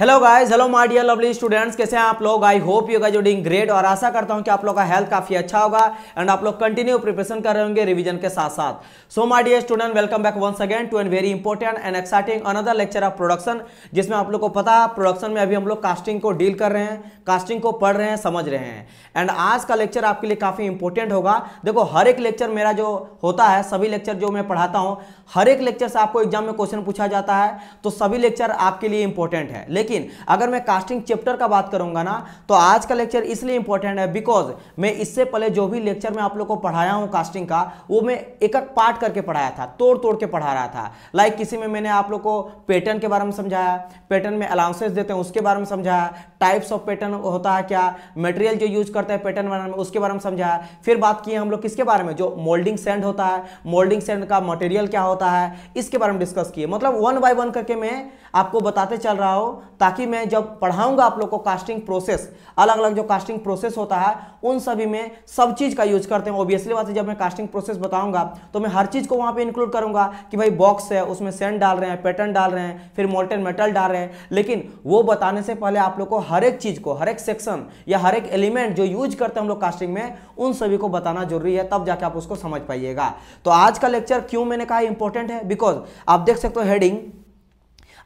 Hello guys hello my dear lovely students कैसे हैं आप लोग I hope you guys doing great और आशा करता हूं कि आप लोग का हेल्थ काफी अच्छा होगा एंड आप लोग कंटिन्यू प्रिपरेशन कर रहे होंगे रिवीजन के साथ साथ so my dear student welcome back once again to an very important and exciting another lecture of production जिसमें आप लोग को पता है प्रोडक्शन में अभी हम लोग कास्टिंग को डील कर रहे हैं कास्टिंग को पढ़ रहे हैं समझ रहे हैं एंड आज का लेक्चर आपके लिए काफी इंपॉर्टेंट होगा देखो हर एक लेक्चर मेरा जो होता है सभी लेक्चर जो मैं पढ़ाता हूँ हर एक लेक्चर से आपको एग्जाम में क्वेश्चन पूछा जाता है तो सभी लेक्चर आपके लिए इंपॉर्टेंट है लेकिन अगर मैं कास्टिंग चैप्टर का बात करूंगा ना तो आज का लेक्चर इसलिए इंपॉर्टेंट है बिकॉज मैं इससे पहले जो भी लेक्चर में आप लोग को पढ़ाया हूं कास्टिंग का वो मैं एक एक पार्ट करके पढ़ाया था तोड़ तोड़ के पढ़ा रहा था लाइक like किसी में मैंने आप लोग को पैटर्न के बारे में समझाया पैटर्न में अलाउंसेस देते हैं उसके बारे में समझाया टाइप्स ऑफ पैटर्न होता है क्या मटेरियल जो यूज करते हैं पैटर्न बनाने में उसके बारे में समझाया फिर बात की हम लोग किसके बारे में जो मोल्डिंग सेंड होता है मोल्डिंग सेंड का मटेरियल क्या होता है इसके बारे में डिस्कस किए मतलब वन बाय वन करके मैं आपको बताते चल रहा हूं ताकि मैं जब पढ़ाऊंगा आप लोग को कास्टिंग प्रोसेस अलग अलग जो कास्टिंग प्रोसेस होता है उन सभी में सब चीज़ का यूज करते हैं ओबियसली बात है जब मैं कास्टिंग प्रोसेस बताऊंगा तो मैं हर चीज़ को वहाँ पे इंक्लूड करूंगा कि भाई बॉक्स है उसमें सेंड डाल रहे हैं पैटर्न डाल रहे हैं फिर मोल्टेन मेटल डाल रहे हैं लेकिन वो बताने से पहले आप लोग को हर एक चीज़ को हर एक सेक्शन या हर एक एलिमेंट जो यूज करते हैं हम लोग कास्टिंग में उन सभी को बताना जरूरी है तब जाके आप उसको समझ पाइएगा तो आज का लेक्चर क्यों मैंने कहा इंपॉर्टेंट है बिकॉज आप देख सकते हो हेडिंग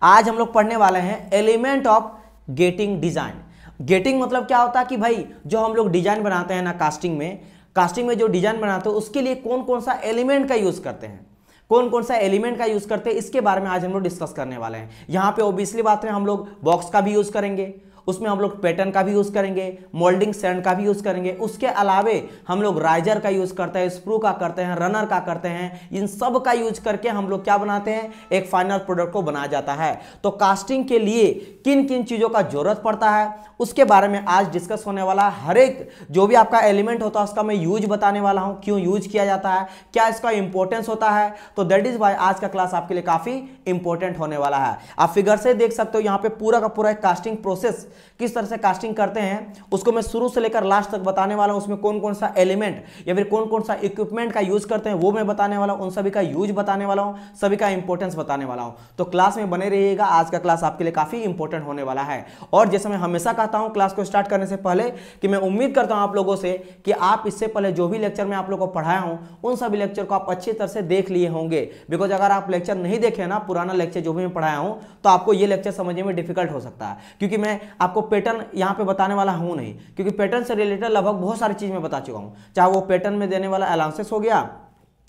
आज हम लोग पढ़ने वाले हैं element of gating design gating मतलब क्या होता है कि भाई जो हम लोग डिजाइन बनाते हैं ना कास्टिंग में कास्टिंग में जो डिजाइन बनाते हैं उसके लिए कौन कौन सा एलिमेंट का यूज करते हैं कौन कौन सा एलिमेंट का यूज करते हैं इसके बारे में आज हम लोग डिस्कस करने वाले हैं यहाँ पे ओबियसली बात है हम लोग बॉक्स का भी यूज करेंगे उसमें हम लोग पैटर्न का भी यूज़ करेंगे मोल्डिंग सैंड का भी यूज़ करेंगे उसके अलावे हम लोग राइजर का यूज़ करते हैं स्प्रू का करते हैं रनर का करते हैं इन सब का यूज करके हम लोग क्या बनाते हैं एक फाइनल प्रोडक्ट को बनाया जाता है तो कास्टिंग के लिए किन किन चीज़ों का जरूरत पड़ता है उसके बारे में आज डिस्कस होने वाला हर एक जो भी आपका एलिमेंट होता है उसका मैं यूज बताने वाला हूँ क्यों यूज किया जाता है क्या इसका इंपॉर्टेंस होता है तो दैट इज वाई आज का क्लास आपके लिए काफ़ी इंपॉर्टेंट होने वाला है आप फिगर से देख सकते हो यहाँ पे पूरा का पूरा एक कास्टिंग प्रोसेस किस तरह से कास्टिंग करते हैं उसको मैं शुरू से लेकर लास्ट तक बताने वाला हूँ उसमें कौन कौन सा एलिमेंट या फिर कौन कौन सा इक्विपमेंट का यूज करते हैं वो मैं बताने वाला हूँ उन सभी का यूज बताने वाला हूँ सभी का इंपॉर्टेंस बताने वाला हूँ तो क्लास में बने रहिएगा आज का क्लास आपके लिए काफ़ी इंपॉर्टेंट होने वाला है और जैसे मैं हमेशा कहता हूँ क्लास को स्टार्ट करने से पहले कि मैं उम्मीद करता हूँ आप लोगों से कि आप इससे पहले जो भी लेक्चर में आप लोग को पढ़ाया हूँ उन सभी लेक्चर को आप अच्छी तरह से देख लिए होंगे बिकॉज अगर आप लेक्चर नहीं देखे ना पुराना लेक्चर जो भी मैं पढ़ाया हूँ तो आपको ये लेक्चर समझने में डिफिकल्ट हो सकता है क्योंकि मैं आपको पैटर्न यहाँ पे बताने वाला हूँ नहीं क्योंकि पैटर्न से रिलेटेड लगभग बहुत सारी चीज़ मैं बता चुका हूँ चाहे वो पैटर्न में देने वाला अलाउंसेस हो गया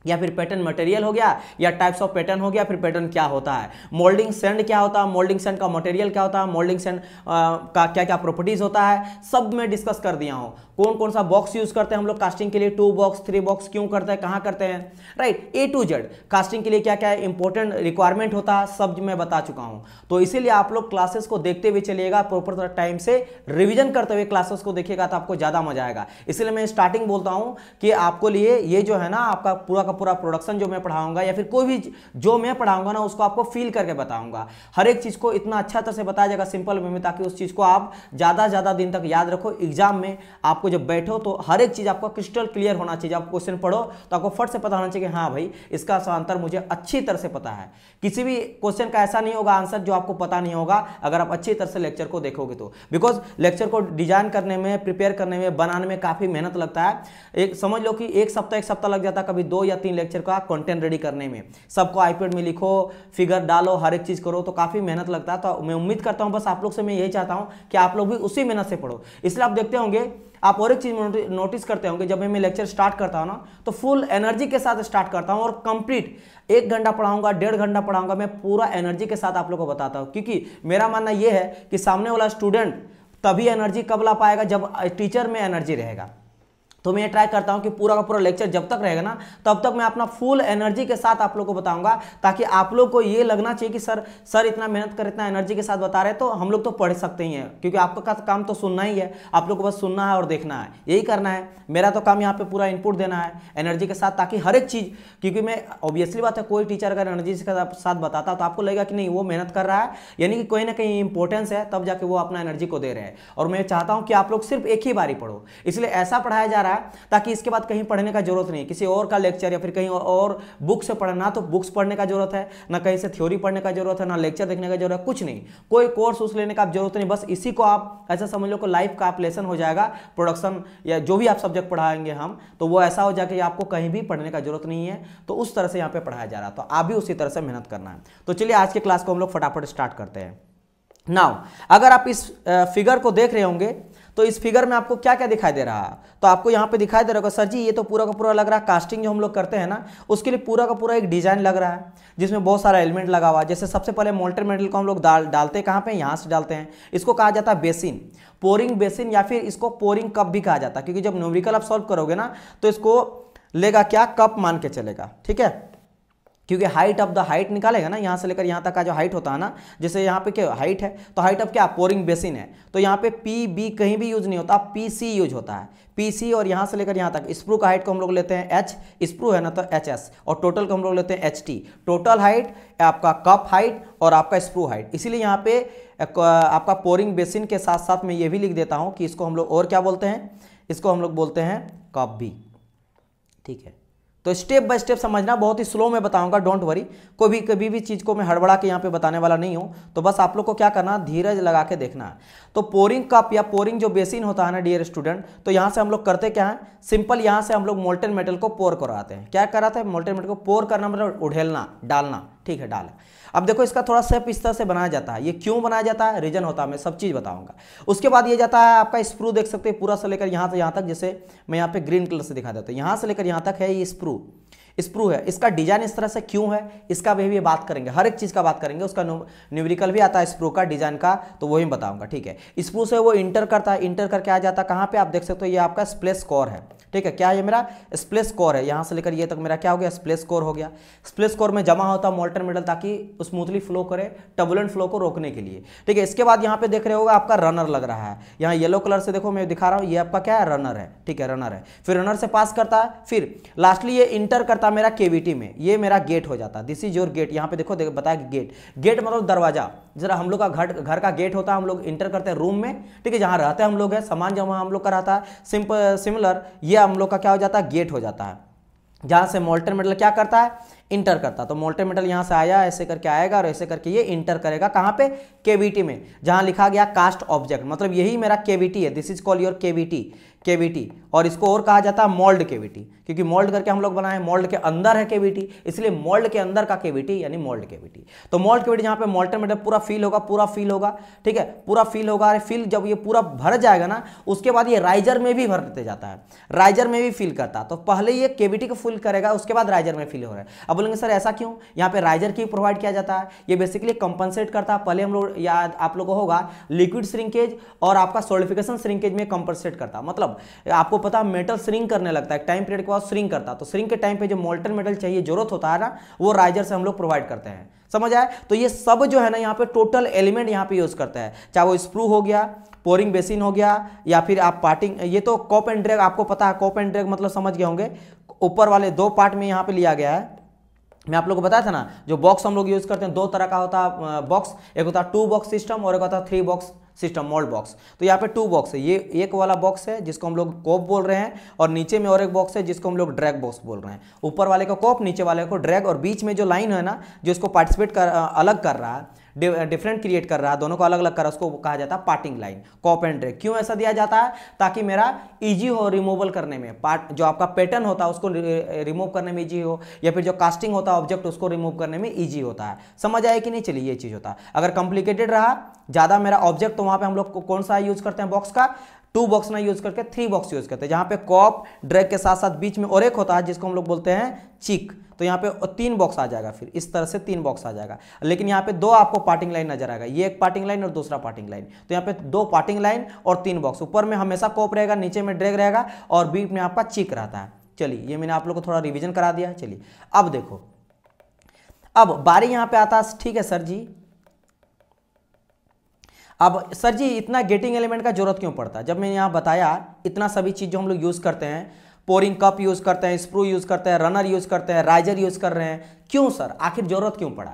या फिर पैटर्न मटेरियल हो गया या टाइप्स ऑफ पैटर्न हो गया फिर पैटर्न क्या होता है मोल्डिंग सेंड क्या होता है मोल्डिंग सेंड का मटेरियल क्या होता है मोल्डिंग सेंड का क्या क्या प्रॉपर्टीज होता है सब मैं डिस्कस कर दिया हूँ कौन कौन सा बॉक्स यूज करते हैं हम लोग कास्टिंग के लिए टू बॉक्स थ्री बॉक्स क्यों करते हैं कहाँ करते हैं right A to Z casting के लिए क्या क्या इंपॉर्टेंट रिक्वायरमेंट होता है सब मैं बता चुका हूँ तो इसीलिए आप लोग क्लासेस को देखते हुए चलिएगा प्रॉपर टाइम से रिविजन करते हुए क्लासेस को देखिएगा तो आपको ज़्यादा मजा आएगा इसलिए मैं स्टार्टिंग बोलता हूँ कि आपको लिए ये जो है ना आपका पूरा पूरा प्रोडक्शन जो मैं पढ़ाऊंगा या फिर कोई भी जो मैं पढ़ाऊंगा ना उसको आपको फील करके बताऊंगा हर एक चीज़ को इतना अच्छा तरह से बताया जाएगा सिंपल वे में ताकि उस चीज़ को आप ज़्यादा ज़्यादा दिन तक याद रखो एग्जाम में आपको जब बैठो तो हर एक चीज़ आपको क्रिस्टल क्लियर होना चाहिए आप क्वेश्चन पढ़ो तो आपको फट से पता होना चाहिए कि हाँ भाई इसका आंसर मुझे अच्छी तरह से पता है किसी भी क्वेश्चन का ऐसा नहीं होगा आंसर जो आपको पता नहीं होगा अगर आप अच्छी तरह से लेक्चर को देखोगे तो बिकॉज लेक्चर को डिजाइन करने में प्रिपेयर करने में बनाने में काफ़ी मेहनत लगता है एक समझ लो कि एक सप्ताह एक सप्ताह लग जाता है कभी दो या तीन लेक्चर का कंटेंट रेडी करने में सबको आईपैड में लिखो फिगर डालो हर एक चीज़ करो तो काफ़ी मेहनत लगता है तो मैं उम्मीद करता हूं बस आप लोग से मैं यही चाहता हूं कि आप लोग भी उसी मेहनत से पढ़ो इसलिए आप देखते होंगे आप और एक चीज़ नोटिस करते होंगे जब मैं लेक्चर स्टार्ट करता हूँ ना तो फुल एनर्जी के साथ स्टार्ट करता हूँ और कंप्लीट एक घंटा पढ़ाऊंगा डेढ़ घंटा पढ़ाऊंगा मैं पूरा एनर्जी के साथ आप लोग को बताता हूँ क्योंकि मेरा मानना यह है कि सामने वाला स्टूडेंट तभी एनर्जी कब ला पाएगा जब टीचर में एनर्जी रहेगा तो मैं ये ट्राई करता हूँ कि पूरा का पूरा लेक्चर जब तक रहेगा ना तब तक मैं अपना फुल एनर्जी के साथ आप लोग को बताऊंगा ताकि आप लोग को ये लगना चाहिए कि सर सर इतना मेहनत कर इतना एनर्जी के साथ बता रहे हैं तो हम लोग तो पढ़ सकते ही हैं क्योंकि आपका काम तो सुनना ही है आप लोग को बस सुनना है और देखना है यही करना है मेरा तो काम यहाँ पर पूरा इनपुट देना है एनर्जी के साथ ताकि हर एक चीज़ क्योंकि मैं ऑब्वियसली बात है कोई टीचर अगर एनर्जी के साथ बताता तो आपको लगेगा कि नहीं वो मेहनत कर रहा है यानी कि कहीं ना कहीं इंपॉर्टेंस है तब जाके वो अपना एनर्जी को दे रहे हैं और मैं चाहता हूँ कि आप लोग सिर्फ एक ही बारी पढ़ो इसलिए ऐसा पढ़ाया जा रहा रहा है ताकि इसके बाद कहीं पढ़ने का जरूरत नहीं किसी और का लेक्चर या फिर कहीं और बुक से पढ़ना ना तो बुक्स पढ़ने का जरूरत है ना कहीं से थ्योरी पढ़ने का जरूरत है ना लेक्चर देखने का जरूरत है कुछ नहीं कोई कोर्स उस लेने का आप जरूरत नहीं बस इसी को आप ऐसा समझ लो कि लाइफ का आप लेसन हो जाएगा प्रोडक्शन या जो भी आप सब्जेक्ट पढ़ाएंगे हम तो वो ऐसा हो जाए आपको कहीं भी पढ़ने का जरूरत नहीं है तो उस तरह से यहाँ पर पढ़ाया जा रहा तो आप भी उसी तरह से मेहनत करना है तो चलिए आज के क्लास को हम लोग फटाफट स्टार्ट करते हैं नाउ अगर आप इस फिगर को देख रहे होंगे तो इस फिगर में आपको क्या क्या दिखाई दे रहा है तो आपको यहाँ पे दिखाई दे रहा होगा सर जी ये तो पूरा का पूरा लग रहा है कास्टिंग जो हम लोग करते हैं ना उसके लिए पूरा का पूरा एक डिजाइन लग रहा है जिसमें बहुत सारा एलिमेंट लगा हुआ है जैसे सबसे पहले मोल्टर मेडल को हम लोग डाल डालते हैं कहाँ पे यहाँ से डालते हैं इसको कहा जाता है बेसिन पोरिंग बेसिन या फिर इसको पोरिंग कप भी कहा जाता है क्योंकि जब न्यूमरिकल आप सॉल्व करोगे ना तो इसको लेगा क्या कप मान के चलेगा ठीक है क्योंकि हाइट ऑफ द हाइट निकालेगा ना यहाँ से लेकर यहाँ तक का जो हाइट होता है ना जैसे यहाँ पे क्या हाइट है तो हाइट ऑफ क्या पोरिंग बेसिन है तो यहाँ पे पी बी कहीं भी यूज नहीं होता पी सी यूज होता है पी सी और यहाँ से लेकर यहाँ तक स्प्रू का हाइट को हम लोग लेते हैं एच स्प्रू है ना तो एच एस और टोटल को हम लोग लेते हैं एच टी टोटल हाइट आपका कप हाइट और आपका स्प्रू हाइट इसीलिए यहाँ पे आपका पोरिंग बेसिन के साथ साथ मैं ये भी लिख देता हूँ कि इसको हम लोग और क्या बोलते हैं इसको हम लोग बोलते हैं कप भी ठीक है तो स्टेप बाय स्टेप समझना बहुत ही स्लो में बताऊंगा डोंट वरी कोई भी कभी भी चीज़ को मैं हड़बड़ा के यहाँ पे बताने वाला नहीं हूँ तो बस आप लोग को क्या करना धीरज लगा के देखना है तो पोरिंग कप या पोरिंग जो बेसिन होता है ना डियर स्टूडेंट तो यहाँ से हम लोग करते क्या है सिंपल यहाँ से हम लोग मोल्टेन मेटल को पोर करवाते हैं क्या कराते हैं मोल्टेन मेटल को पोर करना मतलब उढ़ेलना डालना ठीक है डाल अब देखो इसका थोड़ा सेप इस तरह से बनाया जाता है ये क्यों बनाया जाता है रीजन होता है मैं सब चीज़ बताऊंगा उसके बाद ये जाता है आपका स्प्रू देख सकते हैं पूरा से लेकर यहां से यहां तक जैसे मैं यहाँ पे ग्रीन कलर से दिखा देता हूं यहां से लेकर यहां तक है ये स्प्रू स्प्रू है इसका डिजाइन इस तरह से क्यों है इसका भी, भी बात करेंगे हर एक चीज़ का बात करेंगे उसका न्यूमरिकल भी आता है स्प्रू का डिजाइन का तो वो ही बताऊंगा ठीक है स्प्रू से वो इंटर करता है इंटर करके आ जाता है कहां पर आप देख सकते हो ये आपका स्प्लेस कोर है ठीक है क्या ये मेरा स्प्लेस कोर है यहां से लेकर ये तक मेरा क्या हो गया स्प्लेस कोर हो गया स्प्लेस कोर में जमा होता है मोल्टन मेडल ताकि स्मूथली फ्लो करे टबुलेंट फ्लो को रोकने के लिए ठीक है इसके बाद यहां पे देख रहे होगा आपका रनर लग रहा है यहां येलो कलर से देखो मैं दिखा रहा हूँ ये आपका क्या है रनर है ठीक है रनर है फिर रनर से पास करता है फिर लास्टली ये इंटर करता जाता मेरा केवीटी में ये मेरा गेट हो जाता दिस इज योर गेट यहाँ पे देखो देख बताया गेट गेट मतलब दरवाजा जरा हम लोग का घर घर का गेट होता है हम लोग इंटर करते हैं रूम में ठीक है जहाँ रहते हैं हम लोग है सामान जो हम लोग का रहता है सिंपल सिमिलर ये हम लोग का क्या हो जाता है गेट हो जाता है जहाँ से मोल्टर मेटल क्या करता है इंटर करता तो मोल्टर मेटल यहाँ से आया ऐसे करके आएगा और ऐसे करके ये इंटर करेगा कहाँ पे केवीटी में जहाँ लिखा गया कास्ट ऑब्जेक्ट मतलब यही मेरा केवीटी है this is call your cavity cavity और इसको और कहा जाता है मोल्ड केविटी क्योंकि मोल्ड करके हम लोग बनाए मोल्ड के अंदर है केविटी इसलिए मोल्ड के अंदर का केविटी यानी मोल्ड केविटी तो मोल्ड केविटी जहां पे मोल्टर मेटर पूरा फील होगा पूरा फील होगा ठीक है पूरा फील होगा अरे फील जब ये पूरा भर जाएगा ना उसके बाद ये राइजर में भी भरते जाता है राइजर में भी फील करता तो पहले ये केविटी को फील करेगा उसके बाद राइजर में फील हो रहा है अब बोलेंगे सर ऐसा क्यों यहाँ पे राइजर की प्रोवाइड किया जाता है ये बेसिकली कंपनसेट करता है पहले हम लोग याद आप लोगों होगा लिक्विड श्रिंकेज और आपका सोलिफिकेशन श्रिंकेज में कंपनसेट करता मतलब मतलब आपको पता मेटल श्रिंक करने लगता है टाइम पीरियड के बाद श्रिंक करता है तो श्रिंक के टाइम पे जो मोल्टन मेटल चाहिए जरूरत होता है ना वो राइजर से हम लोग प्रोवाइड करते हैं समझ आए तो ये सब जो है ना यहाँ पे टोटल एलिमेंट यहाँ पे यूज करता है चाहे वो स्प्रू हो गया पोरिंग बेसिन हो गया या फिर आप पार्टिंग ये तो कॉप एंड ड्रैग आपको पता है कॉप एंड ड्रैग मतलब समझ गए होंगे ऊपर वाले दो पार्ट में यहाँ पे लिया गया है मैं आप लोगों को बताया था ना जो बॉक्स हम लोग यूज करते हैं दो तरह का होता है बॉक्स एक होता है टू बॉक्स सिस्टम और एक होता है three box system mould box तो यहाँ पे टू बॉक्स है ये एक वाला बॉक्स है जिसको हम लोग कोप बोल रहे हैं और नीचे में और एक बॉक्स है जिसको हम लोग ड्रैग बॉक्स बोल रहे हैं ऊपर वाले को कोप नीचे वाले को ड्रैग और बीच में जो लाइन है ना जो इसको पार्टिसिपेट कर अलग कर रहा है डिफरेंट क्रिएट कर रहा है दोनों को अलग अलग कर उसको कहा जाता है parting line cope and drag क्यों ऐसा दिया जाता है ताकि मेरा ईजी हो रिमूवल करने में पार्ट जो आपका पैटर्न होता है उसको रिमूव करने में ईजी हो या फिर जो कास्टिंग होता है ऑब्जेक्ट उसको रिमूव करने में ईजी होता है समझ आया कि नहीं चलिए ये चीज़ होता है अगर कॉम्प्लिकेटेड रहा ज़्यादा मेरा ऑब्जेक्ट तो वहाँ पर हम लोग कौन सा यूज़ करते हैं बॉक्स का टू बॉक्स ना यूज करके थ्री बॉक्स यूज करते हैं जहां पे कॉप ड्रैग के साथ साथ बीच में और एक होता है जिसको हम लोग बोलते हैं चिक तो यहाँ पे तीन बॉक्स आ जाएगा फिर इस तरह से तीन बॉक्स आ जाएगा लेकिन यहाँ पे दो आपको पार्टिंग लाइन नजर आएगा ये एक पार्टिंग लाइन और दूसरा पार्टिंग लाइन तो यहाँ पे दो पार्टिंग लाइन और तीन बॉक्स ऊपर में हमेशा कॉप रहेगा नीचे में ड्रैग रहेगा और बीच में आपका चिक रहता है चलिए ये मैंने आप लोग को थोड़ा रिविजन करा दिया चलिए अब देखो अब बारी यहाँ पे आता ठीक है सर जी अब सर जी इतना गेटिंग एलिमेंट का जरूरत क्यों पड़ता है जब मैंने यहाँ बताया इतना सभी चीज़ जो हम लोग यूज़ करते हैं पोरिंग कप यूज़ करते हैं स्प्रू यूज़ करते हैं रनर यूज़ करते हैं राइजर यूज़ कर रहे हैं क्यों सर आखिर ज़रूरत क्यों पड़ा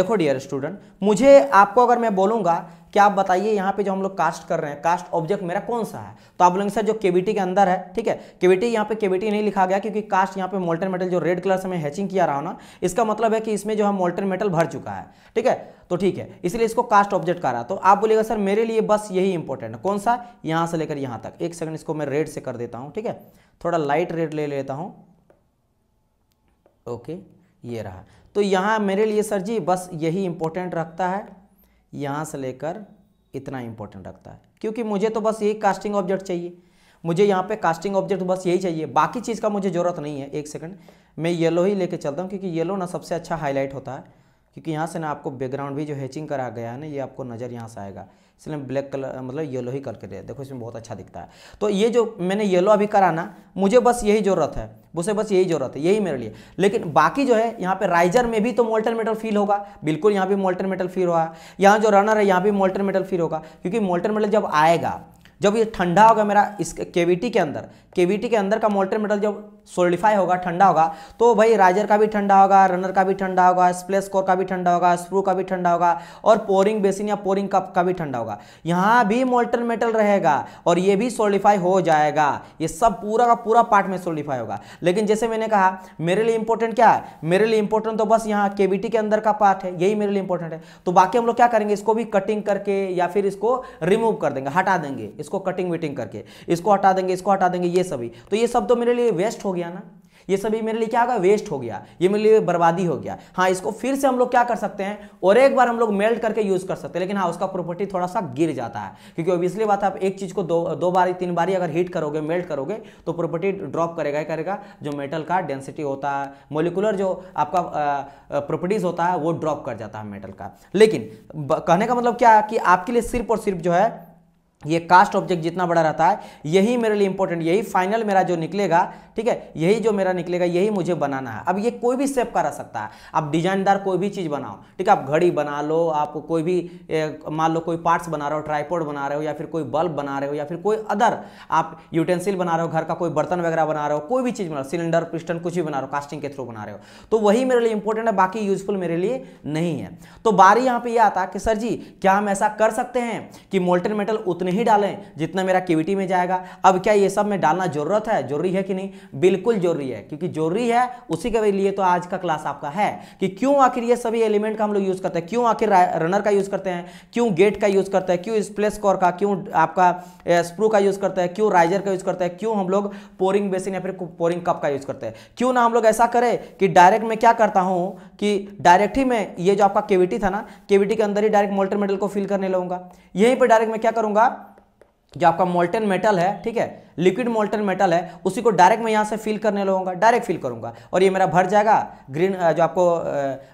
देखो डियर स्टूडेंट मुझे आपको अगर मैं बोलूँगा क्या आप बताइए यहाँ पे जो हम लोग कास्ट कर रहे हैं कास्ट ऑब्जेक्ट मेरा कौन सा है तो आप बोलेंगे सर जो केविटी के अंदर है ठीक है केविटी यहाँ पे केविटी नहीं लिखा गया क्योंकि कास्ट यहाँ पे मोल्टन मेटल जो रेड कलर से मैं हैचिंग किया रहा हूँ ना इसका मतलब है कि इसमें जो है मोल्टन मेटल भर चुका है ठीक है तो ठीक है इसलिए इसको कास्ट ऑब्जेक्ट कर रहा तो आप बोलेगा सर मेरे लिए बस यही इंपॉर्टेंट है कौन सा यहाँ से लेकर यहाँ तक एक सेकंड इसको मैं रेड से कर देता हूँ ठीक है थोड़ा लाइट रेड ले लेता हूँ ओके ये रहा तो यहाँ मेरे लिए सर जी बस यही इंपॉर्टेंट रखता है यहाँ से लेकर इतना इंपॉर्टेंट रखता है क्योंकि मुझे तो बस यही कास्टिंग ऑब्जेक्ट चाहिए मुझे यहाँ पे कास्टिंग ऑब्जेक्ट बस यही चाहिए बाकी चीज़ का मुझे ज़रूरत नहीं है एक सेकंड मैं येलो ही लेके चलता हूँ क्योंकि येलो ना सबसे अच्छा हाईलाइट होता है क्योंकि यहाँ से ना आपको बैकग्राउंड भी जो हैचिंग करा गया है ना ये आपको नज़र यहाँ से आएगा इसलिए ब्लैक कलर मतलब येलो ही करके दे देखो इसमें बहुत अच्छा दिखता है तो ये जो मैंने येलो अभी कराना मुझे बस यही ज़रूरत है मुझे बस यही ज़रूरत है यही मेरे लिए लेकिन बाकी जो है यहाँ पे राइजर में भी तो मोल्टन मेटल फील होगा बिल्कुल यहाँ भी मोल्टन मेटल फील हुआ यहाँ जो रनर है यहाँ भी मोल्टन मेटल फील होगा क्योंकि मोल्टन मेटल जब आएगा जब ये ठंडा होगा मेरा इस केविटी के अंदर केविटी के अंदर का मोल्टन मेटल जब सोलिडिफाई होगा ठंडा होगा तो भाई राइजर का भी ठंडा होगा रनर का भी ठंडा होगा स्प्लेस कोर का भी ठंडा होगा स्प्रू का भी ठंडा होगा और पोरिंग बेसिन या पोरिंग कप का भी ठंडा होगा यहाँ भी मोल्टन मेटल रहेगा और ये भी सोलिडिफाई हो जाएगा ये सब पूरा का पूरा पार्ट में सोलिडिफाई होगा लेकिन जैसे मैंने कहा मेरे लिए इंपॉर्टेंट क्या है मेरे लिए इंपॉर्टेंट तो बस यहाँ केविटी के अंदर का पार्ट है यही मेरे लिए इंपॉर्टेंट है तो बाकी हम लोग क्या करेंगे इसको भी कटिंग करके या फिर इसको रिमूव कर देंगे हटा देंगे इसको कटिंग विटिंग करके इसको हटा देंगे इसको हटा देंगे ये सभी तो ये सब तो मेरे लिए वेस्ट हो गया ना ये सभी मेरे लिए क्या होगा वेस्ट हो गया ये मेरे लिए बर्बादी हो गया हाँ इसको फिर से हम लोग क्या कर सकते हैं और एक बार हम लोग मेल्ट करके यूज कर सकते हैं लेकिन हाँ उसका प्रॉपर्टी थोड़ा सा गिर जाता है क्योंकि ऑब्वियसली बात है आप एक चीज को दो दो बार तीन बार अगर हीट करोगे मेल्ट करोगे तो प्रॉपर्टी ड्रॉप करेगा ही करेगा जो मेटल का डेंसिटी होता है मोलिकुलर जो आपका प्रॉपर्टीज होता है वो ड्रॉप कर जाता है मेटल का लेकिन कहने का मतलब क्या है कि आपके लिए सिर्फ और सिर्फ जो है ये कास्ट ऑब्जेक्ट जितना बड़ा रहता है यही मेरे लिए इंपॉर्टेंट यही फाइनल मेरा जो निकलेगा ठीक है यही जो मेरा निकलेगा यही मुझे बनाना है अब ये कोई भी सेप का सकता है आप डिजाइनदार कोई भी चीज़ बनाओ ठीक है आप घड़ी बना लो आप कोई भी मान लो कोई पार्ट्स बना रहे हो ट्राईपोर्ड बना रहे हो या फिर कोई बल्ब बना रहे हो या फिर कोई अदर आप यूटेंसिल बना रहे हो घर का कोई बर्तन वगैरह बना रहे हो कोई भी चीज़ बना सिलेंडर पिस्टन कुछ भी बना रहे हो कास्टिंग के थ्रू बना रहे हो तो वही मेरे लिए इंपॉर्टेंट है बाकी यूजफुल मेरे लिए नहीं है तो बारी यहाँ पर यह आता कि सर जी क्या हम ऐसा कर सकते हैं कि मोल्टन मेटल उतने नहीं डालें जितना मेरा केविटी में जाएगा अब क्या ये सब में डालना जरूरत है जरूरी है कि नहीं बिल्कुल जरूरी है क्योंकि जरूरी है उसी के लिए तो आज का क्लास आपका है कि क्यों आखिर ये सभी एलिमेंट का हम लोग यूज करते हैं क्यों आखिर रनर का यूज करते हैं क्यों गेट का यूज करते हैं क्यों स्प्लेस स्कोर का क्यों आपका स्प्रू का यूज करते हैं क्यों राइजर का यूज करते हैं क्यों हम लोग पोरिंग बेसिन या फिर पोरिंग कप का यूज करते हैं क्यों ना हम लोग ऐसा करें कि डायरेक्ट मैं क्या करता हूं कि डायरेक्ट ही मैं ये जो आपका केविटी था ना केविटी के अंदर ही डायरेक्ट मोल्टर मेडल को फिल करने लगूंगा यहीं पर डायरेक्ट मैं क्या करूंगा जो आपका मोल्टन मेटल है ठीक है लिक्विड मोल्टन मेटल है उसी को डायरेक्ट मैं यहाँ से फिल करने लगूंगा डायरेक्ट फिल करूंगा और ये मेरा भर जाएगा ग्रीन जो आपको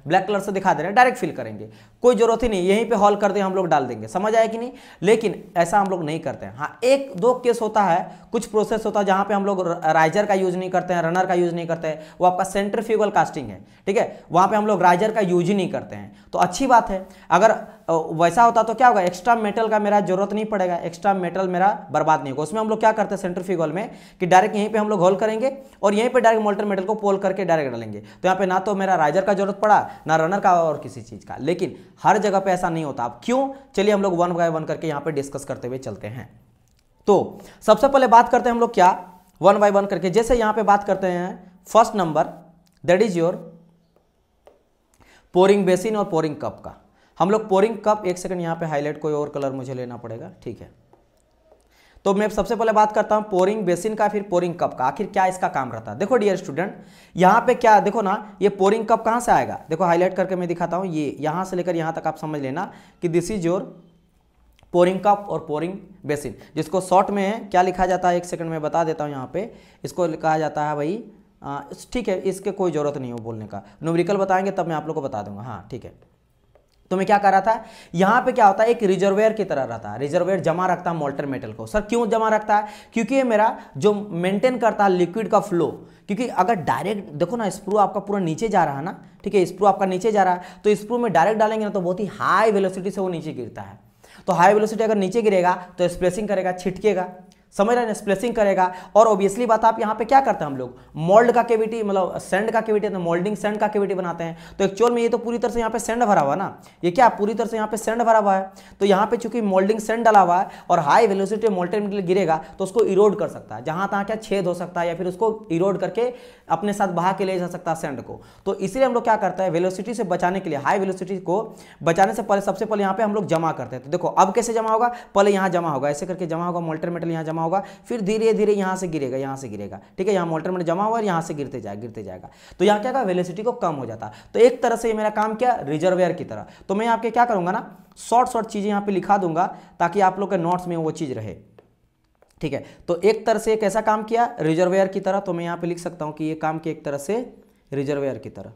ब्लैक कलर से दिखा दे रहे हैं डायरेक्ट फिल करेंगे कोई ज़रूरत ही नहीं यहीं पर हॉल कर दे हम लोग डाल देंगे समझ आया कि नहीं लेकिन ऐसा हम लोग नहीं करते हैं हाँ एक दो केस होता है कुछ प्रोसेस होता है जहाँ पर हम लोग राइजर का यूज़ नहीं करते हैं रनर का यूज़ नहीं करते हैं वो आपका सेंट्रीफ्यूगल कास्टिंग है ठीक है वहाँ पर हम लोग राइजर का यूज ही नहीं करते हैं तो अच्छी बात है अगर वैसा होता तो क्या होगा एक्स्ट्रा मेटल का मेरा जरूरत नहीं पड़ेगा एक्स्ट्रा मेटल मेरा बर्बाद नहीं होगा उसमें हम लोग क्या करते हैं सेंटर फिगॉल में कि डायरेक्ट यहीं पे हम लोग होल करेंगे और यहीं पे डायरेक्ट मोल्टर मेटल को पोल करके डायरेक्ट डालेंगे तो यहाँ पे ना तो मेरा राइजर का जरूरत पड़ा ना रनर का और किसी चीज़ का लेकिन हर जगह पर ऐसा नहीं होता अब क्यों चलिए हम लोग वन बाय वन करके यहाँ पर डिस्कस करते हुए चलते हैं तो सबसे पहले बात करते हैं हम लोग क्या वन बाय वन करके जैसे यहाँ पर बात करते हैं first number that is your pouring basin और पोरिंग कप का हम लोग पोरिंग कप एक सेकंड यहाँ पे हाईलाइट कोई और कलर मुझे लेना पड़ेगा ठीक है तो मैं सबसे पहले बात करता हूँ पोरिंग बेसिन का फिर पोरिंग कप का आखिर क्या इसका काम रहता है देखो डियर स्टूडेंट यहाँ पे क्या देखो ना ये पोरिंग कप कहाँ से आएगा देखो हाईलाइट करके मैं दिखाता हूँ ये यहाँ से लेकर यहाँ तक आप समझ लेना कि this is your pouring cup और पोरिंग बेसिन जिसको शॉर्ट में है क्या लिखा जाता है एक सेकंड में बता देता हूँ यहाँ पे इसको कहा जाता है भाई ठीक है इसके कोई ज़रूरत नहीं हो बोलने का न्यूमरिकल बताएंगे तब मैं आप लोग को बता दूंगा हाँ ठीक है तो मैं क्या कर रहा था यहाँ पे क्या होता है एक रिजर्वेयर की तरह रहता है रिजर्वेयर जमा रखता है मोल्टर मेटल को सर क्यों जमा रखता है क्योंकि ये मेरा जो मेंटेन करता है लिक्विड का फ्लो क्योंकि अगर डायरेक्ट देखो ना स्प्रू आपका पूरा नीचे जा रहा है ना ठीक है स्प्रू आपका नीचे जा रहा है तो स्प्रू में डायरेक्ट डालेंगे ना तो बहुत ही हाई वेलोसिटी से वो नीचे गिरता है तो हाई वेलोसिटी अगर नीचे गिरेगा तो स्प्रेसिंग करेगा छिटकेगा समझ रहे हैं स्प्लेसिंग करेगा और ऑब्वियसली बात आप यहाँ पे क्या करते हैं हम लोग मोल्ड का केविटी मतलब सेंड का केविटी मोल्डिंग सेंड का केविटी बनाते हैं तो एक्चुअल में ये तो पूरी तरह से यहाँ पे सेंड भरा हुआ ना ये क्या पूरी तरह से यहाँ पे सेंड भरा हुआ है तो यहाँ पे चूंकि मोल्डिंग सेंड डाला हुआ है और हाई वेलोसिटी मोल्टेड मेटल गिरेगा तो उसको इरोड कर सकता है जहाँ तहाँ क्या छेद हो सकता है या फिर उसको इरोड करके अपने साथ बहा के ले जा सकता है सेंड को तो इसीलिए हम लोग क्या करते हैं वेलोसिटी से बचाने के लिए हाई वेलोसिटी को बचाने से पहले सबसे पहले यहाँ पे हम लोग जमा करते हैं तो देखो अब कैसे जमा होगा पहले यहाँ जमा होगा ऐसे करके जमा होगा मोल्टेड मेटल यहाँ जमा जमा होगा फिर धीरे धीरे यहाँ से गिरेगा यहाँ से गिरेगा ठीक है यहाँ मोटर मैंने जमा हुआ और यहाँ से गिरते जाए गिरते जाएगा तो यहाँ क्या वेलिसिटी को कम हो जाता तो एक तरह से ये मेरा काम क्या रिजर्वेयर की तरह तो मैं आपके क्या करूँगा ना शॉर्ट शॉर्ट चीज़ें यहाँ पर लिखा दूंगा ताकि आप लोग के नोट्स में वो चीज़ रहे ठीक है तो एक तरह से एक ऐसा काम किया रिजर्वेयर की तरह तो मैं यहाँ पे लिख सकता हूँ कि ये काम के एक तरह से रिजर्वेयर की तरह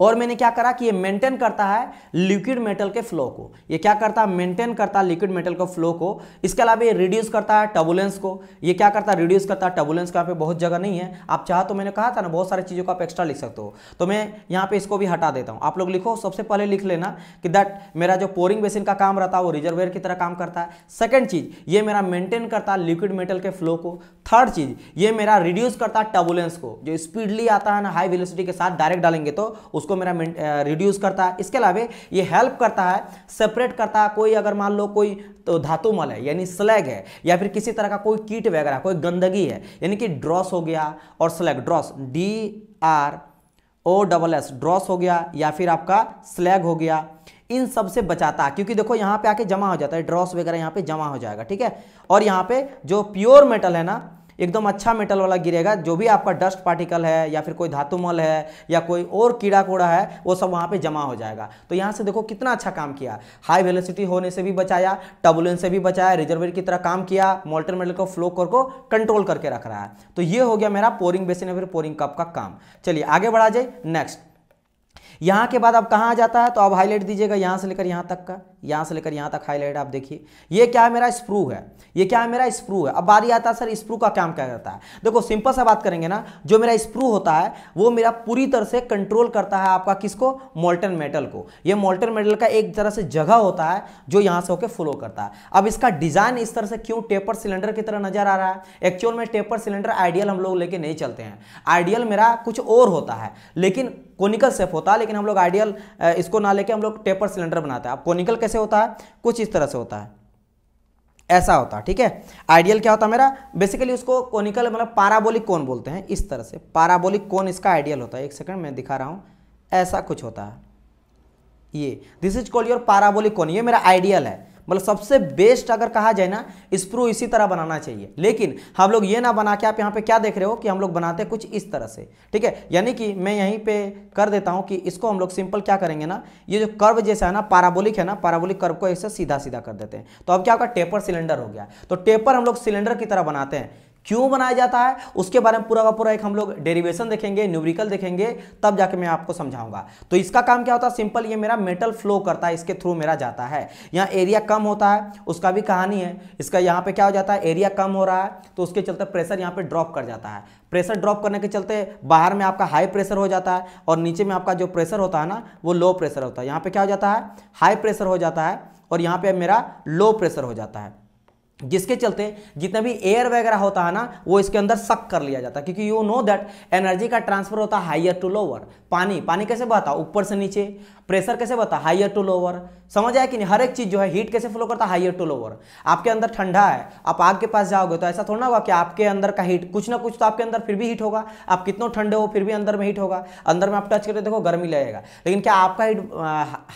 और मैंने क्या करा कि ये मेंटेन करता है लिक्विड मेटल के फ्लो को ये क्या करता है मेंटेन करता है लिक्विड मेटल के फ्लो को इसके अलावा ये रिड्यूस करता है टर्बुलेंस को ये क्या करता है रिड्यूस करता है टर्बुलेंस का यहाँ पे बहुत जगह नहीं है आप चाह तो मैंने कहा था ना बहुत सारी चीज़ों को आप एक्स्ट्रा लिख सकते हो तो मैं यहाँ पर इसको भी हटा देता हूँ आप लोग लिखो सबसे पहले लिख लेना कि दैट मेरा जो पोरिंग बेसिन का काम रहता है वो रिजर्वेयर की तरह काम करता है सेकेंड चीज़ ये मेरा मेंटेन करता है लिक्विड मेटल के फ्लो को थर्ड चीज़ ये मेरा रिड्यूस करता है टर्बुलेंस को जो स्पीडली आता है ना हाई वेलोसिटी के साथ डायरेक्ट डालेंगे तो उसको मेरा रिड्यूस करता है इसके अलावा ये हेल्प करता है सेपरेट करता है कोई अगर मान लो कोई तो धातु मल है यानी स्लैग है या फिर किसी तरह का कोई कीट वगैरह कोई गंदगी है यानी कि ड्रॉस हो गया और slag dross D R O double S dross हो गया या फिर आपका स्लैग हो गया इन सब से बचाता है क्योंकि देखो यहाँ पे आके जमा हो जाता है ड्रॉस वगैरह यहाँ पे जमा हो जाएगा ठीक है और यहाँ पे जो प्योर मेटल है ना एकदम अच्छा मेटल वाला गिरेगा जो भी आपका डस्ट पार्टिकल है या फिर कोई धातुमल है या कोई और कीड़ा कोड़ा है वो सब वहाँ पे जमा हो जाएगा तो यहाँ से देखो कितना अच्छा काम किया हाई वेलोसिटी होने से भी बचाया टबुलेंस से भी बचाया रिजर्वेयर की तरह काम किया मोल्टर मेटल को फ्लो कर को कंट्रोल करके रख रहा है तो ये हो गया मेरा पोरिंग बेसिन या फिर पोरिंग कप का काम चलिए आगे बढ़ा जाए नेक्स्ट यहाँ के बाद अब कहाँ आ जाता है तो आप हाईलाइट दीजिएगा यहाँ से लेकर यहाँ तक का यहाँ से लेकर यहाँ तक हाईलाइट आप देखिए ये क्या है मेरा स्प्रू है ये क्या है मेरा स्प्रू है अब बारी आता है सर स्प्रू का काम क्या करता है देखो सिंपल सा बात करेंगे ना जो मेरा स्प्रू होता है वो मेरा पूरी तरह से कंट्रोल करता है आपका किसको मोल्टन मेटल को ये मोल्टन मेटल का एक तरह से जगह होता है जो यहाँ से होकर फ्लो करता है अब इसका डिजाइन इस तरह से क्यों टेपर सिलेंडर की तरह नजर आ रहा है एक्चुअल में टेपर सिलेंडर आइडियल हम लोग लेके नहीं चलते हैं आइडियल मेरा कुछ और होता है लेकिन कोनिकल सेफ होता है लेकिन हम लोग आइडियल इसको ना लेके हम लोग टेपर सिलेंडर बनाते हैं अब कोनिकल कैसे कैसे होता है कुछ इस तरह से होता है ऐसा होता है ठीक है आइडियल क्या होता है मेरा बेसिकली उसको कोनिकल मतलब पाराबोलिक कौन बोलते हैं इस तरह से पाराबोलिक कौन इसका आइडियल होता है एक सेकंड मैं दिखा रहा हूं ऐसा कुछ होता है ये this is call your parabolic कौन ये मेरा आइडियल है मतलब सबसे बेस्ट अगर कहा जाए ना स्प्रू इसी तरह बनाना चाहिए लेकिन हम लोग ये ना बना के आप यहाँ पे क्या देख रहे हो कि हम लोग बनाते कुछ इस तरह से ठीक है यानी कि मैं यहीं पे कर देता हूँ कि इसको हम लोग सिंपल क्या करेंगे ना ये जो कर्व जैसा है ना पाराबोलिक है ना पाराबोलिक कर्व को ऐसे सीधा सीधा कर देते हैं तो अब क्या होगा टेपर सिलेंडर हो गया तो टेपर हम लोग सिलेंडर की तरह बनाते हैं क्यों बनाया जाता है उसके बारे में पूरा का पूरा एक हम लोग डेरिवेशन देखेंगे न्यूब्रिकल देखेंगे तब जाके मैं आपको समझाऊंगा तो इसका काम क्या होता है सिंपल ये मेरा मेटल फ्लो करता है इसके थ्रू मेरा जाता है यहाँ एरिया कम होता है उसका भी कहानी है इसका यहाँ पे क्या हो जाता है एरिया कम हो रहा है तो उसके चलते प्रेशर यहाँ पे ड्रॉप कर जाता है प्रेशर ड्रॉप करने के चलते बाहर में आपका हाई प्रेशर हो जाता है और नीचे में आपका जो प्रेशर होता है ना वो लो प्रेशर होता है यहाँ पे क्या हो जाता है हाई प्रेशर हो जाता है और यहाँ पे मेरा लो प्रेशर हो जाता है जिसके चलते जितना भी एयर वगैरह होता है ना वो इसके अंदर सक कर लिया जाता है क्योंकि यू नो दैट एनर्जी का ट्रांसफर होता है हाइयर टू लोअर पानी पानी कैसे बहता ऊपर से नीचे प्रेशर कैसे बहता हाइयर टू लोअर समझ आया कि नहीं हर एक चीज़ जो है हीट कैसे फ्लो करता है हाइयर टू लोअर आपके अंदर ठंडा है आप आग के पास जाओगे तो ऐसा थोड़ा ना होगा कि आपके अंदर का हीट कुछ ना कुछ तो आपके अंदर फिर भी हीट होगा आप कितनों ठंडे हो फिर भी अंदर में हीट होगा अंदर में आप टच करके देखो गर्मी लगेगा लेकिन क्या आपका हीट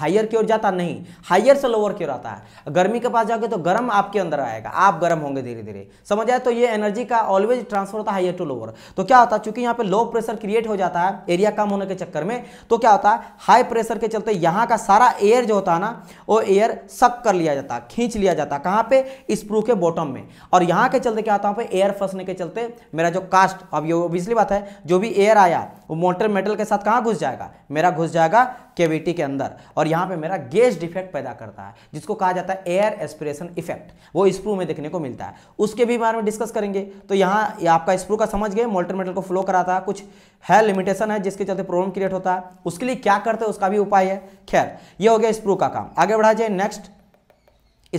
हाइयर की ओर जाता नहीं हाइयर से लोअर की ओर आता है गर्मी के पास जाओगे तो गर्म आपके अंदर आएगा आप गर्म होंगे धीरे धीरे समझ आए तो ये एनर्जी का ऑलवेज ट्रांसफर होता है हाइयर टू लोअर तो क्या होता है चूंकि यहाँ पे लो प्रेशर क्रिएट हो जाता है एरिया कम होने के चक्कर में तो क्या होता है हाई प्रेशर के चलते यहाँ का सारा एयर जो होता है ना वो एयर सक कर लिया जाता है खींच लिया जाता है कहाँ पे स्प्रू के बॉटम में और यहाँ के चलते क्या होता है एयर फंसने के चलते मेरा जो कास्ट अब ये ओबियसली बात है जो भी एयर आया वो मोटर मेटल के साथ कहाँ घुस जाएगा मेरा घुस जाएगा केविटी के अंदर और यहाँ पे मेरा गेज डिफेक्ट पैदा करता है जिसको कहा जाता है एयर एस्पिरेशन इफेक्ट वो स्प्रू में देखने को मिलता है उसके भी बारे में डिस्कस करेंगे तो यहाँ आपका स्प्रू का समझ गए मोटर मेटल को फ्लो कराता है कुछ है लिमिटेशन है जिसके चलते प्रॉब्लम क्रिएट होता है उसके लिए क्या करते हैं उसका भी उपाय है खैर ये हो गया स्प्रू का काम आगे बढ़ा जाए नेक्स्ट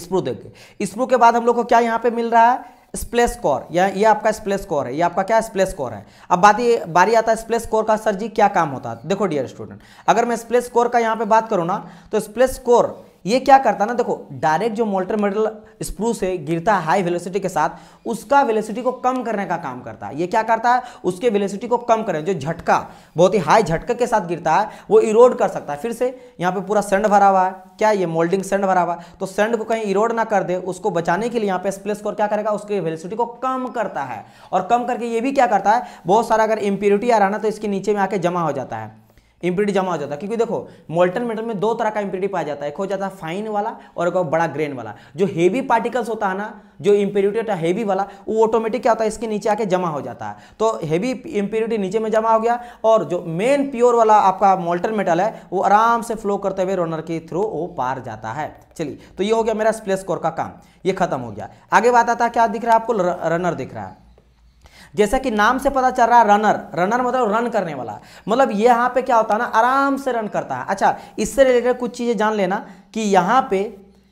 स्प्रू देख स्प्रू के बाद हम लोग को क्या यहाँ पे मिल रहा है स्प्लेस कोर या ये आपका स्प्लेस कोर है ये आपका क्या स्प्लेस कोर है अब बात ये बारी आता है स्प्लेस कोर का सर जी क्या काम होता है देखो डियर स्टूडेंट अगर मैं स्प्लेस कोर का यहाँ पे बात करूँ ना तो स्प्लेस कोर ये क्या करता है ना देखो डायरेक्ट जो मोल्टर मेटल स्प्रू से गिरता है हाई वेलोसिटी के साथ उसका वेलोसिटी को कम करने का काम करता है ये क्या करता है उसके वेलोसिटी को कम करें जो झटका बहुत ही हाई झटके के साथ गिरता है वो इरोड कर सकता है फिर से यहाँ पे पूरा सेंड भरा हुआ है क्या ये मोल्डिंग सेंड भरा हुआ है तो सेंड को कहीं इरोड ना कर दे उसको बचाने के लिए यहाँ पे स्प्लेस स्कोर क्या करेगा उसके वेलोसिटी को कम करता है और कम करके ये भी क्या करता है बहुत सारा अगर इम्प्योरिटी आ रहा ना तो इसके नीचे में आके जमा हो जाता है इम्प्योरिटी जमा हो जाता है क्योंकि देखो मोल्टन मेटल में दो तरह का इम्प्योरिटी पाया जाता है एक हो जाता है फाइन वाला और एक बड़ा ग्रेन वाला जो हेवी पार्टिकल्स होता है ना जो इम्प्योरिटी होता है हेवी वाला वो ऑटोमेटिक क्या होता है इसके नीचे आके जमा हो जाता है तो हेवी इम्प्योरिटी नीचे में जमा हो गया और जो मेन प्योर वाला आपका मोल्टन मेटल है वो आराम से फ्लो करते हुए रोनर के थ्रू वो पार जाता है चलिए तो ये हो गया मेरा स्प्लेस कोर का काम ये खत्म हो गया आगे बात आता है क्या दिख रहा है आपको रनर दिख रहा है जैसा कि नाम से पता चल रहा है रनर रनर मतलब रन करने वाला मतलब यहाँ पे क्या होता है ना आराम से रन करता है अच्छा इससे रिलेटेड कुछ चीज़ें जान लेना कि यहाँ पे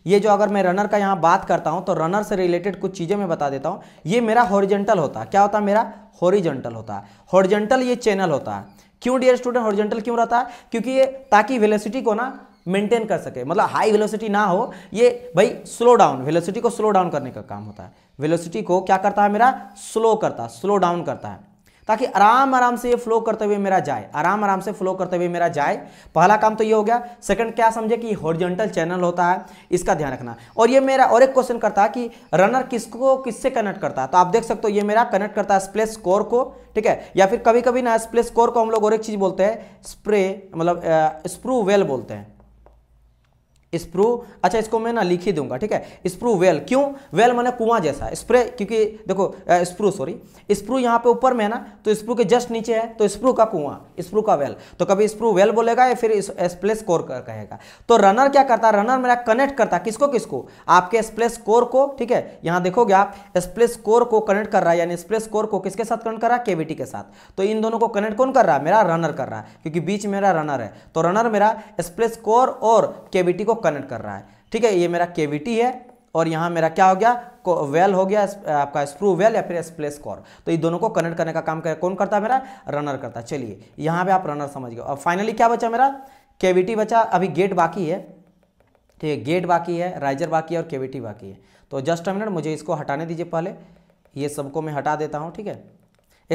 ये जो अगर मैं रनर का यहाँ बात करता हूँ तो रनर से रिलेटेड कुछ चीज़ें मैं बता देता हूँ ये मेरा हॉरिजेंटल होता है क्या होता है मेरा हॉरिजेंटल होता है हॉरिजेंटल ये चैनल होता है क्यों डियर स्टूडेंट हॉरिजेंटल क्यों रहता है क्योंकि ये ताकि वेलोसिटी को ना मेंटेन कर सके मतलब हाई वेलोसिटी ना हो ये भाई स्लो डाउन वेलोसिटी को स्लो डाउन करने का काम होता है वेलोसिटी को क्या करता है मेरा स्लो करता है स्लो डाउन करता है ताकि आराम आराम से ये फ्लो करते हुए मेरा जाए आराम आराम से फ्लो करते हुए मेरा जाए पहला काम तो ये हो गया सेकंड क्या समझे कि हॉरिजॉन्टल चैनल होता है इसका ध्यान रखना और ये मेरा और एक क्वेश्चन करता है कि रनर किसको किससे कनेक्ट करता है तो आप देख सकते हो ये मेरा कनेक्ट करता है स्प्लेस स्कोर को ठीक है या फिर कभी कभी ना स्प्लेस स्कोर को हम लोग और एक चीज़ बोलते हैं स्प्रे मतलब स्प्रू वेल बोलते हैं स्प्रू अच्छा इसको मैं ना लिख ही दूंगा ठीक है स्प्रू वेल क्यों वेल मैंने कुआं जैसा स्प्रे क्योंकि देखो स्प्रू सॉरी स्प्रू यहाँ पे ऊपर में है ना तो स्प्रू के जस्ट नीचे है तो स्प्रू का कुआं स्प्रू का वेल तो कभी स्प्रू वेल बोलेगा या फिर स्प्लेस कोर कहेगा तो रनर क्या करता है रनर मेरा कनेक्ट करता है किसको किसको आपके स्प्लेस कोर को ठीक है यहाँ देखोगे आप स्प्लेस कोर को कनेक्ट कर रहा है यानी स्प्लेस कोर को किसके साथ कनेक्ट कर रहा है केविटी के साथ तो इन दोनों को कनेक्ट कौन कर रहा है मेरा रनर कर रहा है क्योंकि बीच मेरा रनर है तो रनर मेरा स्प्लेस कोर और केविटी को कनेक्ट कर रहा है ठीक है ये मेरा केविटी है और यहाँ मेरा क्या हो गया वेल हो गया आपका स्प्रू वेल या फिर स्प्लेस कॉर तो ये दोनों को कनेक्ट करने का काम कर कौन करता है मेरा रनर करता है चलिए यहाँ पे आप रनर समझ गए और फाइनली क्या बचा मेरा केविटी बचा अभी गेट बाकी है ठीक है गेट बाकी है राइजर बाकी है और केविटी बाकी है तो जस्ट अ मिनट मुझे इसको हटाने दीजिए पहले ये सबको मैं हटा देता हूँ ठीक है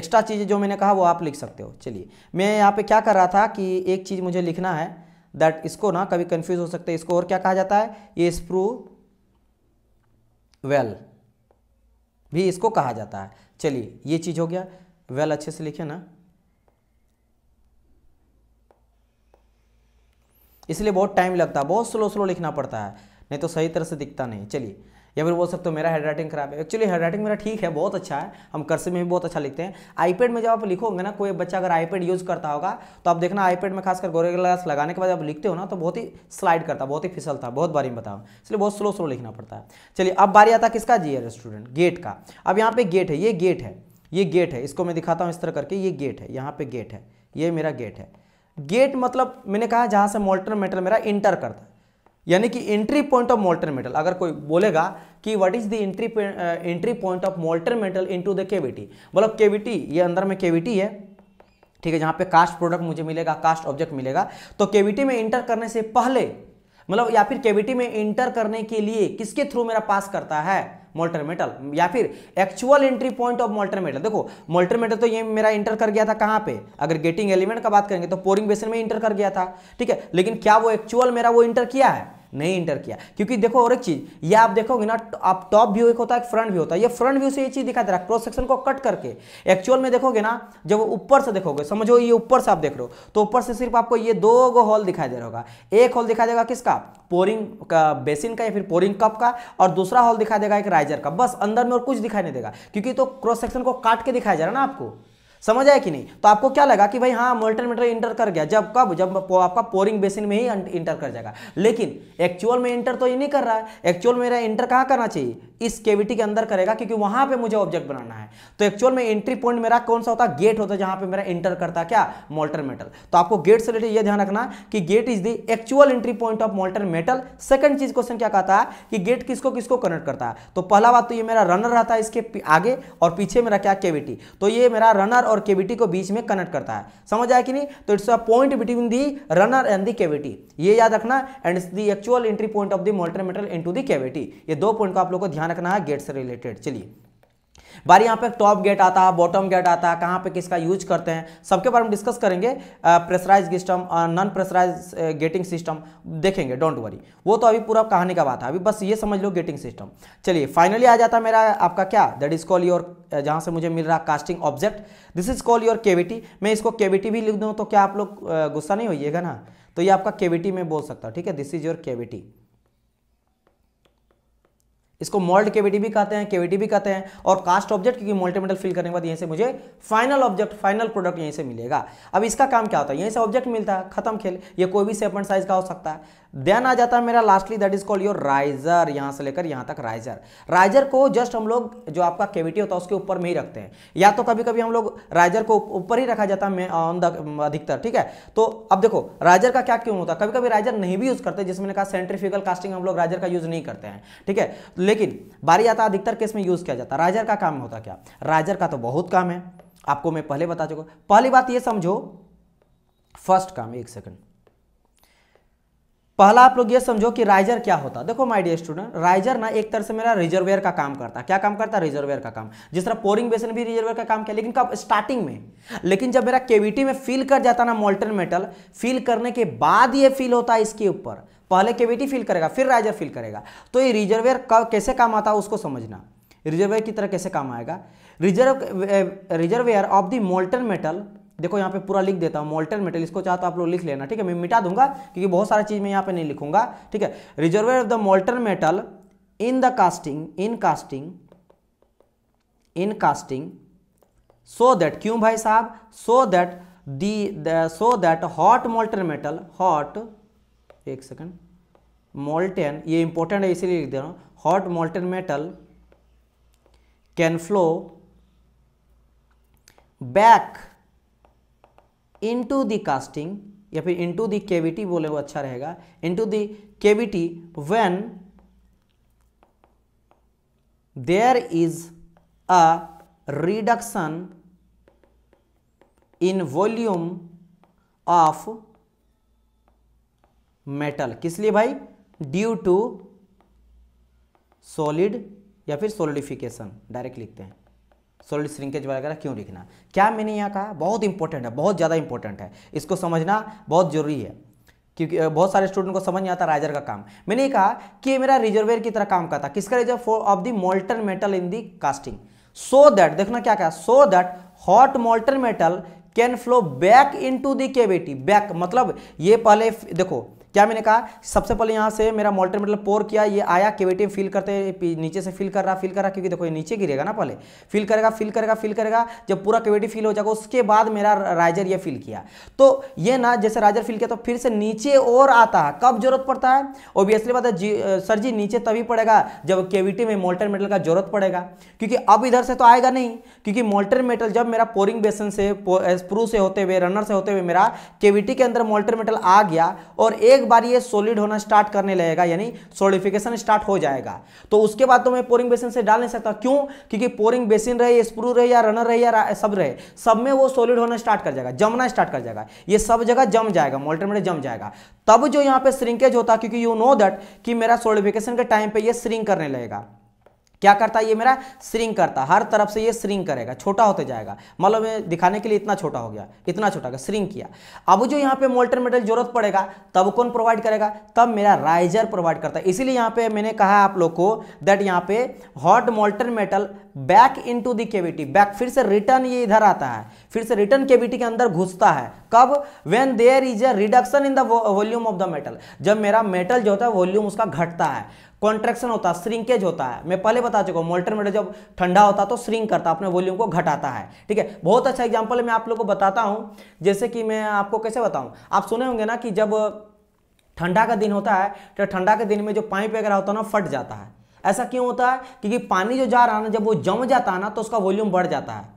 एक्स्ट्रा चीज़ें जो मैंने कहा वो आप लिख सकते हो चलिए मैं यहाँ पे क्या कर रहा था कि एक चीज़ मुझे लिखना है दैट इसको ना कभी कंफ्यूज हो सकता है इसको और क्या कहा जाता है ये स्प्रू वेल भी इसको कहा जाता है चलिए ये चीज़ हो गया वेल अच्छे से लिखे ना इसलिए बहुत टाइम लगता है बहुत स्लो स्लो लिखना पड़ता है नहीं तो सही तरह से दिखता नहीं चलिए या फिर बोल सकते हो मेरा हेड राइटिंग खराब है एक्चुअली हेड राइटिंग मेरा ठीक है बहुत अच्छा है हम कर्सिव में भी बहुत अच्छा लिखते हैं आईपैड में जब आप लिखोगे ना कोई बच्चा अगर आईपैड यूज़ करता होगा तो आप देखना आईपैड में खासकर गोरे ग्लास लगाने के बाद जब लिखते हो ना तो बहुत ही स्लाइड करता बहुत ही फिसलता बहुत बारी में बताऊँ इसलिए बहुत स्लो स्लो लिखना पड़ता है चलिए अब बारी आता किसका जी स्टूडेंट गेट का अब यहाँ पे गेट है ये गेट है ये गेट है इसको मैं दिखाता हूँ इस तरह करके ये गेट है यहाँ पे गेट है ये मेरा गेट है गेट मतलब मैंने कहा जहाँ से मोल्टर मेटल मेरा इंटर करता है यानी कि entry point of molten metal अगर कोई बोलेगा कि what is the entry entry point of molten metal into the cavity मतलब केविटी ये अंदर में केविटी है ठीक है जहां पे कास्ट प्रोडक्ट मुझे मिलेगा कास्ट ऑब्जेक्ट मिलेगा तो केविटी में एंटर करने से पहले मतलब या फिर केविटी में एंटर करने के लिए किसके थ्रू मेरा पास करता है मोल्टर मेटल या फिर actual entry point of molten metal देखो मोल्टर मेटल तो ये मेरा इंटर कर गया था कहाँ पे अगर गेटिंग एलिमेंट का बात करेंगे तो पोरिंग बेसन में इंटर कर गया था ठीक है लेकिन क्या वो एक्चुअल मेरा वो इंटर किया है नहीं इंटर किया क्योंकि देखो और एक चीज़ ये आप देखोगे ना आप टॉप व्यू एक होता है फ्रंट व्यू होता है ये फ्रंट व्यू से ये चीज़ दिखा दे रहा है क्रॉस सेक्शन को कट करके एक्चुअल में देखोगे ना जब ऊपर से देखोगे समझो ये ऊपर से आप देख रहे हो तो ऊपर से सिर्फ आपको ये दो गो हॉल दिखाई दे रहा होगा एक हॉल दिखाई देगा किसका पोरिंग का बेसिन का या फिर पोरिंग कप का और दूसरा हॉल दिखाई देगा एक राइजर का बस अंदर में और कुछ दिखाई नहीं देगा क्योंकि तो क्रॉस सेक्शन को काट के दिखाया जा रहा है ना आपको समझ आया कि नहीं तो आपको क्या लगा कि भाई हाँ मोल्टन मेटल इंटर कर गया जब कब जब आपका पोरिंग बेसिन में ही इंटर कर जाएगा लेकिन एक्चुअल में इंटर तो ये नहीं कर रहा है एक्चुअल मेरा इंटर कहाँ करना चाहिए इस केविटी के अंदर करेगा क्योंकि वहां पे मुझे ऑब्जेक्ट बनाना है तो एक्चुअल में एंट्री पॉइंट मेरा कौन सा होता है गेट होता है जहां पे मेरा इंटर करता क्या मोल्टर मेटल तो आपको गेट से रिलेटेड यह ध्यान रखना कि gate is the actual entry point of molten metal second चीज क्वेश्चन क्या कहता है कि गेट किसको किसको कनेक्ट करता है तो पहला बात तो ये मेरा रनर रहता है इसके आगे और पीछे मेरा क्या केविटी तो ये मेरा रनर और केविटी को बीच में कनेक्ट करता है समझ आया कि नहीं तो it's a point between the runner and the cavity ये याद रखना and the actual entry point of the molten metal in the cavity ये दो पॉइंट को आप लोग को ध्यान रखना है गेट से रिलेटेड चलिए बार यहाँ पे टॉप गेट आता है बॉटम गेट आता है कहाँ पे किसका यूज करते हैं सबके बारे में डिस्कस करेंगे pressurise system non pressurise gating system देखेंगे डोंट वरी वो तो अभी पूरा कहानी का बात है अभी बस ये समझ लो गेटिंग सिस्टम चलिए फाइनली आ जाता मेरा आपका क्या दैट इज कॉल योर जहाँ से मुझे मिल रहा casting object this is call your cavity मैं इसको केविटी भी लिख दूँ तो क्या आप लोग गुस्सा नहीं होइएगा ना तो ये आपका केविटी में बोल सकता हूँ ठीक है दिस इज योर केविटी इसको मोल्ड केविटी भी कहते हैं केविटी भी कहते हैं और कास्ट ऑब्जेक्ट क्योंकि मोल्टीमेटल फिल करने के बाद यहीं से मुझे फाइनल ऑब्जेक्ट फाइनल प्रोडक्ट यहीं से मिलेगा अब इसका काम क्या होता है यहीं से ऑब्जेक्ट मिलता है खत्म खेल ये कोई भी सेपन साइज का हो सकता है देन आ जाता है मेरा lastly that is called your riser यहां से लेकर यहां तक राइजर राइजर को जस्ट हम लोग जो आपका केविटी होता है उसके ऊपर में ही रखते हैं या तो कभी कभी हम लोग राइजर को ऊपर ही रखा जाता है ऑन द अधिकतर ठीक है तो अब देखो राइजर का क्या क्यों होता है कभी कभी राइजर नहीं भी यूज करते जिसमें कहा सेंट्रीफिकल कास्टिंग हम लोग राइजर का यूज नहीं करते हैं ठीक है लेकिन बारी आता अधिकतर केस में यूज किया जाता है राइजर का काम होता क्या राइजर का तो बहुत काम है आपको मैं पहले बता चुका पहली बात यह समझो फर्स्ट काम एक सेकंड पहला आप लोग ये समझो कि राइजर क्या होता देखो माय डियर स्टूडेंट राइजर ना एक तरह से मेरा रिजर्वेयर का काम करता क्या काम करता रिजर्वेयर का काम जिस तरह पोरिंग बेसन भी रिजर्वेयर का काम किया लेकिन कब स्टार्टिंग में लेकिन जब मेरा केविटी में फील कर जाता ना मोल्टन मेटल फील करने के बाद ये फील होता है इसके ऊपर पहले केविटी फील करेगा फिर राइजर फील करेगा तो ये रिजर्वेयर कैसे काम आता है उसको समझना रिजर्वेयर की तरह कैसे काम आएगा reserve reservoir of the molten metal देखो यहाँ पे पूरा लिख देता हूँ मोल्टन मेटल इसको चाहता तो आप लोग लिख लेना ठीक है मैं मिटा दूंगा क्योंकि बहुत सारा चीज़ मैं यहाँ पे नहीं लिखूंगा ठीक है reservoir of the molten metal in the casting in casting in casting so that क्यों भाई साहब so that the so that hot molten metal hot एक सेकेंड मोल्टेन ये इंपॉर्टेंट है इसीलिए लिख दे रहा हूँ hot molten metal can flow back into the casting या फिर इनटू द केविटी बोले वो अच्छा रहेगा into the cavity when there is a reduction in volume of metal किस लिए भाई ड्यू टू सॉलिड या फिर सोलिडिफिकेशन डायरेक्ट लिखते हैं सोलिड श्रिंकेज वगैरह क्यों लिखना क्या मैंने यहाँ कहा बहुत इंपॉर्टेंट है बहुत ज़्यादा इंपॉर्टेंट है इसको समझना बहुत जरूरी है क्योंकि बहुत सारे स्टूडेंट को समझ नहीं आता राइजर का काम मैंने कहा कि मेरा रिजर्वेयर की तरह काम करता किसका reserve of the molten metal in the casting so that देखना क्या कहा so that hot molten metal can flow back into the cavity back मतलब ये पहले देखो क्या मैंने कहा सबसे पहले यहाँ से मेरा मोल्टर मेटल मतलब पोर किया ये आया केविटी में फिल करते नीचे से फिल कर रहा फिल कर रहा क्योंकि देखो ये नीचे गिरेगा ना पहले फिल करेगा फिल करेगा फिल करेगा जब पूरा केविटी फिल हो जाएगा उसके बाद मेरा राइजर ये फिल किया तो ये ना जैसे राइजर फिल किया तो फिर से नीचे और आता है कब जरूरत पड़ता है ओबियसली बात है सर जी नीचे तभी पड़ेगा जब केविटी में मोल्टर मेटल का जरूरत पड़ेगा क्योंकि अब इधर से तो आएगा नहीं क्योंकि मोल्टर मेटल जब मेरा पोरिंग बेसन से स्प्रू से होते हुए रनर से होते हुए मेरा केविटी के अंदर मोल्टर मेटल आ गया और एक एक बार ये सोलिड होना स्टार्ट करने लगेगा यानी सोलिफिकेशन स्टार्ट हो जाएगा तो उसके बाद तो मैं पोरिंग बेसिन से डाल नहीं सकता क्यों क्योंकि पोरिंग बेसिन रहे स्प्रू रहे या रनर रहे या सब रहे सब में वो सोलिड होना स्टार्ट कर जाएगा जमना स्टार्ट कर जाएगा ये सब जगह जम जाएगा मोल्टर में जम जाएगा तब जो यहाँ पे श्रिंकेज होता क्योंकि यू नो दैट कि मेरा सोलिफिकेशन के टाइम पर यह श्रिंक करने लगेगा क्या करता है ये मेरा श्रिंक करता हर तरफ से ये श्रिंक करेगा छोटा होते जाएगा मतलब दिखाने के लिए इतना छोटा हो गया कितना छोटा होगा श्रिंक किया अब जो यहाँ पे मोल्टन मेटल जरूरत पड़ेगा तब कौन प्रोवाइड करेगा तब मेरा राइजर प्रोवाइड करता है इसीलिए यहाँ पे मैंने कहा आप लोग को दैट यहाँ पे hot molten metal back to the cavity back फिर से रिटर्न ये इधर आता है फिर से रिटर्न केविटी के अंदर घुसता है कब when there is a reduction in the volume of the metal जब मेरा मेटल जो होता है वॉल्यूम उसका घटता है कॉन्ट्रेक्शन होता है श्रिंकेज होता है मैं पहले बता चुका हूँ मोल्टर मेटल जब ठंडा होता है तो श्रिंक करता है अपने वॉल्यूम को घटाता है ठीक है बहुत अच्छा एग्जाम्पल मैं आप लोग को बताता हूँ जैसे कि मैं आपको कैसे बताऊँ आप सुने होंगे ना कि जब ठंडा का दिन होता है तो ठंडा के दिन में जो पाइप वगैरह होता है ना फट जाता है ऐसा क्यों होता है क्योंकि पानी जो जा रहा है ना जब वो जम जाता है ना तो उसका वॉल्यूम बढ़ जाता है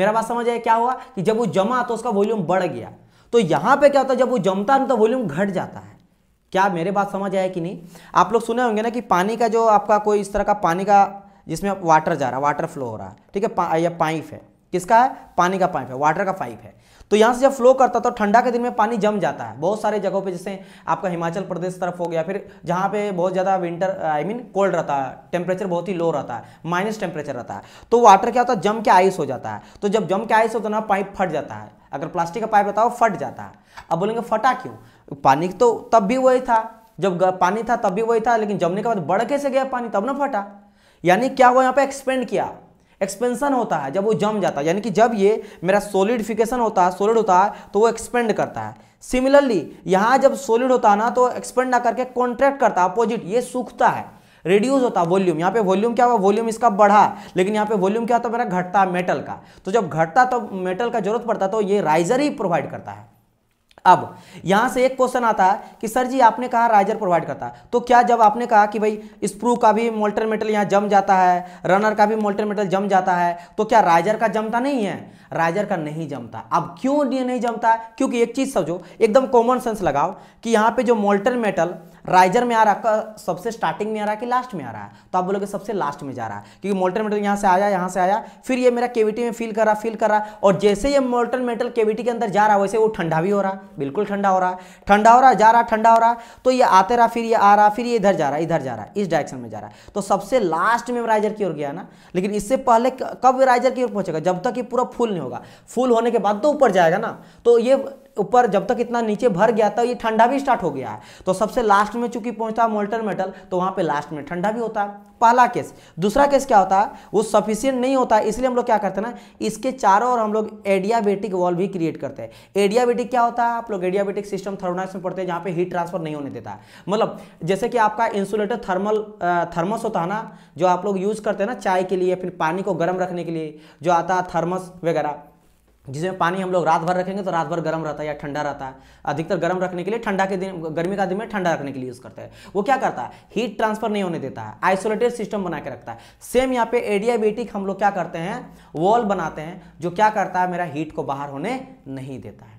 मेरा बात समझ आए क्या हुआ कि जब वो जमा तो उसका वॉल्यूम बढ़ गया तो यहाँ पे क्या होता है जब वो जमता है तो वॉल्यूम घट जाता है क्या मेरे बात समझ आया कि नहीं आप लोग सुने होंगे ना कि पानी का जो आपका कोई इस तरह का पानी का जिसमें वाटर जा रहा है वाटर फ्लो हो रहा है ठीक है पा, या पाइप है किसका है पानी का पाइप है वाटर का पाइप है तो यहाँ से जब फ्लो करता तो ठंडा के दिन में पानी जम जाता है बहुत सारे जगहों पे जैसे आपका हिमाचल प्रदेश तरफ हो गया फिर जहाँ पे बहुत ज़्यादा विंटर आई मीन कोल्ड रहता है टेम्परेचर बहुत ही लो रहता है माइनस टेम्परेचर रहता है तो वाटर क्या होता है जम के आइस हो जाता है तो जब जम के आइस होता है ना पाइप फट जाता है अगर प्लास्टिक का पाइप रहता है वो फट जाता है अब बोलेंगे फटा क्यों पानी तो तब भी वही था जब पानी था तब भी वही था लेकिन जमने के बाद बढ़ कैसे गया पानी तब ना फटा यानी क्या हुआ यहाँ पे एक्सपेंड किया एक्सपेंशन होता है जब वो जम जाता है यानी कि जब ये मेरा सोलिडिफिकेशन होता है सोलिड होता है तो वो एक्सपेंड करता है सिमिलरली यहाँ जब सोलिड होता है ना तो एक्सपेंड ना करके कॉन्ट्रैक्ट करता है अपोजिट ये सूखता है रिड्यूस होता वॉल्यूम यहाँ पे वॉल्यूम क्या हुआ वॉल्यूम इसका बढ़ा लेकिन यहाँ पे वॉल्यूम क्या होता मेरा घटता मेटल का तो जब घटता तो मेटल का जरूरत पड़ता तो ये राइजर ही प्रोवाइड करता है अब यहां से एक क्वेश्चन आता है कि सर जी आपने कहा राइजर प्रोवाइड करता है तो क्या जब आपने कहा कि भाई स्प्रू का भी मोल्टर मेटल यहाँ जम जाता है रनर का भी मोल्टर मेटल जम जाता है तो क्या राइजर का जमता नहीं है राइजर का नहीं जमता अब क्यों नहीं जमता क्योंकि एक चीज समझो एकदम कॉमन सेंस लगाओ कि यहाँ पे जो मोल्टर मेटल राइजर में आ रहा सबसे स्टार्टिंग में आ रहा है कि लास्ट में आ रहा है तो आप बोलोगे सबसे लास्ट में जा रहा है क्योंकि मोल्टन मेटल यहाँ से आया यहाँ से आया फिर ये मेरा केविटी में फील कर रहा फील कर रहा और जैसे ये मोल्टन मेटल केविटी के अंदर जा रहा है वैसे वो ठंडा भी हो रहा बिल्कुल ठंडा हो रहा है ठंडा हो रहा जा रहा ठंडा हो रहा तो ये आते रहा फिर ये आ रहा फिर ये इधर जा रहा इधर जा रहा इस डायरेक्शन में जा रहा है तो सबसे लास्ट में राइजर की ओर गया ना लेकिन इससे पहले कब राइजर की ओर पहुंचेगा जब तक ये पूरा फुल नहीं होगा फुल होने के बाद तो ऊपर जाएगा ना तो ये ऊपर जब तक इतना नीचे भर गया था ये ठंडा भी स्टार्ट हो गया है तो सबसे लास्ट में चूंकि पहुंचता मोल्टन मेटल तो वहाँ पे लास्ट में ठंडा भी होता है पहला केस दूसरा केस क्या होता है वो सफिशियंट नहीं होता है इसलिए हम लोग क्या करते हैं ना इसके चारों ओर हम लोग एडियाबेटिक वॉल भी क्रिएट करते हैं एडियाबेटिक क्या होता है आप लोग एडियाबेटिक सिस्टम थर्मोनाइट्स में पढ़ते हैं जहाँ पे हीट ट्रांसफर नहीं होने देता मतलब जैसे कि आपका इंसुलेटर थर्मल थर्मस होता है ना जो आप लोग यूज करते हैं ना चाय के लिए फिर पानी को गर्म रखने के लिए जो आता है थर्मस वगैरह जिसमें पानी हम लोग रात भर रखेंगे तो रात भर गर्म रहता है या ठंडा रहता है अधिकतर गर्म रखने के लिए ठंडा के दिन गर्मी का दिन में ठंडा रखने के लिए यूज़ करते हैं वो क्या करता है हीट ट्रांसफर नहीं होने देता है आइसोलेटेड सिस्टम बना के रखता है सेम यहाँ पे एडियाबेटिक हम लोग क्या करते हैं वॉल बनाते हैं जो क्या करता है मेरा हीट को बाहर होने नहीं देता है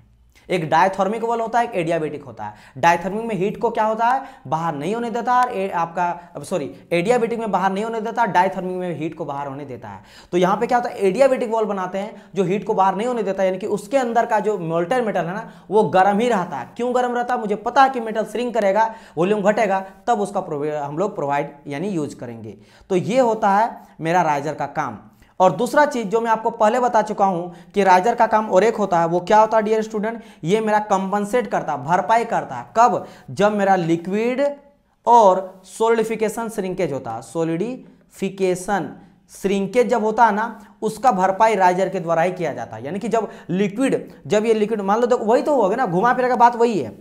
एक डायथर्मिक वॉल होता है एक एडियाबेटिक होता है डायथर्मिक में हीट को क्या होता है बाहर नहीं होने देता और आपका सॉरी एडियाबेटिक में बाहर नहीं होने देता डायथर्मिक में हीट को बाहर होने देता है तो यहाँ पे क्या होता है एडियाबेटिक वॉल बनाते हैं जो हीट को बाहर नहीं होने देता यानी कि उसके अंदर का जो मोल्टर मेटल है ना वो गर्म ही रहता है क्यों गर्म रहता है मुझे पता है कि मेटल श्रिंक करेगा वॉल्यूम घटेगा तब उसका हम लोग प्रोवाइड यानी यूज करेंगे तो ये होता है मेरा राइजर का काम और दूसरा चीज़ जो मैं आपको पहले बता चुका हूं कि राइजर का काम और एक होता है वो क्या होता है डियर स्टूडेंट ये मेरा कंपनसेट करता है भरपाई करता है कब जब मेरा लिक्विड और सोलिडिफिकेशन श्रिंकेज होता है सोलिडिफिकेशन श्रिंकेज जब होता है ना उसका भरपाई राइजर के द्वारा ही किया जाता है यानी कि जब लिक्विड जब ये लिक्विड मान लो तो वही तो होगा ना घुमा का बात वही है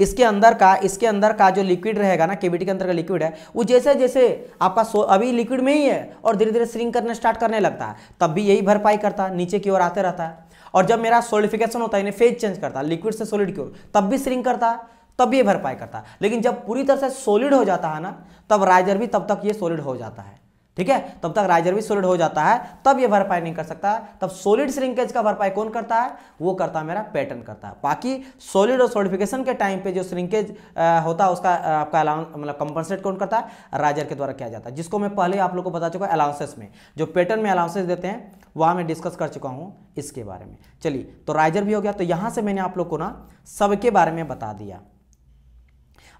इसके अंदर का इसके अंदर का जो लिक्विड रहेगा ना केविटी के अंदर का लिक्विड है वो जैसे जैसे आपका सो अभी लिक्विड में ही है और धीरे धीरे श्रिंक करना स्टार्ट करने लगता है तब भी यही भरपाई करता है नीचे की ओर आते रहता है और जब मेरा सोलिफिकेशन होता है इन्हें फेज चेंज करता है लिक्विड से सोलिड की ओर तब भी श्रिंक करता है तब ये भरपाई करता है लेकिन जब पूरी तरह से सोलिड हो जाता है ना तब राइजर भी तब तक ये सोलिड हो जाता है ठीक है तब तक राइजर भी सोलिड हो जाता है तब ये भरपाई नहीं कर सकता तब सोलिड श्रिंकेज का भरपाई कौन करता है वो करता है मेरा पैटर्न करता है बाकी सोलिड और सोलिडिफिकेशन के टाइम पे जो श्रिंकेज होता है उसका आपका अलाउंस मतलब कंपनसेट कौन करता है राइजर के द्वारा किया जाता है जिसको मैं पहले आप लोग को बता चुका अलाउंसेस में जो पैटर्न में अलाउंसेस देते हैं वहाँ मैं डिस्कस कर चुका हूँ इसके बारे में चलिए तो राइजर भी हो गया तो यहाँ से मैंने आप लोग को ना सबके बारे में बता दिया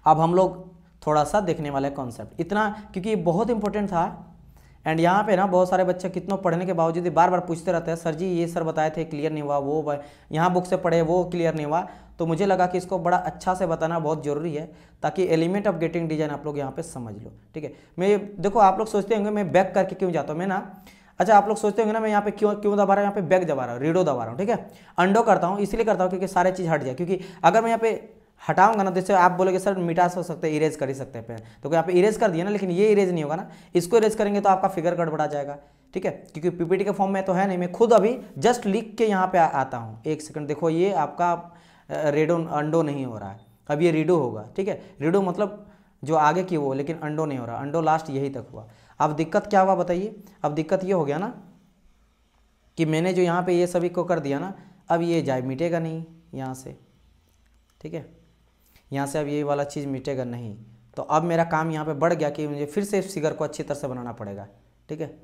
अब हम लोग थोड़ा सा देखने वाले कॉन्सेप्ट इतना क्योंकि बहुत इंपॉर्टेंट था एंड यहाँ पे ना बहुत सारे बच्चे कितनों पढ़ने के बावजूद बार बार पूछते रहते हैं सर जी ये सर बताए थे क्लियर नहीं हुआ वो यहाँ बुक से पढ़े वो क्लियर नहीं हुआ तो मुझे लगा कि इसको बड़ा अच्छा से बताना बहुत ज़रूरी है ताकि एलिमेंट ऑफ गेटिंग डिजाइन आप लोग यहाँ पे समझ लो ठीक है मैं देखो आप लोग सोचते होंगे मैं बैक करके क्यों जाता हूँ मैं ना अच्छा आप लोग सोचते होंगे ना मैं यहाँ पे क्यों क्यों दबा रहा हूँ यहाँ पे बैक दबा रहा हूँ रीडो दबा रहा हूँ ठीक है अंडो करता हूँ इसलिए करता हूँ क्योंकि सारे चीज़ हट जाए क्योंकि अगर मैं यहाँ पे हटाऊंगा ना जैसे तो आप बोलोगे सर मिटा हो सकते हैं इरेज कर ही सकते हैं पेन तो यहाँ पे इरेज कर दिया ना लेकिन ये इरेज नहीं होगा ना इसको इरेज करेंगे तो आपका फिगर गड़बड़ा जाएगा ठीक है क्योंकि पीपीटी के फॉर्म में तो है नहीं मैं खुद अभी जस्ट लिख के यहाँ पे आ, आता हूँ एक सेकंड देखो ये आपका रेडो अंडो नहीं हो रहा है अब ये रीडो होगा ठीक है रीडो मतलब जो आगे की वो लेकिन अंडो नहीं हो रहा अंडो लास्ट यही तक हुआ अब दिक्कत क्या हुआ बताइए अब दिक्कत ये हो गया ना कि मैंने जो यहाँ पे ये सभी को कर दिया ना अब ये जाए मिटेगा नहीं यहाँ से ठीक है यहाँ से अब ये वाला चीज़ मिटेगा नहीं तो अब मेरा काम यहाँ पे बढ़ गया कि मुझे फिर से इस फिगर को अच्छी तरह से बनाना पड़ेगा ठीक है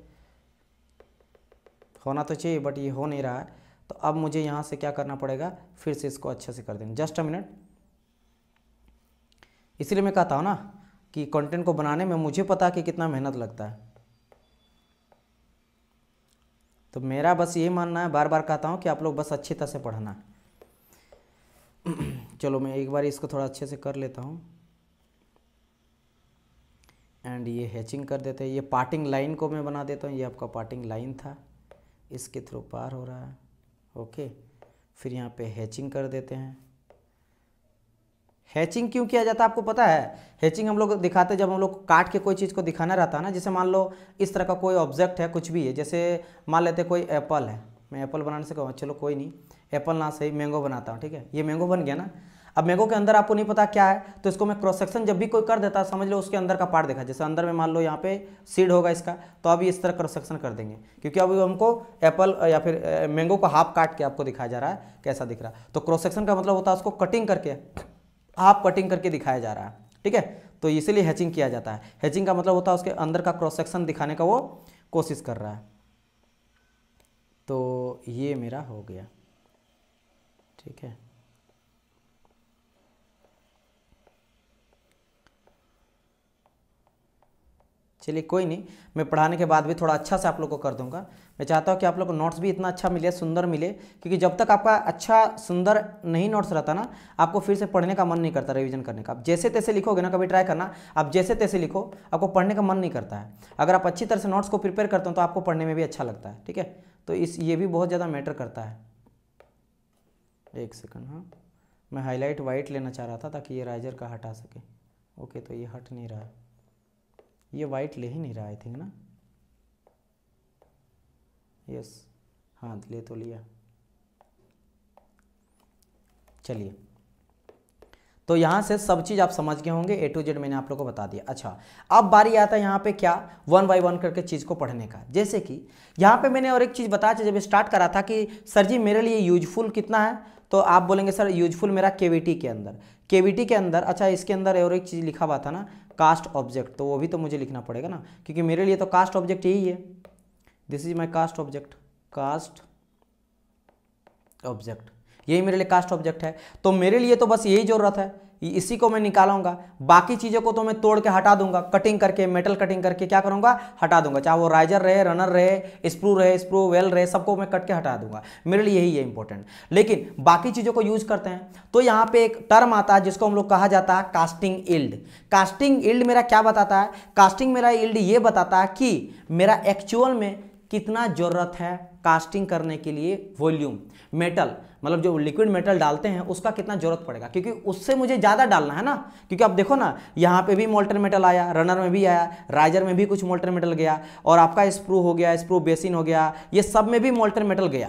होना तो चाहिए बट ये हो नहीं रहा है तो अब मुझे यहाँ से क्या करना पड़ेगा फिर से इसको अच्छे से कर देना जस्ट अ मिनट इसलिए मैं कहता हूँ ना कि कंटेंट को बनाने में मुझे पता कि कितना मेहनत लगता है तो मेरा बस ये मानना है बार बार कहता हूँ कि आप लोग बस अच्छी तरह से पढ़ना है चलो मैं एक बार इसको थोड़ा अच्छे से कर लेता हूँ एंड ये हैचिंग कर देते हैं ये पार्टिंग लाइन को मैं बना देता हूँ ये आपका पार्टिंग लाइन था इसके थ्रू पार हो रहा है ओके फिर यहाँ पे हैचिंग कर देते हैं हैचिंग क्यों किया जाता है आपको पता है हैचिंग हम लोग दिखाते जब हम लोग काट के कोई चीज़ को दिखाना रहता है ना जैसे मान लो इस तरह का कोई ऑब्जेक्ट है कुछ भी है जैसे मान लेते कोई एप्पल है मैं एप्पल बनाने से कहूँ चलो कोई नहीं एप्पल ना सही मैंगो बनाता हूँ ठीक है ये मैंगो बन गया ना अब मैंगो के अंदर आपको नहीं पता क्या है तो इसको मैं क्रॉस सेक्शन जब भी कोई कर देता समझ लो उसके अंदर का पार्ट देखा जैसे अंदर में मान लो यहाँ पे सीड होगा इसका तो अभी इस तरह क्रॉस सेक्शन कर देंगे क्योंकि अभी हमको एप्पल या फिर मैंगो को हाफ काट के आपको दिखाया जा रहा है कैसा दिख रहा है तो क्रॉस सेक्शन का मतलब होता है उसको कटिंग करके हाफ कटिंग करके दिखाया जा रहा है ठीक है तो इसीलिए हैचिंग किया जाता है हैचिंग का मतलब होता है उसके अंदर का क्रॉस सेक्शन दिखाने का वो कोशिश कर रहा है तो ये मेरा हो गया ठीक है चलिए कोई नहीं मैं पढ़ाने के बाद भी थोड़ा अच्छा से आप लोग को कर दूंगा मैं चाहता हूँ कि आप लोग को नोट्स भी इतना अच्छा मिले सुंदर मिले क्योंकि जब तक आपका अच्छा सुंदर नहीं नोट्स रहता ना आपको फिर से पढ़ने का मन नहीं करता रिवीजन करने का आप जैसे तैसे लिखोगे ना कभी ट्राई करना आप जैसे तैसे लिखो आपको पढ़ने का मन नहीं करता है अगर आप अच्छी तरह से नोट्स को प्रिपेयर करते हो तो आपको पढ़ने में भी अच्छा लगता है ठीक है तो इस ये भी बहुत ज़्यादा मैटर करता है एक सेकंड हाँ मैं हाईलाइट वाइट लेना चाह रहा था ताकि ये राइजर का हटा सके ओके तो ये हट नहीं रहा है ये वाइट ले ही नहीं रहा आई थिंक ना यस हाँ ले तो लिया चलिए तो यहाँ से सब चीज़ आप समझ गए होंगे ए टू जेड मैंने आप लोगों को बता दिया अच्छा अब बारी आता है यहाँ पे क्या वन बाई वन करके चीज़ को पढ़ने का जैसे कि यहाँ पे मैंने और एक चीज़ बताया जब स्टार्ट करा था कि सर जी मेरे लिए यूजफुल कितना है तो आप बोलेंगे सर यूजफुल मेरा केवीटी के अंदर केवीटी के अंदर अच्छा इसके अंदर और एक चीज़ लिखा हुआ था ना कास्ट ऑब्जेक्ट तो वो भी तो मुझे लिखना पड़ेगा ना क्योंकि मेरे लिए तो कास्ट ऑब्जेक्ट यही है this is my cast object cast object यही मेरे लिए कास्ट ऑब्जेक्ट है तो मेरे लिए तो बस यही ज़रूरत है इसी को मैं निकालूंगा बाकी चीज़ों को तो मैं तोड़ के हटा दूंगा कटिंग करके मेटल कटिंग करके क्या करूंगा हटा दूंगा चाहे वो राइजर रहे रनर रहे स्प्रू रहे स्प्रू वेल रहे सबको मैं कट के हटा दूंगा मेरे लिए यही है इंपॉर्टेंट लेकिन बाकी चीज़ों को यूज करते हैं तो यहाँ पे एक टर्म आता है जिसको हम लोग कहा जाता है कास्टिंग इल्ड कास्टिंग इल्ड मेरा क्या बताता है कास्टिंग मेरा इल्ड ये बताता है कि मेरा एक्चुअल में कितना ज़रूरत है कास्टिंग करने के लिए वॉल्यूम मेटल मतलब जो लिक्विड मेटल डालते हैं उसका कितना ज़रूरत पड़ेगा क्योंकि उससे मुझे ज़्यादा डालना है ना क्योंकि आप देखो ना यहाँ पे भी मोल्टर मेटल आया रनर में भी आया राइजर में भी कुछ मोल्टर मेटल गया और आपका स्प्रू हो गया स्प्रू बेसिन हो गया ये सब में भी मोल्टर मेटल गया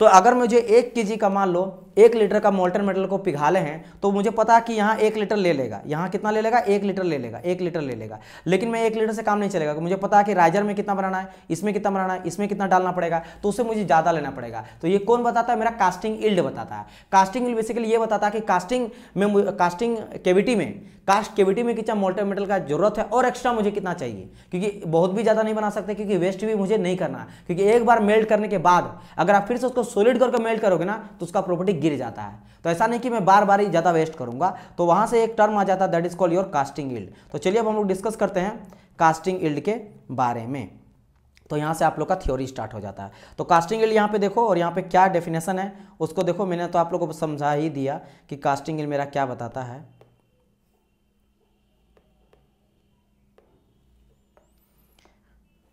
तो अगर मुझे एक के का मान लो एक लीटर का मोल्टन मेटल को पिघाले हैं तो मुझे पता है कि यहाँ एक लीटर ले लेगा यहाँ कितना ले लेगा एक लीटर ले लेगा एक लीटर ले लेगा लेकिन मैं एक लीटर से काम नहीं चलेगा मुझे पता है कि राइजर में कितना बनाना है इसमें कितना बनाना है इसमें कितना डालना पड़ेगा तो उसे मुझे ज़्यादा लेना पड़ेगा तो ये कौन बताता है मेरा कास्टिंग इल्ड बताता है कास्टिंग इल्ड बेसिकली ये बताता है कि कास्टिंग में कास्टिंग केविटी में कास्ट केविटी में कितना मोल्टन मेटल का जरूरत है और एक्स्ट्रा मुझे कितना चाहिए क्योंकि बहुत भी ज़्यादा नहीं बना सकते क्योंकि वेस्ट भी मुझे नहीं करना क्योंकि एक बार मेल्ट करने के बाद अगर आप फिर से उसको सोलिड करके मेल्ट करोगे ना तो उसका प्रॉपर्टी गिर जाता है तो ऐसा नहीं कि मैं बार बार ही ज़्यादा वेस्ट करूंगा तो वहाँ से एक टर्म आ जाता है that is call your casting yield तो चलिए अब हम लोग डिस्कस करते हैं कास्टिंग इल्ड के बारे में तो यहाँ से आप लोग का थ्योरी स्टार्ट हो जाता है तो कास्टिंग इल्ड यहाँ पे देखो और यहाँ पे क्या डेफिनेशन है उसको देखो मैंने तो आप लोग को समझा ही दिया कि कास्टिंग इल्ड मेरा क्या बताता है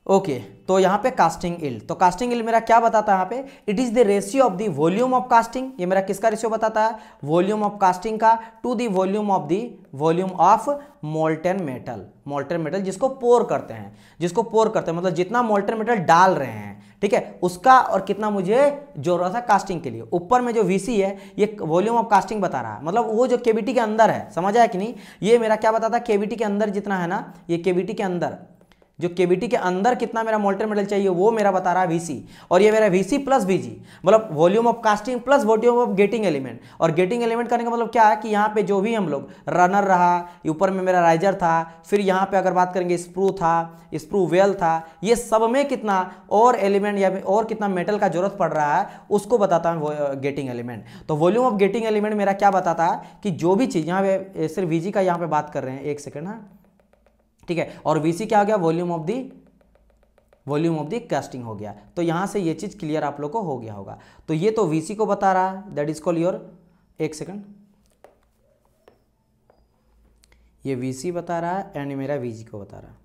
ओके okay, तो यहाँ पे कास्टिंग इल तो कास्टिंग इल मेरा क्या बताता है यहाँ पे it is the ratio of the volume of casting ये मेरा किसका रेशियो बताता है वॉल्यूम ऑफ कास्टिंग का to the volume of the volume of molten metal molten metal जिसको पोर करते हैं जिसको पोर करते हैं मतलब जितना मोल्टेन मेटल डाल रहे हैं ठीक है उसका और कितना मुझे जोड़ है कास्टिंग के लिए ऊपर में जो वी है ये वॉल्यूम ऑफ कास्टिंग बता रहा है मतलब वो जो केबीटी के अंदर है समझ आया कि नहीं ये मेरा क्या बताता है केबीटी के अंदर जितना है ना ये केबीटी के अंदर जो केविटी के अंदर कितना मेरा मोल्टेन मेटल चाहिए वो मेरा बता रहा है वीसी और ये मेरा वीसी प्लस वीजी मतलब volume of casting plus volume of gating element और गेटिंग एलिमेंट करने का मतलब क्या है कि यहाँ पे जो भी हम लोग रनर रहा ऊपर में मेरा राइजर था फिर यहाँ पे अगर बात करेंगे स्प्रू था स्प्रू वेल था ये सब में कितना और एलिमेंट या और कितना मेटल का जरूरत पड़ रहा है उसको बताता है गेटिंग एलिमेंट तो वॉल्यूम ऑफ गेटिंग एलिमेंट मेरा क्या बताता है कि जो भी चीज़ यहाँ पे सिर्फ वीजी का यहाँ पर बात कर रहे हैं एक सेकेंड हाँ ठीक है और वीसी क्या हो गया volume of the volume of the casting हो गया तो यहाँ से ये चीज़ क्लियर आप लोग को हो गया होगा तो ये तो वीसी को बता रहा है दैट इज कॉल योर एक सेकेंड ये वीसी बता रहा है एंड मेरा वीजी को बता रहा है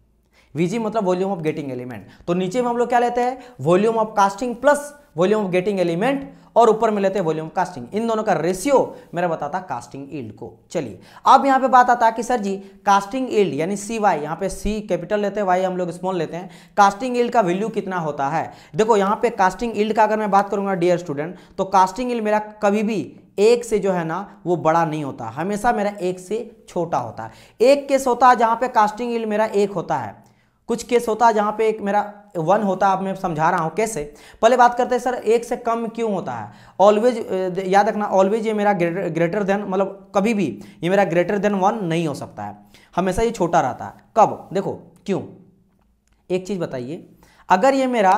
वीजी मतलब वॉल्यूम ऑफ गेटिंग एलिमेंट तो नीचे में हम लोग क्या लेते हैं volume of casting plus volume of gating element और ऊपर में लेते हैं वॉल्यूम कास्टिंग इन दोनों का रेशियो मेरा बताता कास्टिंग ईल्ड को चलिए अब यहाँ पे बात आता है कि सर जी कास्टिंग ईल्ड यानी सी वाई यहाँ पे सी कैपिटल लेते हैं वाई हम लोग स्मॉल लेते हैं कास्टिंग ईल्ड का वैल्यू कितना होता है देखो यहाँ पे कास्टिंग ईल्ड का अगर मैं बात करूंगा डियर स्टूडेंट तो कास्टिंग ईल्ड मेरा कभी भी एक से जो है ना वो बड़ा नहीं होता हमेशा मेरा एक से छोटा होता है एक केस होता है जहाँ पे कास्टिंग ईल्ड मेरा एक होता है कुछ केस होता है जहाँ पे एक मेरा वन होता है आप मैं समझा रहा हूँ कैसे पहले बात करते हैं सर एक से कम क्यों होता है ऑलवेज याद रखना ऑलवेज ये मेरा ग्रेटर ग्रेटर देन मतलब कभी भी ये मेरा ग्रेटर देन वन नहीं हो सकता है हमेशा ये छोटा रहता है कब देखो क्यों एक चीज़ बताइए अगर ये मेरा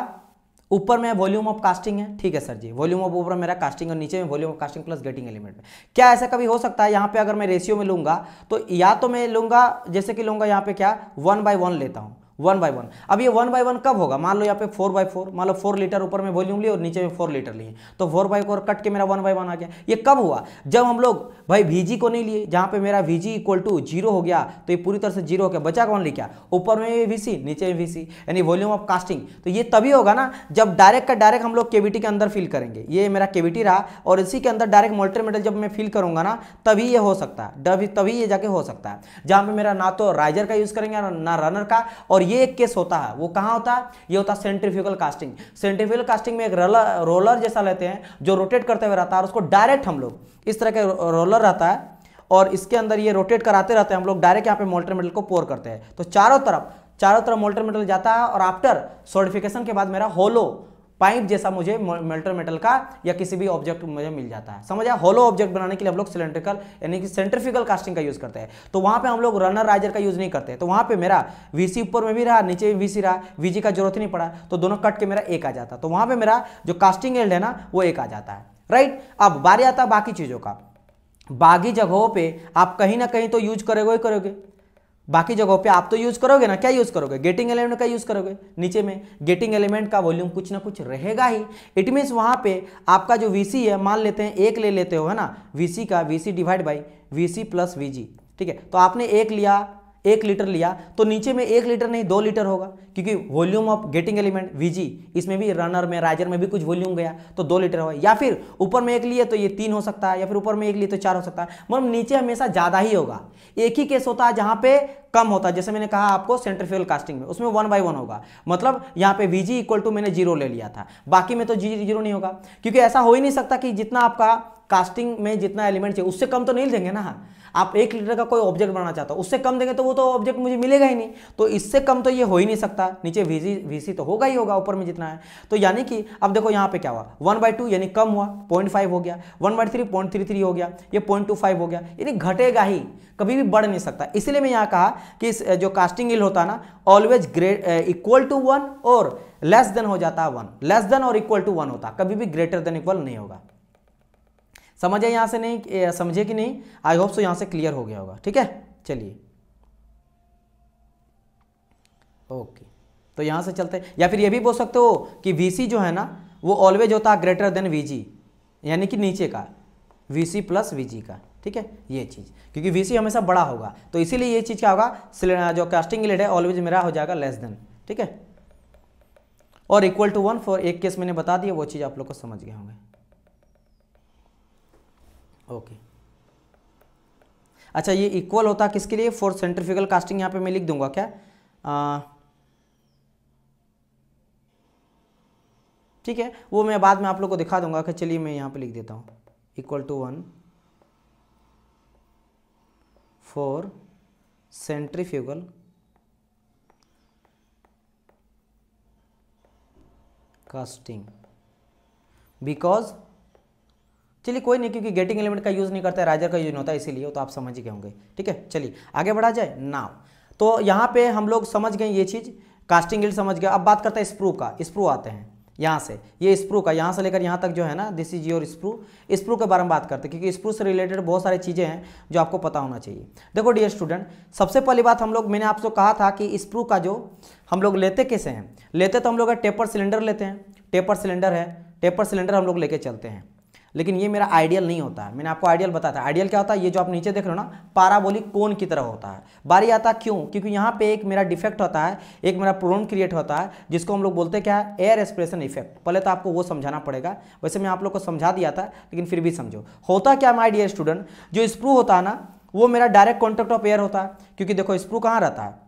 ऊपर में वॉल्यूम ऑफ कास्टिंग है ठीक है सर जी वॉल्यूम ऑफ ऊपर मेरा कास्टिंग और नीचे में volume of casting plus gating element में क्या ऐसा कभी हो सकता है यहाँ पे अगर मैं रेशियो में लूंगा तो या तो मैं लूंगा जैसे कि लूंगा यहाँ पे क्या वन बाय वन लेता हूँ वन बाय वन अब ये वन बाय वन कब होगा मान लो यहाँ पे फोर बाई फोर मान लो फोर लीटर ऊपर में वॉल्यूम लिए और नीचे में फोर लीटर लिए तो फोर बाई फोर कट के मेरा वन बाई वन आ गया ये कब हुआ जब हम लोग भाई वीजी को नहीं लिए जहाँ पे मेरा वीजी इक्वल टू जीरो हो गया तो ये पूरी तरह से जीरो हो गया बचा कौन लिखा ऊपर में भी नीचे में वीसी यानी वॉल्यूम ऑफ कास्टिंग तो ये तभी होगा ना जब डायरेक्ट का डायरेक्ट हम लोग केविटी के अंदर फिल करेंगे ये मेरा केविटी रहा और इसी के अंदर डायरेक्ट मोल्टर जब मैं फिल करूंगा ना तभी ये हो सकता है तभी ये जाके हो सकता है जहाँ पे मेरा ना तो राइजर का यूज़ करेंगे ना रनर का और और ये एक केस होता है वो कहाँ होता है ये होता है सेंट्रीफ्यूगल कास्टिंग सेंट्रीफ्यूगल कास्टिंग में एक रोलर रोलर जैसा लेते हैं जो रोटेट करते हुए रहता है और उसको डायरेक्ट हम लोग इस तरह के रोलर रहता है और इसके अंदर ये रोटेट कराते रहते हैं हम लोग डायरेक्ट यहाँ पे मोल्टर मेटल को पोर करते हैं तो चारों तरफ चारों तरफ मोल्टर मेटल जाता है और आफ्टर सोडिफिकेशन के बाद मेरा होलो पाइप जैसा मुझे मेल्टर मेटल का या किसी भी ऑब्जेक्ट मुझे मिल जाता है समझ आया होलो ऑब्जेक्ट बनाने के लिए हम लोग सिलेंड्रिकल यानी कि सेंट्रिफिकल कास्टिंग का यूज करते हैं तो वहां पे हम लोग रनर राइजर का यूज नहीं करते तो वहां पे मेरा वीसी ऊपर में भी रहा नीचे भी वीसी रहा वीजी का जरूरत नहीं पड़ा तो दोनों कट के मेरा एक आ जाता तो वहां पर मेरा जो कास्टिंग एल्ड है ना वो एक आ जाता है राइट अब बारी आता बाकी चीजों का बाकी जगहों पर आप कहीं ना कहीं तो यूज करोगे ही करोगे बाकी जगहों पे आप तो यूज करोगे ना क्या यूज करोगे गेटिंग एलिमेंट का यूज करोगे नीचे में गेटिंग एलिमेंट का वॉल्यूम कुछ ना कुछ रहेगा ही इट मीन्स वहां पे आपका जो वी है मान लेते हैं एक ले लेते हो है ना वी का VC divide by V C plus VG ठीक है तो आपने एक लिया एक लीटर लिया तो नीचे में एक लीटर नहीं दो लीटर होगा क्योंकि volume of gating element VG इसमें भी रनर में राइजर में भी कुछ वॉल्यूम गया तो दो लीटर होगा या फिर ऊपर में एक लिए तो ये तीन हो सकता है या फिर ऊपर में एक लिए तो चार हो सकता है मतलब नीचे हमेशा ज़्यादा ही होगा एक ही केस होता है जहां पे कम होता है जैसे मैंने कहा आपको सेंट्रीफ्यूल कास्टिंग में उसमें वन बाई वन होगा मतलब यहाँ पे वीजी इक्वल टू मैंने जीरो ले लिया था बाकी में तो जी जीरो नहीं होगा क्योंकि ऐसा हो ही नहीं सकता कि जितना आपका कास्टिंग में जितना एलिमेंट चाहिए उससे कम तो नहीं देंगे ना आप एक लीटर का कोई ऑब्जेक्ट बनाना चाहता हो उससे कम देंगे तो वो तो ऑब्जेक्ट मुझे मिलेगा ही नहीं तो इससे कम तो ये हो ही नहीं सकता नीचे वीसी वीसी तो होगा ही होगा ऊपर में जितना है तो यानी कि अब देखो यहाँ पे क्या हुआ वन बाई टू यानी कम हुआ पॉइंट फाइव हो गया one by three point three three हो गया ये पॉइंट टू फाइव हो गया यानी घटेगा ही कभी भी बढ़ नहीं सकता इसलिए मैं यहाँ कहा कि इस जो कास्टिंग इल होता है ना always great equal to one और लेस देन हो जाता है वन लेस देन और इक्वल टू वन होता कभी भी ग्रेटर देन इक्वल नहीं होगा समझे यहाँ से नहीं समझे कि नहीं आई होप सो यहाँ से क्लियर हो गया होगा ठीक है चलिए ओके तो यहाँ से चलते हैं या फिर ये भी बोल सकते हो कि वी जो है ना वो ऑलवेज होता है ग्रेटर देन वी यानी कि नीचे का वी सी प्लस वी का ठीक है ये चीज़ क्योंकि वी हमेशा बड़ा होगा तो इसीलिए ये चीज़ क्या होगा जो कास्टिंग लेट है ऑलवेज मेरा हो जाएगा लेस देन ठीक है और इक्वल टू वन फॉर एक केस मैंने बता दिया वो चीज़ आप लोग को समझ गए होंगे ओके अच्छा ये इक्वल होता किसके लिए फोर सेंट्रिफिकल कास्टिंग यहाँ पे मैं लिख दूंगा क्या ठीक है वो मैं बाद में आप लोग को दिखा दूंगा कि चलिए मैं यहाँ पे लिख देता हूँ equal to one for centrifugal casting because चलिए कोई नहीं क्योंकि गेटिंग एलिमेंट का यूज़ नहीं करता है राइजर का यूज नहीं होता है इसीलिए तो आप समझ गए होंगे ठीक है चलिए आगे बढ़ा जाए नाव तो यहाँ पे हम लोग समझ गए ये चीज़ कास्टिंग गिल्ड समझ गए अब बात करते हैं स्प्रू का स्प्रू आते हैं यहाँ से ये स्प्रू का यहाँ से लेकर यहाँ तक जो है ना this is your sprue sprue के बारे में बात करते हैं क्योंकि स्प्रू से रिलेटेड बहुत सारी चीज़ें हैं जो आपको पता होना चाहिए देखो डियर स्टूडेंट सबसे पहली बात हम लोग मैंने आपसे कहा था कि स्प्रू का जो हम लोग लेते कैसे हैं लेते तो हम लोग टेपर सिलेंडर लेते हैं टेपर सिलेंडर है टेपर सिलेंडर हम लोग लेके चलते हैं लेकिन ये मेरा आइडियल नहीं होता है मैंने आपको आइडियल बताया था आइडियल क्या होता है ये जो आप नीचे देख रहे हो ना पाराबोलिक कोन की तरह होता है बारी आता क्यों क्योंकि यहाँ पे एक मेरा डिफेक्ट होता है एक मेरा प्रॉब्लम क्रिएट होता है जिसको हम लोग बोलते क्या है एयर एक्सप्रेशन इफेक्ट पहले तो आपको वो समझाना पड़ेगा वैसे मैं आप लोग को समझा दिया था लेकिन फिर भी समझो होता क्या माई डियर स्टूडेंट जो स्प्रू होता है ना वो मेरा डायरेक्ट कॉन्टैक्ट ऑफ एयर होता है क्योंकि देखो स्प्रू कहाँ रहता है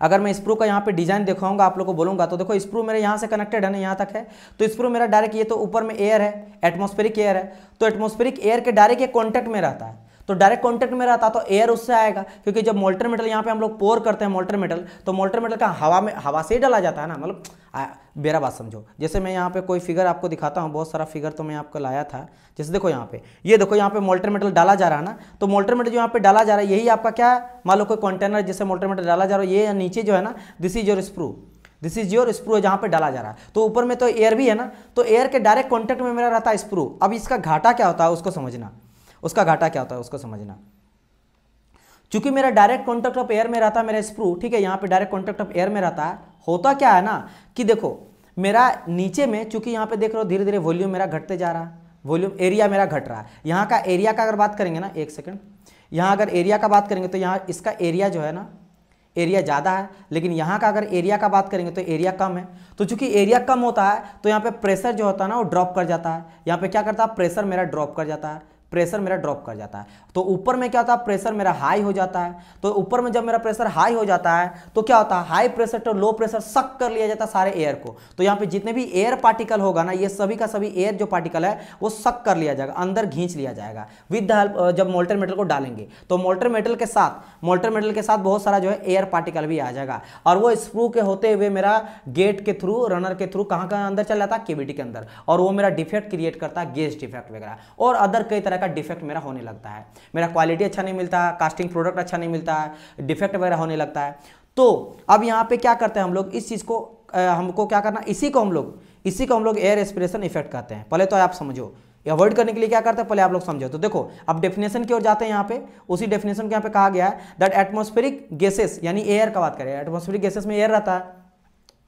अगर मैं स्प्रू का यहाँ पे डिजाइन दिखाऊंगा आप लोगों को बोलूंगा तो देखो स्प्रू मेरे यहाँ से कनेक्टेड है ना यहाँ तक है तो स्प्रू मेरा डायरेक्ट ये तो ऊपर में एयर है एटमोस्फेरिक एयर है तो एटमोस्फेरिक एयर के डायरेक्ट ये कॉन्टैक्ट में रहता है तो डायरेक्ट कॉन्टैक्ट में रहता तो एयर उससे आएगा क्योंकि जब मोल्टर मेटल यहाँ पे हम लोग पोर करते हैं मोल्टर मेटल तो मोल्टर मेटल का हवा में हवा से ही डाला जाता है ना मतलब मेरा बात समझो जैसे मैं यहाँ पे कोई फिगर आपको दिखाता हूँ बहुत सारा फिगर तो मैं आपको लाया था जैसे देखो यहाँ पे ये देखो यहाँ पे मोल्टर मेटल डाला जा रहा है ना तो मोल्टर मेटल जो यहाँ पे डाला जा रहा है यही आपका क्या है मान लो कोई कंटेनर जैसे मोल्टर मेटल डाला जा रहा है ये नीचे जो है ना this is your sprue this is your sprue जहाँ पे डाला जा रहा है तो ऊपर में तो एयर भी है ना तो एयर के डायरेक्ट कॉन्टेक्ट में मेरा रहता है स्प्रू अब इसका घाटा क्या होता है उसको समझना उसका घाटा क्या होता है उसको समझना चूंकि मेरा डायरेक्ट कॉन्टेक्ट ऑफ एयर में रहता है मेरा स्प्रू ठीक है यहाँ पे डायरेक्ट कॉन्टेक्ट ऑफ एयर में रहता है होता क्या है ना कि देखो मेरा नीचे में चूंकि यहाँ पे देख रहे हो धीरे धीरे वॉल्यूम मेरा घटते जा रहा है वॉल्यूम एरिया मेरा घट रहा है यहाँ का एरिया का अगर बात करेंगे ना एक सेकेंड यहाँ अगर एरिया का बात करेंगे तो यहाँ इसका एरिया जो है ना एरिया ज़्यादा है लेकिन यहाँ का अगर एरिया का बात करेंगे तो एरिया कम है तो चूंकि एरिया कम होता है तो यहाँ पे प्रेशर जो होता है ना वो ड्रॉप कर जाता है यहाँ पे क्या करता है प्रेशर मेरा ड्रॉप कर जाता है प्रेशर मेरा ड्रॉप कर जाता है तो ऊपर में क्या होता है प्रेशर मेरा हाई हो जाता है तो ऊपर में जब मेरा प्रेशर हाई हो जाता है तो क्या होता है हाई प्रेशर टू तो लो प्रेशर सक कर लिया जाता है सारे एयर को तो यहाँ पे जितने भी एयर पार्टिकल होगा ना ये सभी का सभी एयर जो पार्टिकल है वो सक कर लिया जाएगा अंदर घींच लिया जाएगा विद द हेल्प जब मोल्टर मेटल को डालेंगे तो मोल्टर मेटल के साथ मोल्टर मेटल के साथ बहुत सारा जो है एयर पार्टिकल भी आ जाएगा और वो स्प्रू के होते हुए मेरा गेट के थ्रू रनर के थ्रू कहाँ कहाँ अंदर चल जाता है केविटी के अंदर और वो मेरा डिफेक्ट क्रिएट करता है गेस डिफेक्ट वगैरह और अदर कई तरह का डिफेक्ट मेरा होने लगता है मेरा क्वालिटी अच्छा नहीं मिलता है कास्टिंग प्रोडक्ट अच्छा नहीं मिलता है डिफेक्ट वगैरह होने लगता है तो अब यहाँ पे क्या करते हैं हम लोग इस चीज़ को आ, हमको क्या करना इसी को हम लोग इसी को हम लोग एयर एस्पिरेशन इफेक्ट कहते हैं पहले तो आप समझो अवॉइड करने के लिए क्या करते हैं पहले आप लोग समझो तो देखो अब डेफिनेशन की ओर जाते हैं यहाँ पे उसी डेफिनेशन के यहाँ पे कहा गया है दैट एटमोस्फेरिक गैसेस यानी एयर का बात करें एटमोस्फेरिक गैसेस में एयर रहता है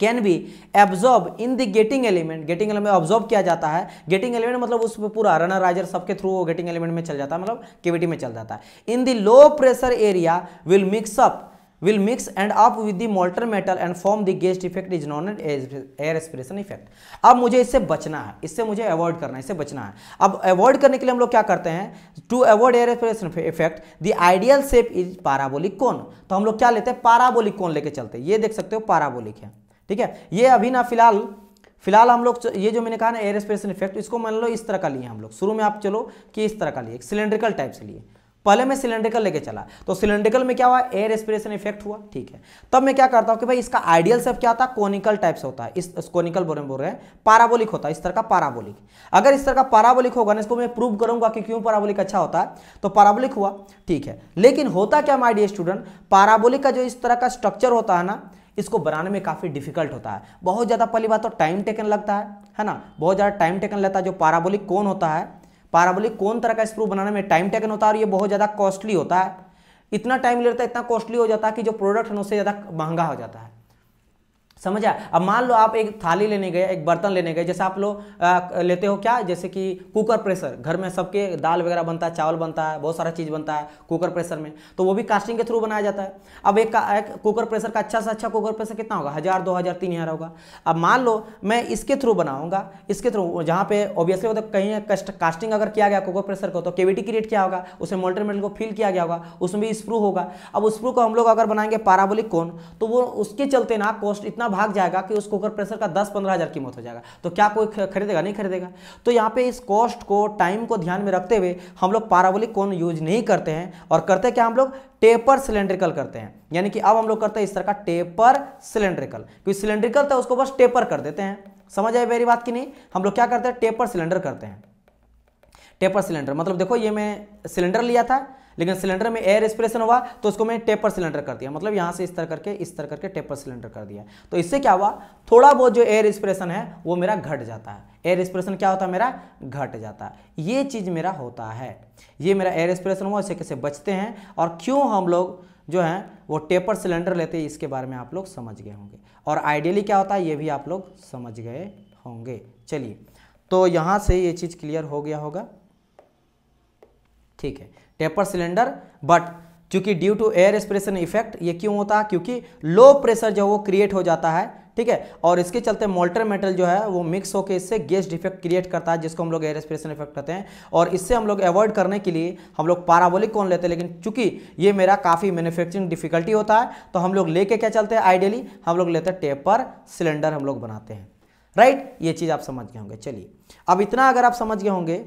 can be absorb in the gating element gating element absorb किया जाता है गेटिंग एलिमेंट मतलब उस पर पूरा रनर राइजर सबके थ्रू गेटिंग एलिमेंट में चल जाता है मतलब केविटी में चल जाता है in the low pressure area will mix up will mix and up with the molten metal and form the guest effect is known and air aspiration effect अब मुझे इससे बचना है इससे मुझे अवॉइड करना है इससे बचना है अब अवॉइड करने के लिए हम लोग क्या करते हैं to avoid air aspiration effect the ideal shape is parabolic कौन तो हम लोग क्या लेते हैं पाराबोलिक कौन लेके चलते हैं ये देख सकते हो पाराबोलिक है ठीक है ये अभी ना फिलहाल फिलहाल हम लोग ये जो मैंने कहा ना एयर स्पेशन इफेक्ट इसको मान लो इस तरह का लिए हम लोग शुरू में आप चलो कि इस तरह का लिए सिलेंड्रिकल टाइप से लिए पहले मैं सिलेंड्रिकल लेके चला तो सिलेंड्रिकल में क्या हुआ एयर एस्पिरेशन इफेक्ट हुआ ठीक है तब मैं क्या करता हूं कि भाई इसका आइडियल सेफ क्या होता है कॉनिकल टाइप से होता है इस, इस कॉनिकल बोल बोल रहे हैं पाराबोलिक होता है इस तरह का पाराबोलिक अगर इस तरह का पाराबोलिक होगा ना इसको मैं प्रूव करूंगा कि क्यों पाराबोलिक अच्छा होता है तो पाराबोलिक हुआ ठीक है लेकिन होता क्या माई स्टूडेंट पाराबोलिक का जो इस तरह का स्ट्रक्चर होता है ना इसको बनाने में काफ़ी डिफिकल्ट होता है बहुत ज़्यादा पहली बात तो टाइम टेकन लगता है है ना बहुत ज़्यादा टाइम टेकन लगता है जो पाराबोलिक कौन होता है पाराबोलिक कौन तरह का स्क्रू बनाने में टाइम टेकन होता है और ये बहुत ज़्यादा कॉस्टली होता है इतना टाइम लेता है इतना कॉस्टली हो जाता है कि जो प्रोडक्ट है उससे ज़्यादा महंगा हो जाता है समझा अब मान लो आप एक थाली लेने गए एक बर्तन लेने गए जैसे आप लोग लेते हो क्या जैसे कि कुकर प्रेशर घर में सबके दाल वगैरह बनता है चावल बनता है बहुत सारा चीज़ बनता है कुकर प्रेशर में तो वो भी कास्टिंग के थ्रू बनाया जाता है अब एक, एक कुकर प्रेशर का अच्छा से अच्छा कुकर प्रेशर कितना होगा हज़ार दो हज़ार तीन हज़ार होगा अब मान लो मैं इसके थ्रू बनाऊंगा इसके थ्रू जहां पे ऑब्वियसली मतलब कहीं कास्टिंग अगर किया गया कुकर प्रेशर को तो केविटी क्रिएट किया होगा उसमें मोल्टर मेटल को फिल किया गया होगा उसमें भी स्प्रू होगा अब स्प्रू को हम लोग अगर बनाएंगे पाराबोलिक कोन तो वो उसके चलते ना कॉस्ट इतना भाग जाएगा कि उस कुकर प्रेशर का दस पंद्रह हज़ार कीमत हो जाएगा तो क्या कोई खरीदेगा नहीं खरीदेगा तो यहाँ पे इस कॉस्ट को टाइम को ध्यान में रखते हुए हम लोग पारावलिक कौन यूज नहीं करते हैं और करते क्या हम लोग टेपर सिलेंड्रिकल करते हैं यानी कि अब हम लोग करते हैं इस तरह का टेपर सिलेंड्रिकल क्योंकि सिलेंड्रिकल था तो उसको बस टेपर कर देते हैं समझ आए मेरी बात की नहीं हम लोग क्या करते हैं टेपर सिलेंडर करते हैं टेपर सिलेंडर मतलब देखो ये मैं सिलेंडर लिया था लेकिन सिलेंडर में एयर एस्पिरेशन हुआ तो उसको मैंने टेपर सिलेंडर कर दिया मतलब यहां से इस तरह करके इस तरह करके टेपर सिलेंडर कर दिया तो इससे क्या हुआ थोड़ा बहुत जो एयर एस्पिरेशन है वो मेरा घट जाता है एयर एस्पिरेशन क्या होता है मेरा घट जाता है ये चीज़ मेरा होता है ये मेरा एयर एस्पिरेशन हुआ इससे कैसे बचते हैं और क्यों हम लोग जो है वो टेपर सिलेंडर लेते हैं इसके बारे में आप लोग समझ गए होंगे और आइडियली क्या होता है ये भी आप लोग समझ गए होंगे चलिए तो यहां से ये चीज़ क्लियर हो गया होगा ठीक है टेपर सिलेंडर बट क्योंकि due to air expression effect ये क्यों होता है क्योंकि लो प्रेशर जो है वो क्रिएट हो जाता है ठीक है और इसके चलते मोल्टर मेटल जो है वो मिक्स होकर इससे गैस डिफेक्ट क्रिएट करता है जिसको हम लोग एयर एक्सप्रेशन इफेक्ट कहते हैं और इससे हम लोग अवॉइड करने के लिए हम लोग पाराबोलिक कौन लेते हैं लेकिन चूंकि ये मेरा काफ़ी मैन्युफैक्चरिंग डिफिकल्टी होता है तो हम लोग लेके क्या चलते हैं आइडियली हम लोग लेते हैं टेपर सिलेंडर हम लोग बनाते हैं राइट ये चीज़ आप समझ गए होंगे चलिए अब इतना अगर आप समझ गए होंगे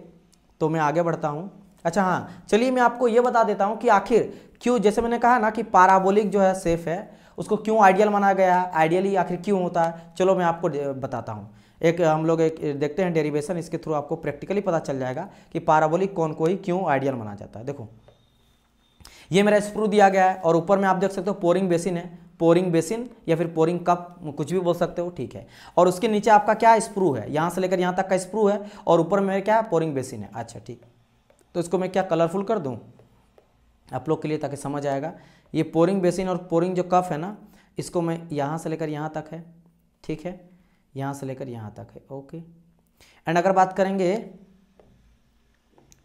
तो मैं आगे बढ़ता हूँ अच्छा हाँ चलिए मैं आपको ये बता देता हूँ कि आखिर क्यों जैसे मैंने कहा ना कि पाराबोलिक जो है सेफ है उसको क्यों आइडियल माना गया है आइडियली आखिर क्यों होता है चलो मैं आपको बताता हूँ एक हम लोग एक देखते हैं डेरिवेशन इसके थ्रू आपको प्रैक्टिकली पता चल जाएगा कि पाराबोलिक कौन को ही क्यों आइडियल माना जाता है देखो ये मेरा स्प्रू दिया गया है और ऊपर में आप देख सकते हो पोरिंग बेसिन है पोरिंग बेसिन या फिर पोरिंग कप कुछ भी बोल सकते हो ठीक है और उसके नीचे आपका क्या स्प्रू है यहाँ से लेकर यहाँ तक का स्प्रू है और ऊपर में क्या है पोरिंग बेसिन है अच्छा ठीक है तो इसको मैं क्या कलरफुल कर दूँ आप लोग के लिए ताकि समझ आएगा ये पोरिंग बेसिन और पोरिंग जो कफ है ना इसको मैं यहाँ से लेकर यहाँ तक है ठीक है यहाँ से लेकर यहाँ तक है ओके एंड अगर बात करेंगे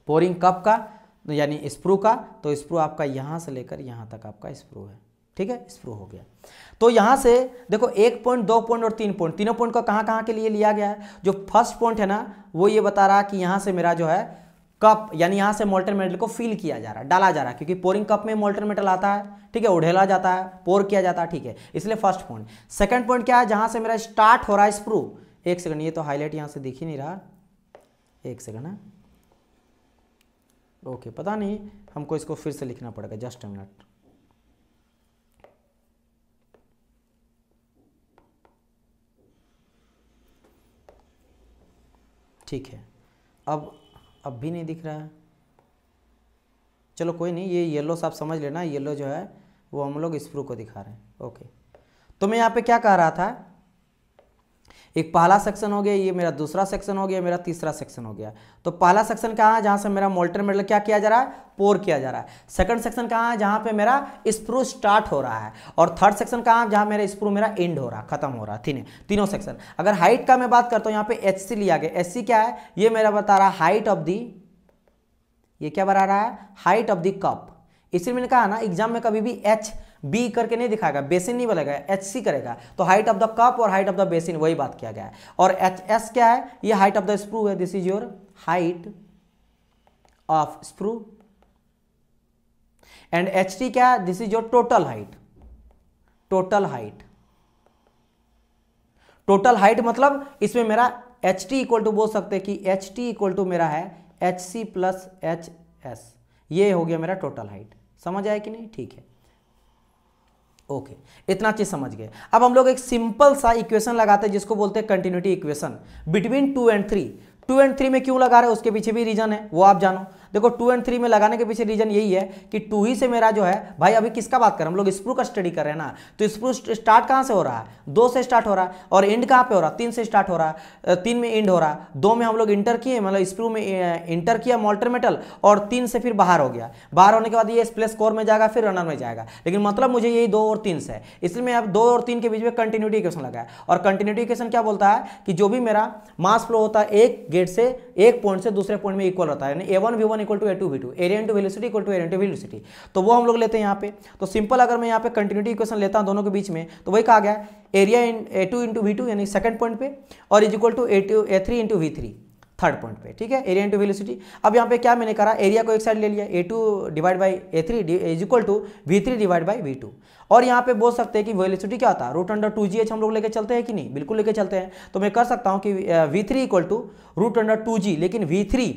पोरिंग कप का यानी स्प्रू का तो स्प्रू तो आपका यहाँ से लेकर यहाँ तक आपका स्प्रू है ठीक है स्प्रू हो गया तो यहाँ से देखो एक पॉइंट दो पॉइंट और तीन पॉइंट तीनों पॉइंट को कहाँ कहाँ के लिए लिया गया है जो फर्स्ट पॉइंट है ना वो ये बता रहा कि यहाँ से मेरा जो है कप यानी यहाँ से मोल्टन मेटल को फिल किया जा रहा है डाला जा रहा है क्योंकि पोरिंग कप में मोल्टन मेटल आता है ठीक है उढ़ेला जाता है पोर किया जाता है ठीक है इसलिए फर्स्ट पॉइंट सेकंड पॉइंट क्या है जहाँ से मेरा स्टार्ट हो रहा है स्प्रू एक सेकंड ये तो हाईलाइट यहाँ से दिख ही नहीं रहा एक सेकंड है ओके पता नहीं हमको इसको फिर से लिखना पड़ेगा जस्ट मिनट ठीक है अब अब भी नहीं दिख रहा है चलो कोई नहीं ये येलो साफ समझ लेना येलो जो है वो हम लोग स्प्रू को दिखा रहे हैं ओके तो मैं यहाँ पे क्या कह रहा था एक पहला सेक्शन हो गया ये मेरा दूसरा सेक्शन हो गया मेरा तीसरा सेक्शन हो गया तो पहला सेक्शन कहाँ है जहाँ से मेरा मोल्टर मेटल क्या किया जा रहा है पोर किया जा रहा है सेकंड सेक्शन कहाँ है जहाँ पे मेरा स्प्रू स्टार्ट हो रहा है और थर्ड सेक्शन कहाँ है जहाँ मेरा स्प्रू मेरा एंड हो रहा है खत्म हो रहा है तीन तीनों सेक्शन अगर हाइट का मैं बात करता हूँ यहाँ पे एच लिया गया एच क्या है ये मेरा बता रहा है हाइट ऑफ दी ये क्या बता रहा है हाइट ऑफ दी कप इसलिए मैंने कहा ना एग्जाम में कभी भी एच बी करके नहीं दिखाएगा बेसिन नहीं बोलेगा एच सी करेगा तो हाइट ऑफ द कप और हाइट ऑफ द बेसिन वही बात किया गया है और एच एस क्या है ये हाइट ऑफ द स्प्रू है this is your height of sprue and H T क्या है this is your total height total height total height मतलब इसमें मेरा एच टी इक्वल टू बोल सकते हैं कि एच टी इक्वल टू मेरा है H C plus H S ये हो गया मेरा टोटल हाइट समझ आया कि नहीं ठीक है ओके इतना चीज समझ गए अब हम लोग एक सिंपल सा इक्वेशन लगाते हैं जिसको बोलते हैं continuity equation between two and three two and three में क्यों लगा रहे हैं उसके पीछे भी रीजन है वो आप जानो देखो टू एंड थ्री में लगाने के पीछे रीजन यही है कि टू ही से मेरा जो है भाई अभी किसका बात करें हम लोग स्प्रू का स्टडी कर रहे हैं ना तो स्प्रू स्टार्ट कहाँ से हो रहा है दो से स्टार्ट हो रहा है और एंड कहाँ पे हो रहा है तीन से स्टार्ट हो रहा है तीन में एंड हो रहा है दो में हम लोग इंटर किए मतलब स्प्रू में इंटर किया मोल्टर मेटल और तीन से फिर बाहर हो गया बाहर होने के बाद ये प्लेस कोर में जाएगा फिर रनर में जाएगा लेकिन मतलब मुझे यही दो और तीन से इसलिए मैं अब दो और तीन के बीच में कंटिन्यूटी क्वेश्चन लगाया और कंटिन्यूटी क्वेश्चन क्या बोलता है कि जो भी मेरा मास फ्लो होता है एक गेट से एक पॉइंट से दूसरे पॉइंट में इक्वल होता है यानी A one V one equal to A two V two area into velocity equal to area into velocity तो वो हम लोग लेते हैं यहाँ पे तो सिंपल अगर मैं यहाँ पे कंटिन्यूटी इक्वेशन लेता हूँ दोनों के बीच में तो वही कहा गया area in A two into V two यानी सेकंड पॉइंट पे और is equal to A two A three into V three third point पे ठीक है एरिया इंटू वेलोसिटी अब यहाँ पे क्या मैंने करा एरिया को एक साइड ले लिया A two divide by A three is equal to V three divide by V two और यहाँ पे बोल सकते हैं कि वेलोसिटी क्या होता है रूट अंडर टू जी एच हम लोग लेके चलते हैं कि नहीं बिल्कुल लेके चलते हैं तो मैं कर सकता हूँ कि V three equal to root under two G लेकिन वी थ्री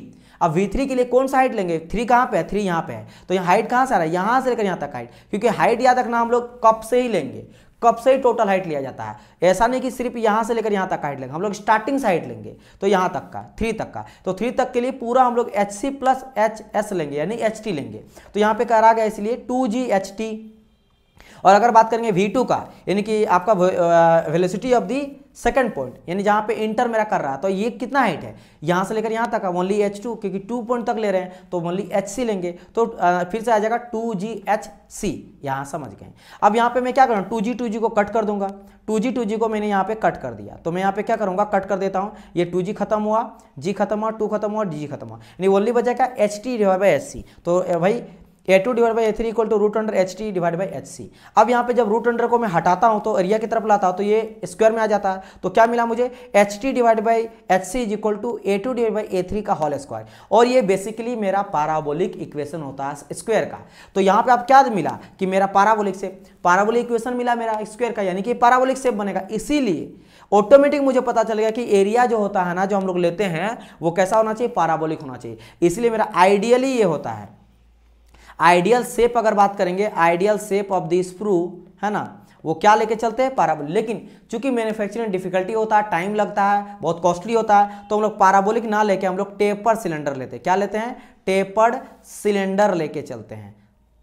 अब वी थ्री के लिए कौन सा हाइट लेंगे थ्री कहाँ पे है थ्री यहाँ पे है तो यहाँ हाइट कहाँ से आ रहा है यहाँ से लेकर यहाँ तक हाइट क्योंकि हाइट याद रखना हम लोग कप से ही लेंगे कब से ही टोटल हाइट लिया जाता है ऐसा नहीं कि सिर्फ यहाँ से लेकर यहाँ तक हाइट लेंगे हम लोग स्टार्टिंग से हाइट लेंगे तो यहाँ तक का थ्री तक का तो थ्री तक के लिए पूरा हम लोग H C plus H S लेंगे यानी एच टी लेंगे तो यहाँ पे कह रहा गया इसलिए टू जी एच टी और अगर बात करेंगे वी टू का यानी कि आपका velocity of the second point यानी जहाँ पे इंटर मेरा कर रहा है तो ये कितना हाइट है यहाँ से लेकर यहाँ तक ओनली एच टू क्योंकि टू पॉइंट तक ले रहे हैं तो ओनली एच सी लेंगे तो फिर से आ जाएगा टू जी एच सी यहाँ समझ गए अब यहाँ पे मैं क्या करूँ टू जी टू जी को कट कर दूंगा टू जी टू जी को मैंने यहाँ पे कट कर दिया तो मैं यहाँ पे क्या करूँगा कट कर देता हूँ ये टू जी खत्म हुआ जी खत्म हुआ टू खत्म हुआ डी जी खत्म हुआ यानी ओनली बचा क्या एच टी है भाई एच सी तो भाई A two divide by A three equal to root under H T divide by H C अब यहाँ पे जब रूट अंडर को मैं हटाता हूँ तो एरिया की तरफ लाता हूँ तो ये स्क्वायर में आ जाता है तो क्या मिला मुझे H T divide by H C is equal to A two divide by A three का होल स्क्वायर और ये बेसिकली मेरा पाराबोलिक इक्वेशन होता है स्क्वायर का तो यहाँ पे आप क्या मिला कि मेरा पाराबोलिक से पाराबोलिक इक्वेशन मिला मेरा स्क्वायर का यानी कि पाराबोलिक सेप बनेगा इसीलिए ऑटोमेटिक मुझे पता चल गया कि एरिया जो होता है ना जो हम लोग लेते हैं वो कैसा होना चाहिए पाराबोलिक होना चाहिए इसलिए मेरा आइडियली ये होता है आइडियल सेप अगर बात करेंगे ideal shape of the sprue है ना वो क्या लेके चलते हैं पाराबोलिक लेकिन चूंकि मैन्युफैक्चरिंग डिफिकल्टी होता है टाइम लगता है बहुत कॉस्टली होता है तो हम लोग पाराबोलिक ना लेके हम लोग टेपर सिलेंडर लेते हैं क्या लेते हैं टेपर सिलेंडर लेके चलते हैं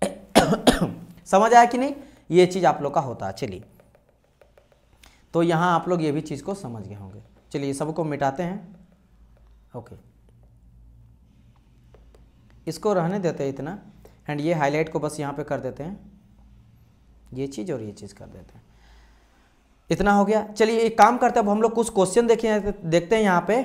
समझ आया कि नहीं ये चीज़ आप लोग का होता है चलिए तो यहां आप लोग ये भी चीज़ को समझ गए होंगे चलिए सबको मिटाते हैं ओके इसको रहने देते हैं इतना एंड ये हाईलाइट को बस यहाँ पे कर देते हैं ये चीज़ और ये चीज़ कर देते हैं इतना हो गया चलिए एक काम करते हैं अब हम लोग कुछ क्वेश्चन देखें देखते हैं यहाँ पे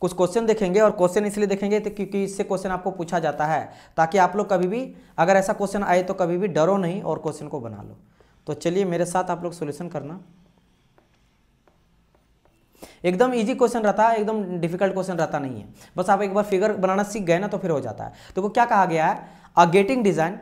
कुछ क्वेश्चन देखेंगे और क्वेश्चन इसलिए देखेंगे तो क्योंकि इससे क्वेश्चन आपको पूछा जाता है ताकि आप लोग कभी भी अगर ऐसा क्वेश्चन आए तो कभी भी डरो नहीं और क्वेश्चन को बना लो तो चलिए मेरे साथ आप लोग सोल्यूशन करना एकदम इजी क्वेश्चन रहता है एकदम डिफिकल्ट क्वेश्चन रहता नहीं है बस आप एक बार फिगर बनाना सीख गए ना तो फिर हो जाता है तो क्या कहा गया है uh gating design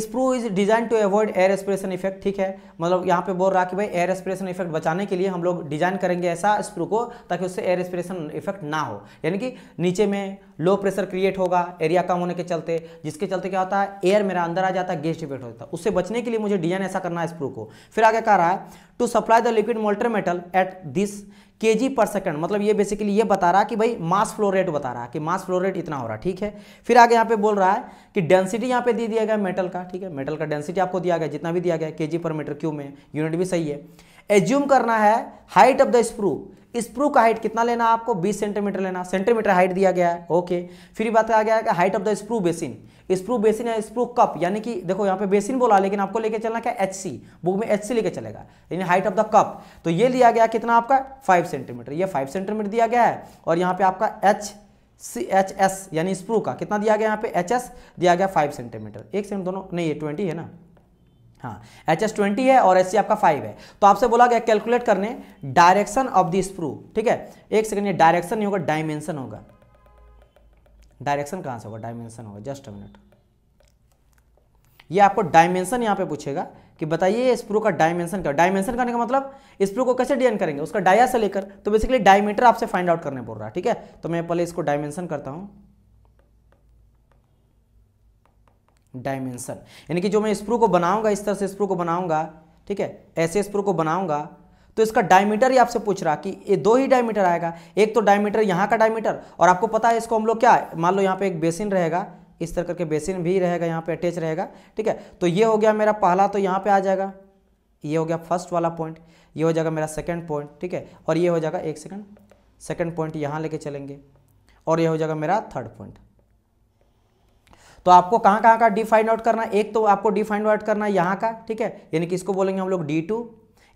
sprue is design to avoid air expression effect ठीक है मतलब यहाँ पे बोल रहा कि भाई एयर एस्प्रेशन इफेक्ट बचाने के लिए हम लोग डिजाइन करेंगे ऐसा स्प्रू को ताकि उससे एयर एस्पिरेशन इफेक्ट ना हो यानी कि नीचे में लो प्रेशर क्रिएट होगा एरिया कम होने के चलते जिसके चलते क्या होता है एयर मेरा अंदर आ जाता है गेस्ट इफेक्ट हो जाता है उससे बचने के लिए मुझे डिजाइन ऐसा करना है स्प्रू को फिर आगे कह रहा है to supply the liquid molten metal at this के पर सेकंड मतलब ये बेसिकली ये बता रहा कि भाई मास फ्लो रेट बता रहा है कि मास फ्लो रेट इतना हो रहा है ठीक है फिर आगे यहाँ पे बोल रहा है कि डेंसिटी यहाँ पे दे दिया गया मेटल का ठीक है मेटल का डेंसिटी आपको दिया गया जितना भी दिया गया के पर मीटर क्यूब में यूनिट भी सही है एज्यूम करना है height of the sprue sprue का हाइट कितना लेना आपको 20 सेंटीमीटर लेना सेंटीमीटर हाइट दिया गया है ओके फिर बात आ गया है height of the sprue basin sprue basin या स्प्रू कप यानी कि देखो यहाँ पे बेसिन बोला लेकिन आपको लेके चलना क्या एच सी बुक में एच सी लेके चलेगा यानी हाइट ऑफ द कप तो ये लिया गया कितना आपका फाइव सेंटीमीटर ये फाइव सेंटीमीटर दिया गया है और यहाँ पे आपका एच सी एच एस यानी स्प्रू का कितना दिया गया यहाँ पे एच एस दिया गया फाइव सेंटीमीटर एक सेंट दोनों नहीं ये ट्वेंटी है ना हाँ एच एस ट्वेंटी है और एस सी आपका फाइव है तो आपसे बोला गया कैलकुलेट करने डायरेक्शन ऑफ द स्प्रू ठीक है एक सेकेंड ये डायरेक्शन नहीं होगा डायमेंशन होगा डायरेक्शन कहाँ से होगा डायमेंशन होगा जस्ट अ मिनट ये आपको डायमेंशन यहाँ पे पूछेगा कि बताइए स्प्रू का डायमेंशन क्या डायमेंशन करने का मतलब स्प्रू को कैसे डिजाइन करेंगे उसका डाया से लेकर तो बेसिकली डायमीटर आपसे फाइंड आउट करने बोल रहा है ठीक है तो मैं पहले इसको डायमेंशन करता हूँ डायमेंशन यानी कि जो मैं स्प्रू को बनाऊंगा इस तरह से स्प्रू को बनाऊंगा ठीक है ऐसे स्प्रू को बनाऊंगा तो इसका डायमीटर ही आपसे पूछ रहा कि ये दो ही डायमीटर आएगा एक तो डायमीटर यहाँ का डायमीटर और आपको पता है इसको हम लोग क्या मान लो यहाँ पे एक बेसिन रहेगा इस तरह करके बेसिन भी रहेगा यहाँ पे अटैच रहेगा ठीक है तो ये हो गया मेरा पहला तो यहाँ पे आ जाएगा ये हो गया फर्स्ट वाला पॉइंट ये हो जाएगा मेरा सेकेंड पॉइंट ठीक है और ये हो जाएगा एक सेकेंड सेकेंड पॉइंट यहाँ लेके चलेंगे और ये हो जाएगा मेरा थर्ड पॉइंट तो आपको कहाँ कहाँ का डी फाइंड आउट करना एक तो आपको डी फाइंड आउट करना है यहाँ का ठीक है यानी कि इसको बोलेंगे हम लोग डी टू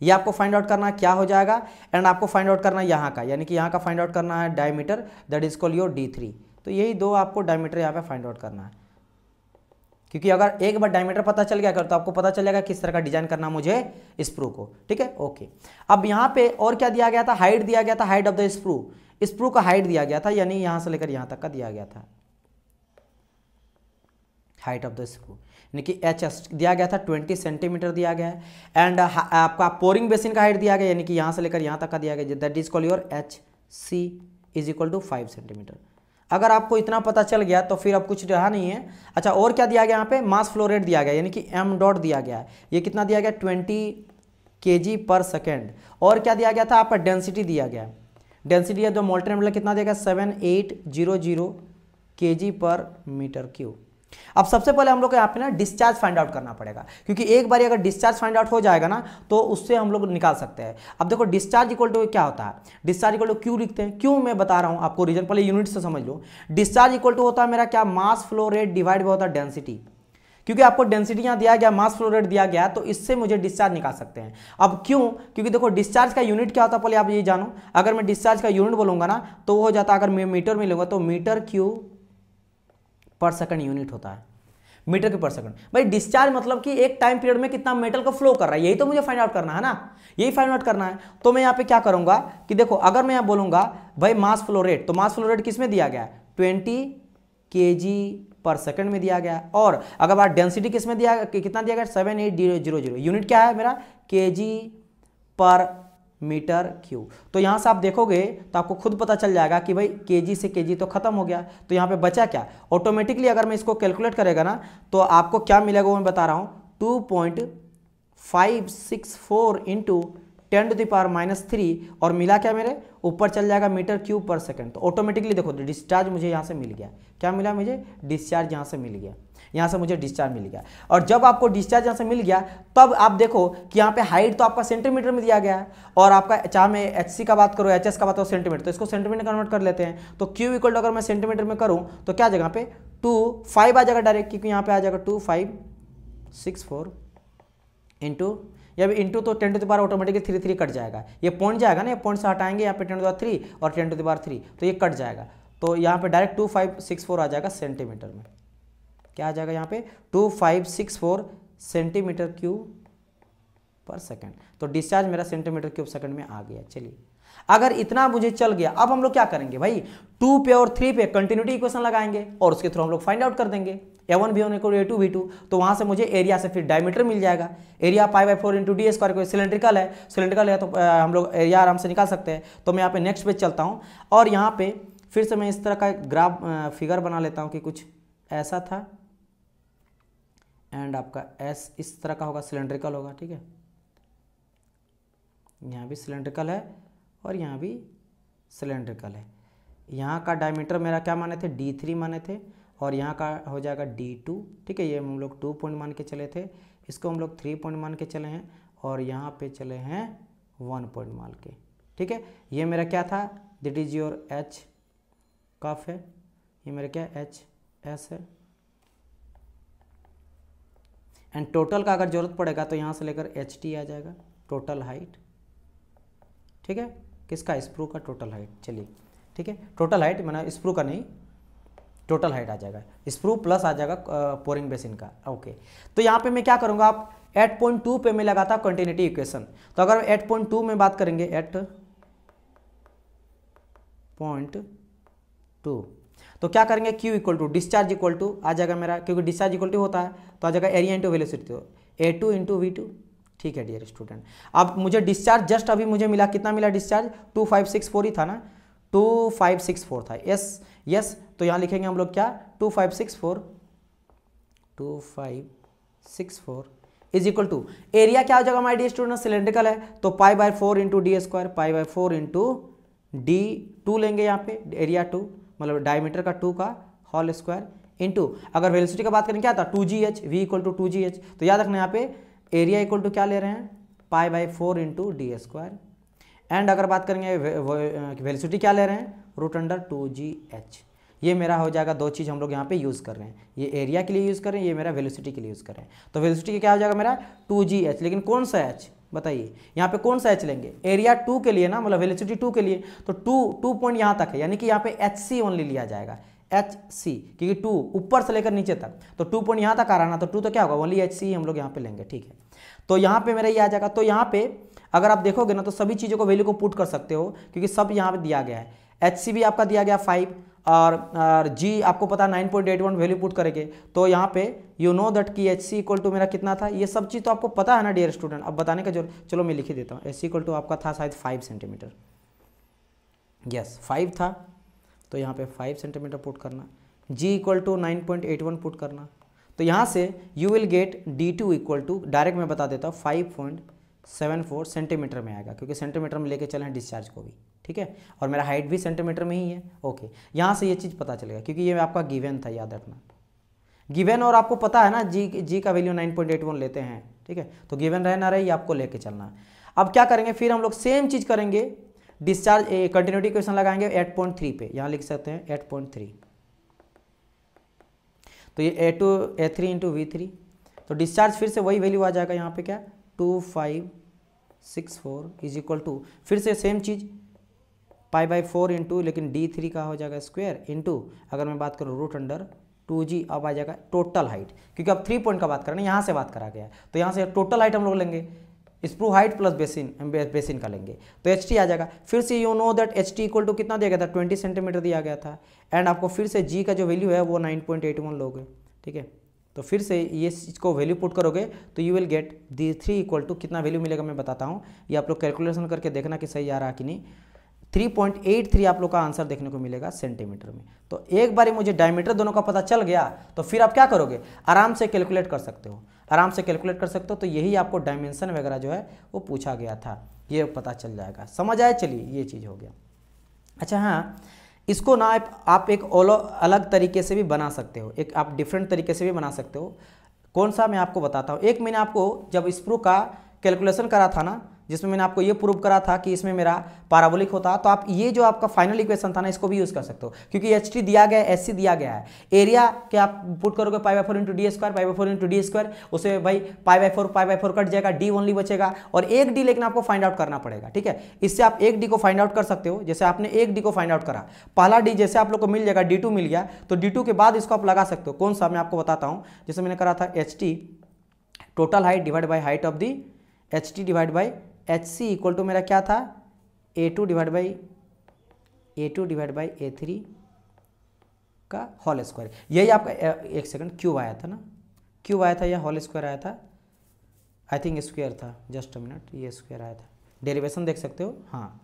ये आपको फाइंड आउट करना क्या हो जाएगा एंड आपको फाइंड आउट करना यहाँ का यानी कि यहाँ का फाइंड आउट करना है diameter that is call your D three तो यही दो आपको डायमीटर यहाँ पे फाइंड आउट करना है क्योंकि अगर एक बार डायमीटर पता चल गया अगर तो आपको पता चल जाएगा किस तरह का डिजाइन करना मुझे स्प्रू को ठीक है ओके अब यहाँ पे और क्या दिया गया था हाइट दिया गया था height of the sprue sprue का हाइट दिया गया था यानी यहाँ से लेकर यहाँ तक का दिया गया था हाइट ऑफ द स्क्रू यानी कि एच एस दिया गया था 20 सेंटीमीटर दिया गया है एंड uh, आपका पोरिंग बेसिन का हाइट दिया गया यानी कि यहाँ से लेकर यहाँ तक का दिया गया that is call your H C is equal to five centimetre अगर आपको इतना पता चल गया तो फिर अब कुछ रहा नहीं है अच्छा और क्या दिया गया यहाँ पे मास फ्लोरेट दिया गया यानी कि एम डॉट दिया गया है ये कितना दिया गया ट्वेंटी के जी पर सेकेंड और क्या दिया गया था आपका डेंसिटी दिया गया डेंसिटी है जो मोल्टन कितना दिया गया सेवन एट जीरो जीरो के जी पर मीटर क्यूब अब सबसे पहले हम लोग को यहाँ पे ना डिस्चार्ज फाइंड आउट करना पड़ेगा क्योंकि एक बार अगर डिस्चार्ज फाइंड आउट हो जाएगा ना तो उससे हम लोग निकाल सकते हैं अब देखो डिस्चार्ज इक्वल टू क्या होता है डिस्चार्ज इक्वल टू क्यों लिखते हैं क्यों मैं बता रहा हूँ आपको रीजन पहले यूनिट से समझ लो डिस्चार्ज इक्वल टू होता है मेरा क्या mass flow rate divide by होता है डेंसिटी क्योंकि आपको डेंसिटी यहाँ दिया गया मास फ्लो रेट दिया गया तो इससे मुझे डिस्चार्ज निकाल सकते हैं अब क्यों क्योंकि देखो डिस्चार्ज का यूनिट क्या होता है पहले आप ये जानो अगर मैं डिस्चार्ज का यूनिट बोलूंगा ना तो वो हो जाता है अगर मैं मीटर में लूंगा तो मीटर क्यू पर सेकंड यूनिट होता है मीटर के पर सेकंड भाई डिस्चार्ज मतलब कि एक टाइम पीरियड में कितना मेटल का फ्लो कर रहा है यही तो मुझे फाइंड आउट करना है ना यही फाइंड आउट करना है तो मैं यहाँ पे क्या करूँगा कि देखो अगर मैं यहाँ बोलूँगा भाई मास फ्लो रेट तो मास फ्लो रेट किस में दिया गया है ट्वेंटी के जी पर सेकंड में दिया गया और अगर बात डेंसिटी किस में दिया कितना दिया गया seven eight zero zero zero unit क्या है मेरा के जी पर मीटर क्यू तो यहाँ से आप देखोगे तो आपको खुद पता चल जाएगा कि भाई जी से जी तो खत्म हो गया तो यहाँ पे बचा क्या ऑटोमेटिकली अगर मैं इसको कैलकुलेट करेगा ना तो आपको क्या मिलेगा वो मैं बता रहा हूँ two point five six four into ten to the power minus three और मिला क्या मेरे ऊपर चल जाएगा मीटर क्यूब पर सेकेंड तो ऑटोमेटिकली देखो डिस्चार्ज मुझे यहाँ से मिल गया क्या मिला मुझे डिस्चार्ज यहाँ से मिल गया यहाँ से मुझे डिस्चार्ज मिल गया और जब आपको डिस्चार्ज यहाँ से मिल गया तब आप देखो कि यहाँ पे हाइट तो आपका सेंटीमीटर में दिया गया है और आपका चाहे मैं एच का बात करूँ एच का बात करो सेंटीमीटर तो इसको सेंटीमीटर कन्वर्ट कर लेते हैं तो क्यू इक्वल अगर मैं सेंटीमीटर में करूँ तो क्या जगह पे टू फाइव आ जाएगा डायरेक्ट क्योंकि यहाँ पे आ जाएगा two five six four into या भी इंटू तो टेन टू दोबारा ऑटोमेटिकली थ्री थ्री कट जाएगा ये पॉइंट जाएगा ना ये पॉइंट से हटाएंगे यहाँ पे टेन टू थ्री और टेन टू दार थ्री तो ये कट जाएगा तो यहाँ पे direct two five six four आ जाएगा सेंटीमीटर में क्या आ जाएगा यहाँ पे two five six four centimetre cube per second तो डिस्चार्ज मेरा सेंटीमीटर क्यूब सेकंड में आ गया चलिए अगर इतना मुझे चल गया अब हम लोग क्या करेंगे भाई टू पे और थ्री पे कंटिन्यूटी इक्वेशन लगाएंगे और उसके थ्रू हम लोग फाइंड आउट कर देंगे ए वन भी होने को ए टू भी टू तो वहाँ से मुझे एरिया से फिर डायमीटर मिल जाएगा area pi by four into D square cylindrical है सिलेंड्रिकल है तो हम लोग एरिया आराम से निकाल सकते हैं तो मैं यहाँ पे नेक्स्ट पेज चलता हूँ और यहाँ पे फिर से मैं इस तरह का ग्राफ फिगर बना लेता हूँ कि कुछ ऐसा था एंड आपका एस इस तरह का होगा सिलेंड्रिकल होगा ठीक है यहाँ भी सिलेंड्रिकल है और यहाँ भी सिलेंड्रिकल है यहाँ का डायमीटर मेरा क्या माने थे डी थ्री माने थे और यहाँ का हो जाएगा डी टू ठीक है ये हम लोग टू पॉइंट मान के चले थे इसको हम लोग थ्री पॉइंट मान के चले हैं और यहाँ पे चले हैं वन पॉइंट मान के ठीक है ये मेरा क्या था this is your H cup है ये मेरा क्या एच एस है एंड टोटल का अगर ज़रूरत पड़ेगा तो यहाँ से लेकर एच टी आ जाएगा टोटल हाइट ठीक है किसका स्प्रू का टोटल हाइट चलिए ठीक है टोटल हाइट मैंने स्प्रू का नहीं टोटल हाइट आ जाएगा स्प्रू प्लस आ जाएगा पोरिंग बेसिन का ओके तो यहाँ पे मैं क्या करूँगा आप 8.2 पर मैं लगाता कंटिन्यूटी इक्वेशन तो अगर 8.2 में बात करेंगे एट पॉइंट टू तो क्या करेंगे Q equal to discharge equal to आ जाएगा मेरा क्योंकि डिस्चार्ज इक्वल टू होता है तो आ जाएगा एरिया इंटू वेलोसिटी तो A two into V two ठीक है डियर स्टूडेंट अब मुझे डिस्चार्ज जस्ट अभी मुझे मिला कितना मिला discharge two five six four ही था ना टू फाइव सिक्स फोर था यस यस तो यहाँ लिखेंगे हम लोग क्या two five six four two five six four is equal to area क्या हो जाएगा माई डी स्टूडेंट सिलेंड्रिकल है तो pi by four into D square pi by four into D two लेंगे यहाँ पे एरिया टू मतलब डायमीटर का टू का हॉल स्क्वायर टू अगर वेलोसिटी का बात करें क्या था two ji H V equal to two ji H तो याद रखना यहाँ पे एरिया इक्वल टू क्या ले रहे हैं pi by four into D square and अगर बात करेंगे वेलोसिटी क्या ले रहे हैं रूट अंडर टू जी एच ये मेरा हो जाएगा दो चीज़ हम लोग यहाँ पे यूज़ कर रहे हैं ये एरिया के लिए यूज़ कर रहे हैं ये मेरा वेलोसिटी के लिए यूज़ कर रहे हैं तो वेलोसिटी क्या हो जाएगा मेरा टू जी एच लेकिन कौन सा एच बताइए यहाँ पे कौन सा एच लेंगे एरिया टू के लिए ना मतलब वेलिसिटी टू के लिए तो टू टू पॉइंट यहाँ तक है यानी कि यहाँ पे एच सी ओनली लिया जाएगा एच सी क्योंकि टू ऊपर से लेकर नीचे तक तो टू पॉइंट यहाँ तक आ रहा ना तो टू तो क्या होगा ओनली एच सी हम लोग यहाँ पे लेंगे ठीक है तो यहाँ पे मेरा ये आ जाएगा तो यहाँ पे अगर आप देखोगे ना तो सभी चीज़ों को वैल्यू को पुट कर सकते हो क्योंकि सब यहाँ पर दिया गया है एच सी भी आपका दिया गया फाइव और, जी आपको पता nine point eight one value put करेंगे तो यहाँ पे यू नो दैट कि एच सी इक्वल टू मेरा कितना था ये सब चीज़ तो आपको पता है ना डियर स्टूडेंट अब बताने का जरूर चलो मैं लिख ही देता हूँ एच सी इक्वल टू आपका था शायद फाइव सेंटीमीटर यस फाइव था तो यहाँ पे फाइव सेंटीमीटर पुट करना g equal to nine point eight one put करना तो यहाँ से you will get D two equal to direct मैं बता देता हूँ five point seven four centimetre में आएगा क्योंकि सेंटीमीटर में लेके चलें डिस्चार्ज को भी ठीक है और मेरा हाइट भी सेंटीमीटर में ही है ओके यहाँ से ये चीज़ पता चलेगा क्योंकि ये आपका गिवन था याद रखना गिवन और आपको पता है ना जी जी का value nine point eight one लेते हैं ठीक है तो गिवन रहे ना रहे ये आपको लेके चलना है अब क्या करेंगे फिर हम लोग सेम चीज़ करेंगे डिस्चार्ज कंटिन्यूटी क्वेश्चन लगाएंगे एट पॉइंट थ्री पे यहाँ लिख सकते हैं एट पॉइंट थ्री तो ये A two A three into V three तो डिस्चार्ज फिर से वही वैल्यू आ जाएगा यहाँ पे क्या two five six four is equal to फिर से सेम चीज़ पाई बाई फोर इंटू लेकिन डी थ्री का हो जाएगा स्क्वेयर इंटू अगर मैं बात करूँ रूट अंडर टू जी अब आ जाएगा टोटल हाइट क्योंकि अब थ्री पॉइंट का बात कर रहे हैं यहाँ से बात करा गया है तो यहाँ से टोटल हाइट हम लोग लेंगे sprue height plus basin basin का लेंगे तो एच टी आ जाएगा फिर से you know that H T equal to कितना दिया गया था ट्वेंटी सेंटीमीटर दिया गया था एंड आपको फिर से जी का जो वैल्यू है वो नाइन पॉइंट एट वन लोगे ठीक है तो फिर से ये इसको वैल्यू पुट करोगे तो you will get D three equal to कितना वैल्यू मिलेगा मैं बताता हूँ ये आप लोग कैलकुलेशन करके देखना कि सही आ रहा कि नहीं 3.83 आप लोग का आंसर देखने को मिलेगा सेंटीमीटर में तो एक बार मुझे डायमीटर दोनों का पता चल गया तो फिर आप क्या करोगे आराम से कैलकुलेट कर सकते हो आराम से कैलकुलेट कर सकते हो तो यही आपको डायमेंशन वगैरह जो है वो पूछा गया था ये पता चल जाएगा समझ आए चलिए ये चीज़ हो गया अच्छा हाँ इसको ना आप एक अलग तरीके से भी बना सकते हो एक आप डिफरेंट तरीके से भी बना सकते हो कौन सा मैं आपको बताता हूँ एक मैंने आपको जब स्प्रू का कैलकुलेशन करा था ना जिसमें मैंने आपको ये प्रूव करा था कि इसमें मेरा पाराबोलिक होता तो आप ये जो आपका फाइनल इक्वेशन था ना इसको भी यूज़ कर सकते हो क्योंकि एच टी दिया गया है एस दिया गया है एरिया के आप पुट करोगे pi by four into D square pi by four into D square उसे भाई pi by four pi by four cut जाएगा डी ओनली बचेगा और एक डी लेकिन आपको फाइंड आउट करना पड़ेगा ठीक है इससे आप एक डी को फाइंड आउट कर सकते हो जैसे आपने एक डी को फाइंड आउट करा पहला डी जैसे आप लोग को मिल जाएगा डी मिल गया तो डी के बाद इसको आप लगा सकते हो कौन सा मैं आपको बताता हूँ जैसे मैंने करा था H total height divide by height of the H T divide by H C equal to मेरा क्या था A two divide by A two divide by A three का हॉल स्क्वायर यही आपका एक सेकंड क्यूब आया था ना क्यूब आया था या हॉल स्क्वायर आया था आई थिंक स्क्वायर था जस्ट मिनट ये स्क्वायर आया था डेरिवेशन देख सकते हो हाँ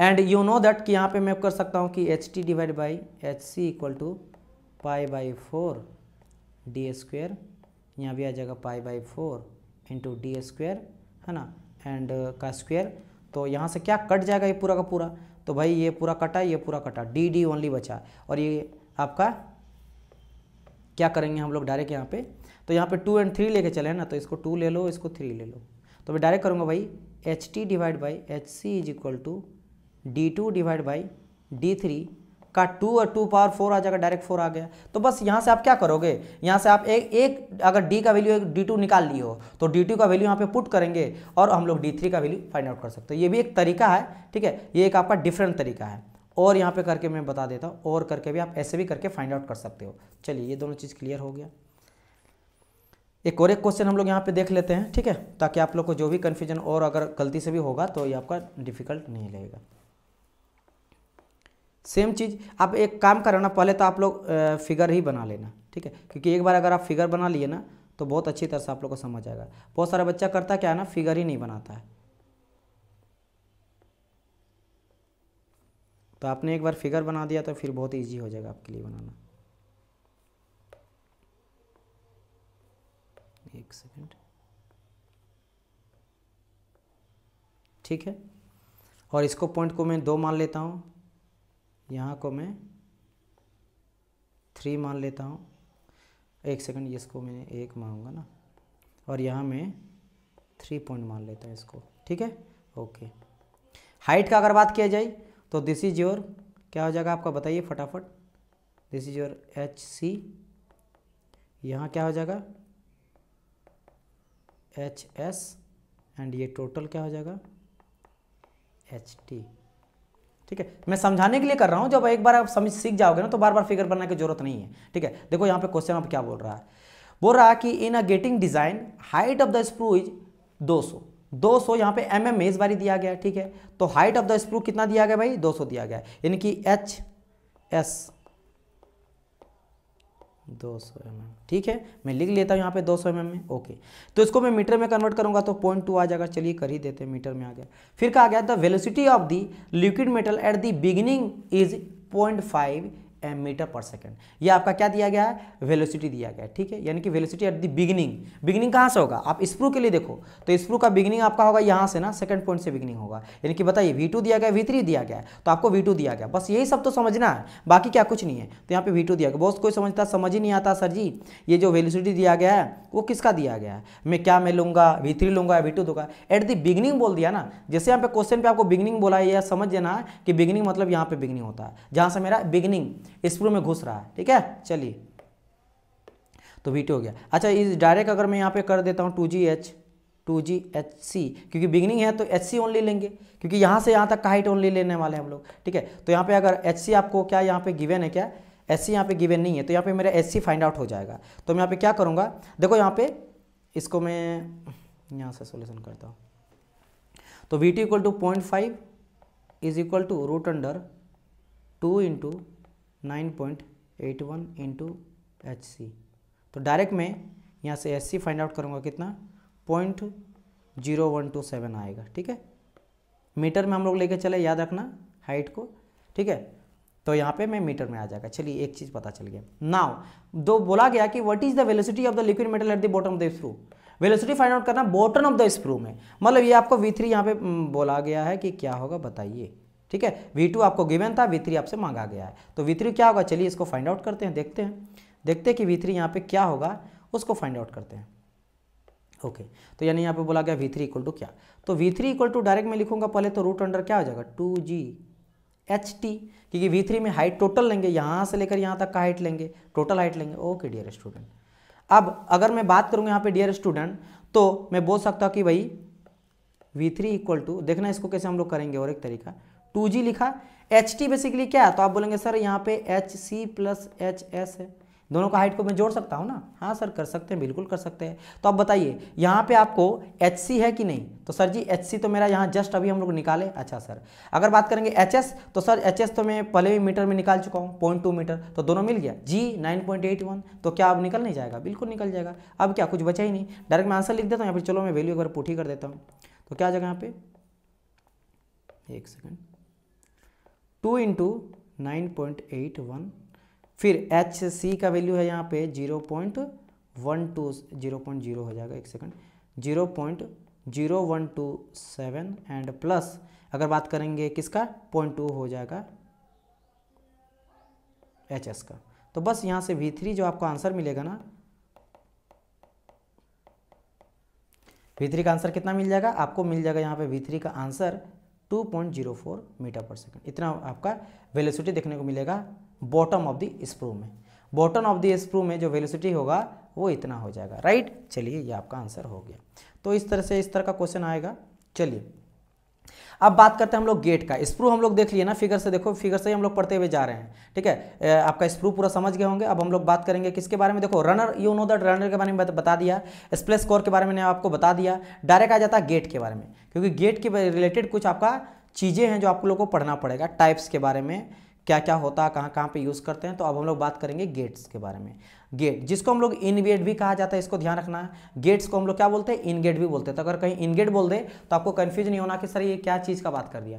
एंड यू नो दैट कि यहाँ पे मैं कर सकता हूँ कि H T divide by H C equal to pi by four D square यहाँ भी आ जाएगा pi by four into D square है ना एंड uh, का स्क्वेयर तो यहाँ से क्या कट जाएगा ये पूरा का पूरा तो भाई ये पूरा कटा ये पूरा कटा डी डी ओनली बचा और ये आपका क्या करेंगे हम लोग डायरेक्ट यहाँ पे तो यहाँ पे टू एंड थ्री लेके चले ना तो इसको टू ले लो इसको थ्री ले लो तो मैं डायरेक्ट करूँगा भाई H T divide by H C is equal to D two divide by D three का टू और टू पावर फोर आ जाएगा डायरेक्ट फोर आ गया तो बस यहाँ से आप क्या करोगे यहाँ से आप एक एक अगर डी का वैल्यू डी टू निकाल ली हो तो डी टू का वैल्यू यहाँ पे पुट करेंगे और हम लोग डी थ्री का वैल्यू फाइंड आउट कर सकते हैं ये भी एक तरीका है ठीक है ये एक आपका डिफरेंट तरीका है और यहाँ पर करके मैं बता देता हूँ और करके भी आप ऐसे भी करके फाइंड आउट कर सकते हो चलिए ये दोनों चीज़ क्लियर हो गया एक और एक क्वेश्चन हम लोग यहाँ पे देख लेते हैं ठीक है ताकि आप लोग को जो भी कन्फ्यूजन और अगर गलती से भी होगा तो ये आपका डिफिकल्ट नहीं लगेगा सेम चीज़ आप एक काम करो ना पहले तो आप लोग फिगर ही बना लेना ठीक है क्योंकि एक बार अगर आप फिगर बना लिए ना तो बहुत अच्छी तरह से आप लोग को समझ आएगा बहुत सारा बच्चा करता क्या है ना फिगर ही नहीं बनाता है तो आपने एक बार फिगर बना दिया तो फिर बहुत ईजी हो जाएगा आपके लिए बनाना एक सेकेंड ठीक है और इसको पॉइंट को मैं दो मान लेता हूँ यहाँ को मैं थ्री मान लेता हूँ एक सेकंड इसको मैं एक मानूंगा ना और यहाँ मैं थ्री पॉइंट मान लेता हूँ इसको ठीक है ओके हाइट का अगर बात किया जाए तो दिस इज योर क्या हो जाएगा आपका बताइए फटाफट this is your H C यहाँ क्या हो जाएगा एच एस एंड ये टोटल क्या हो जाएगा एच टी ठीक है मैं समझाने के लिए कर रहा हूँ जब एक बार आप समझ सीख जाओगे ना तो बार बार फिगर बनाने की जरूरत नहीं है ठीक है देखो यहाँ पे क्वेश्चन आप क्या बोल रहा है बोल रहा है कि in a gating design height of the sprue is 200 200 यहाँ पे एम एम इस बारी दिया गया ठीक है तो हाइट ऑफ द स्प्रू कितना दिया गया भाई सौ दिया गया यानी कि एच एस दो सौ एम एम ठीक है मैं लिख लेता हूँ यहाँ पे दो सौ एम एम में ओके तो इसको मैं मीटर में कन्वर्ट करूँगा तो पॉइंट टू आ जाएगा चलिए कर ही देते हैं मीटर में आ गया फिर कहा गया the velocity of the liquid metal at the beginning is point five M metre per second ये आपका क्या दिया गया है वेलोसिटी दिया गया है ठीक है यानी कि velocity at the beginning beginning कहाँ से होगा आप स्प्रू के लिए देखो तो स्प्रू का बिगिनिंग आपका होगा यहाँ से ना सेकंड पॉइंट से बिगिनिंग होगा यानी कि बताइए वी दिया गया वी दिया गया तो आपको वी दिया गया बस यही सब तो समझना है बाकी क्या कुछ नहीं है तो यहाँ पे वी दिया गया बहुत कोई समझता समझ ही नहीं आता सर जी ये जो वेलोसिटी दिया गया है वो किसका दिया गया है मैं क्या मैं लूँगा वी लूँगा या वी दूंगा एट दी बिगनिंग बोल दिया ना जैसे यहाँ पे क्वेश्चन पे आपको बिगनिंग बोला है या समझ देना है कि बिगनिंग मतलब यहाँ पे बिगनिंग होता है जहाँ से मेरा बिगनिंग स्प्रू में घुस रहा है ठीक है चलिए तो वी हो गया अच्छा इस डायरेक्ट अगर मैं यहाँ पे कर देता हूँ टू जी एच टू जी एच सी क्योंकि बिगनिंग है तो एच सी ओनली लेंगे क्योंकि यहाँ से यहाँ तक हाइट ओनली लेने वाले हैं हम लोग ठीक है तो यहाँ पे अगर एच सी आपको क्या यहाँ पे गिवन है क्या एच सी यहाँ पे गिवन नहीं है तो यहाँ पे मेरा एच सी फाइंड आउट हो जाएगा तो मैं यहाँ पे क्या करूँगा देखो यहाँ पे इसको मैं यहाँ से सोल्यूशन करता हूँ तो V T equal to point five is equal to root under two into nine point eight one into H C तो डायरेक्ट मैं यहाँ से एच सी फाइंड आउट करूँगा कितना point zero one two seven आएगा ठीक है मीटर में हम लोग लेके चले याद रखना हाइट को ठीक है तो यहाँ पे मैं मीटर में आ जाएगा चलिए एक चीज़ पता चल गया नाउ दो बोला गया कि what is the velocity of the liquid metal at the bottom of the sprue velocity find out करना बॉटम ऑफ द स्प्रू में मतलब ये आपको वी थ्री यहाँ पे हम्म, बोला गया है कि क्या होगा बताइए ठीक है वी टू आपको गिवन था वी थ्री आपसे मांगा गया है तो वी थ्री क्या होगा चलिए इसको फाइंड आउट करते हैं देखते हैं देखते हैं कि वी थ्री यहाँ पर क्या होगा उसको फाइंड आउट करते हैं ओके तो यानी यहाँ पे बोला गया वी थ्री इक्वल टू क्या तो V three equal to direct मैं लिखूंगा पहले तो रूट अंडर क्या हो जाएगा टू जी एच टी क्योंकि वी थ्री में हाइट टोटल लेंगे यहाँ से लेकर यहाँ तक का हाइट लेंगे टोटल हाइट लेंगे ओके डियर स्टूडेंट अब अगर मैं बात करूँगा यहाँ पे डियर स्टूडेंट तो मैं बोल सकता हूँ कि भाई वी थ्री इक्वल टू देखना इसको कैसे हम लोग करेंगे और एक तरीका टू जी लिखा एच टी बेसिकली क्या है तो आप बोलेंगे सर यहाँ पे H C plus H S है दोनों का हाइट को मैं जोड़ सकता हूँ ना हाँ सर कर सकते हैं बिल्कुल कर सकते हैं तो आप बताइए यहाँ पे आपको एच सी है कि नहीं तो सर जी एच सी तो मेरा यहाँ जस्ट अभी हम लोग निकाले अच्छा सर अगर बात करेंगे एच एस तो सर एच एस तो मैं पहले भी मीटर में निकाल चुका हूँ पॉइंट टू मीटर तो दोनों मिल गया g nine point eight one तो क्या अब निकल नहीं जाएगा बिल्कुल निकल जाएगा अब क्या कुछ बचा ही नहीं डायरेक्ट मैं आंसर लिख देता हूँ या फिर चलो मैं वैल्यू एक बार पुठी कर देता हूँ तो क्या आ जाएगा यहाँ पे एक second two into nine point eight one फिर एच सी का वैल्यू है यहाँ पे zero point one two zero point zero हो जाएगा एक second zero point zero one two seven and plus अगर बात करेंगे किसका पॉइंट टू हो जाएगा एच एस का तो बस यहाँ से वी थ्री जो आपको आंसर मिलेगा ना वी थ्री का आंसर कितना मिल जाएगा आपको मिल जाएगा यहाँ पे वी थ्री का आंसर 2.04 मीटर पर सेकेंड इतना आपका वेलोसिटी देखने को मिलेगा बॉटम ऑफ द स्प्रू में बॉटम ऑफ द स्प्रू में जो वेलोसिटी होगा वो इतना हो जाएगा राइट चलिए ये आपका आंसर हो गया तो इस तरह से इस तरह का क्वेश्चन आएगा चलिए अब बात करते हैं हम लोग गेट का स्प्रू हम लोग देख लिए ना फिगर से देखो फिगर से ही हम लोग पढ़ते हुए जा रहे हैं ठीक है आपका स्प्रू पूरा समझ गए होंगे अब हम लोग बात करेंगे किसके बारे में देखो runner you know that runner के बारे में बता दिया स्प्लेस स्कोर के बारे में आपको बता दिया डायरेक्ट आ जाता है गेट के बारे में क्योंकि गेट के रिलेटेड कुछ आपका चीज़ें हैं जो आप लोग को पढ़ना पड़ेगा टाइप्स के बारे में क्या क्या होता है कहाँ कहाँ पर यूज़ करते हैं तो अब हम लोग बात करेंगे गेट्स के बारे में गेट जिसको हम लोग इन गेट भी कहा जाता है इसको ध्यान रखना है गेट्स को हम लोग क्या बोलते हैं इन गेट भी बोलते हैं तो अगर कहीं इन गेट बोल दे तो आपको कन्फ्यूज नहीं होना कि सर ये क्या चीज़ का बात कर दिया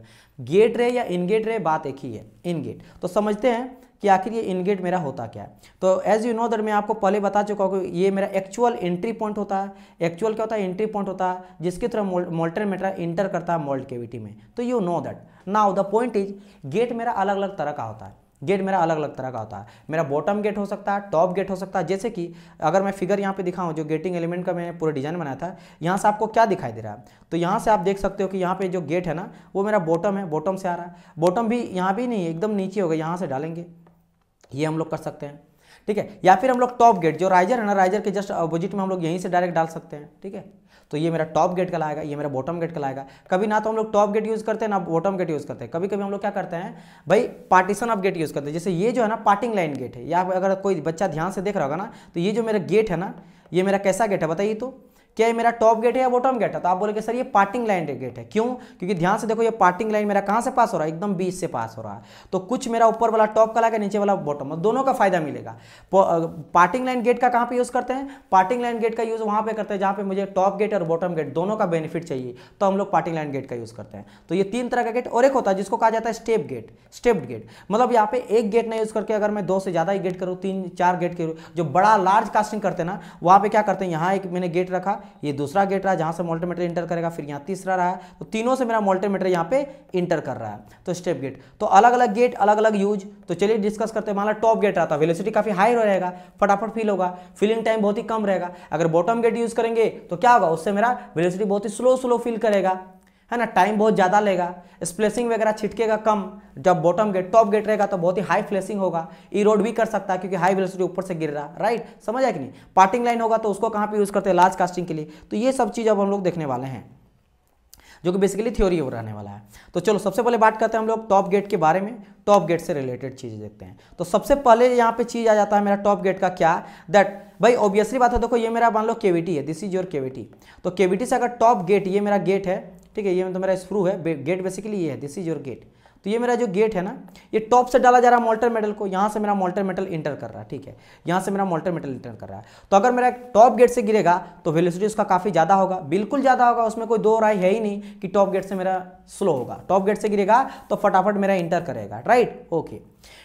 गेट रहे या इन गेट रहे बात एक ही है इन गेट तो समझते हैं कि आखिर ये इन गेट मेरा होता क्या है तो एज यू नो दैट मैं आपको पहले बता चुका हूँ ये मेरा एक्चुअल एंट्री पॉइंट होता है एक्चुअल क्या होता है एंट्री पॉइंट होता है जिसके थ्रू मोल्टर मेटरा इंटर करता है मोल्ट केविटी में तो you know that now the point is gate मेरा अलग अलग तरह का होता है गेट मेरा अलग अलग तरह का होता है मेरा बॉटम गेट हो सकता है टॉप गेट हो सकता है जैसे कि अगर मैं फिगर यहाँ पे दिखाऊँ जो गेटिंग एलिमेंट का मैंने पूरा डिजाइन बनाया था यहाँ से आपको क्या दिखाई दे रहा है तो यहाँ से आप देख सकते हो कि यहाँ पे जो गेट है ना वो मेरा बॉटम है बॉटम से आ रहा है बॉटम भी यहाँ भी नहीं एकदम नीचे होगा यहाँ से डालेंगे ये हम लोग कर सकते हैं ठीक है या फिर हम लोग टॉप गेट जो राइजर है ना राइजर के जस्ट अपोजिट में हम लोग यहीं से डायरेक्ट डाल सकते हैं ठीक है तो ये मेरा टॉप गेट कहलाएगा ये मेरा बॉटम गेट कहलाएगा कभी ना तो हम लोग टॉप गेट यूज़ करते हैं ना बॉटम गेट यूज़ करते हैं कभी कभी हम लोग क्या करते हैं भाई पार्टीशन ऑफ गेट यूज़ करते हैं जैसे ये जो है ना पार्टिंग लाइन गेट है या अगर कोई बच्चा ध्यान से देख रहा होगा ना तो ये जो मेरा गेट है ना ये मेरा कैसा गेट है बताइए तो क्या ये मेरा टॉप गेट है या बॉटम गेट है तो आप बोलेंगे सर ये पार्टिंग लाइन गेट है क्यों क्योंकि ध्यान से देखो ये पार्टिंग लाइन मेरा कहाँ से पास हो रहा है एकदम बीच से पास हो रहा है तो कुछ मेरा ऊपर वाला टॉप का लगा नीचे वाला बॉटम दोनों का फायदा मिलेगा पार्टिंग लाइन गेट का कहाँ पर यूज़ करते हैं पार्टिंग लाइन गेट का यूज़ वहाँ पर करते हैं जहाँ पर मुझे टॉप गेट और बॉटम गेट दोनों का बेनिफिट चाहिए तो हम लोग पार्टिंग लाइन गेट का यूज़ करते हैं तो ये तीन तरह का गेट और एक होता है जिसको कहा जाता है स्टेप गेट स्टेप गेट मतलब यहाँ पे एक गेट ना यूज़ करके अगर मैं दो से ज़्यादा ही गेट करूँ तीन चार गेट करूँ जो बड़ा लार्ज कास्टिंग करते ना वहाँ पे क्या करते हैं यहाँ एक मैंने गेट रखा ये दूसरा गेट रहा जहां से मोल्टीमीटर इंटर करेगा फिर यहां तीसरा रहा तो तीनों से मेरा मोल्टीमीटर यहां पे इंटर कर रहा है तो स्टेप गेट तो अलग अलग गेट अलग अलग यूज तो चलिए डिस्कस करते हैं मान टॉप गेट रहता है वेलोसिटी काफ़ी हाई रहेगा फटाफट फील होगा फिलिंग टाइम बहुत ही कम रहेगा अगर बॉटम गेट यूज़ करेंगे तो क्या होगा उससे मेरा वेलोसिटी बहुत ही स्लो स्लो फील करेगा है ना टाइम बहुत ज़्यादा लेगा स्प्लेसिंग वगैरह छिटकेगा कम जब बॉटम गेट टॉप गेट रहेगा तो बहुत ही हाई फ्लेसिंग होगा इरोड भी कर सकता है क्योंकि हाई वेलोसिटी ऊपर से गिर रहा राइट समझ आए कि नहीं पार्टिंग लाइन होगा तो उसको कहाँ पर यूज़ करते हैं लार्ज कास्टिंग के लिए तो ये सब चीज़ अब हम लोग देखने वाले हैं जो कि बेसिकली थ्योरी हो रहने वाला है तो चलो सबसे पहले बात करते हैं हम लोग टॉप गेट के बारे में टॉप गेट से रिलेटेड चीज़ें देखते हैं तो सबसे पहले यहाँ पे चीज़ आ जाता है मेरा टॉप गेट का क्या दैट भाई ऑब्वियसली बात है देखो ये मेरा मान लो केविटी है दिस इज योर केविटी तो केविटी से अगर टॉप गेट ये मेरा गेट है ठीक है ये तो मेरा स्प्रू है गेट बेसिकली ये है दिस इज योर गेट तो ये मेरा जो गेट है ना ये टॉप से डाला जा रहा है मोल्टर मेटल को यहाँ से मेरा मोल्टर मेटल इंटर कर रहा है ठीक है यहाँ से मेरा मोल्टर मेटल इंटर कर रहा है तो अगर मेरा टॉप गेट से गिरेगा तो वेलोसिटी उसका काफ़ी ज़्यादा होगा बिल्कुल ज़्यादा होगा उसमें कोई दो राय है ही नहीं कि टॉप गेट से मेरा स्लो होगा टॉप गेट से गिरेगा तो फटाफट मेरा इंटर करेगा राइट ओके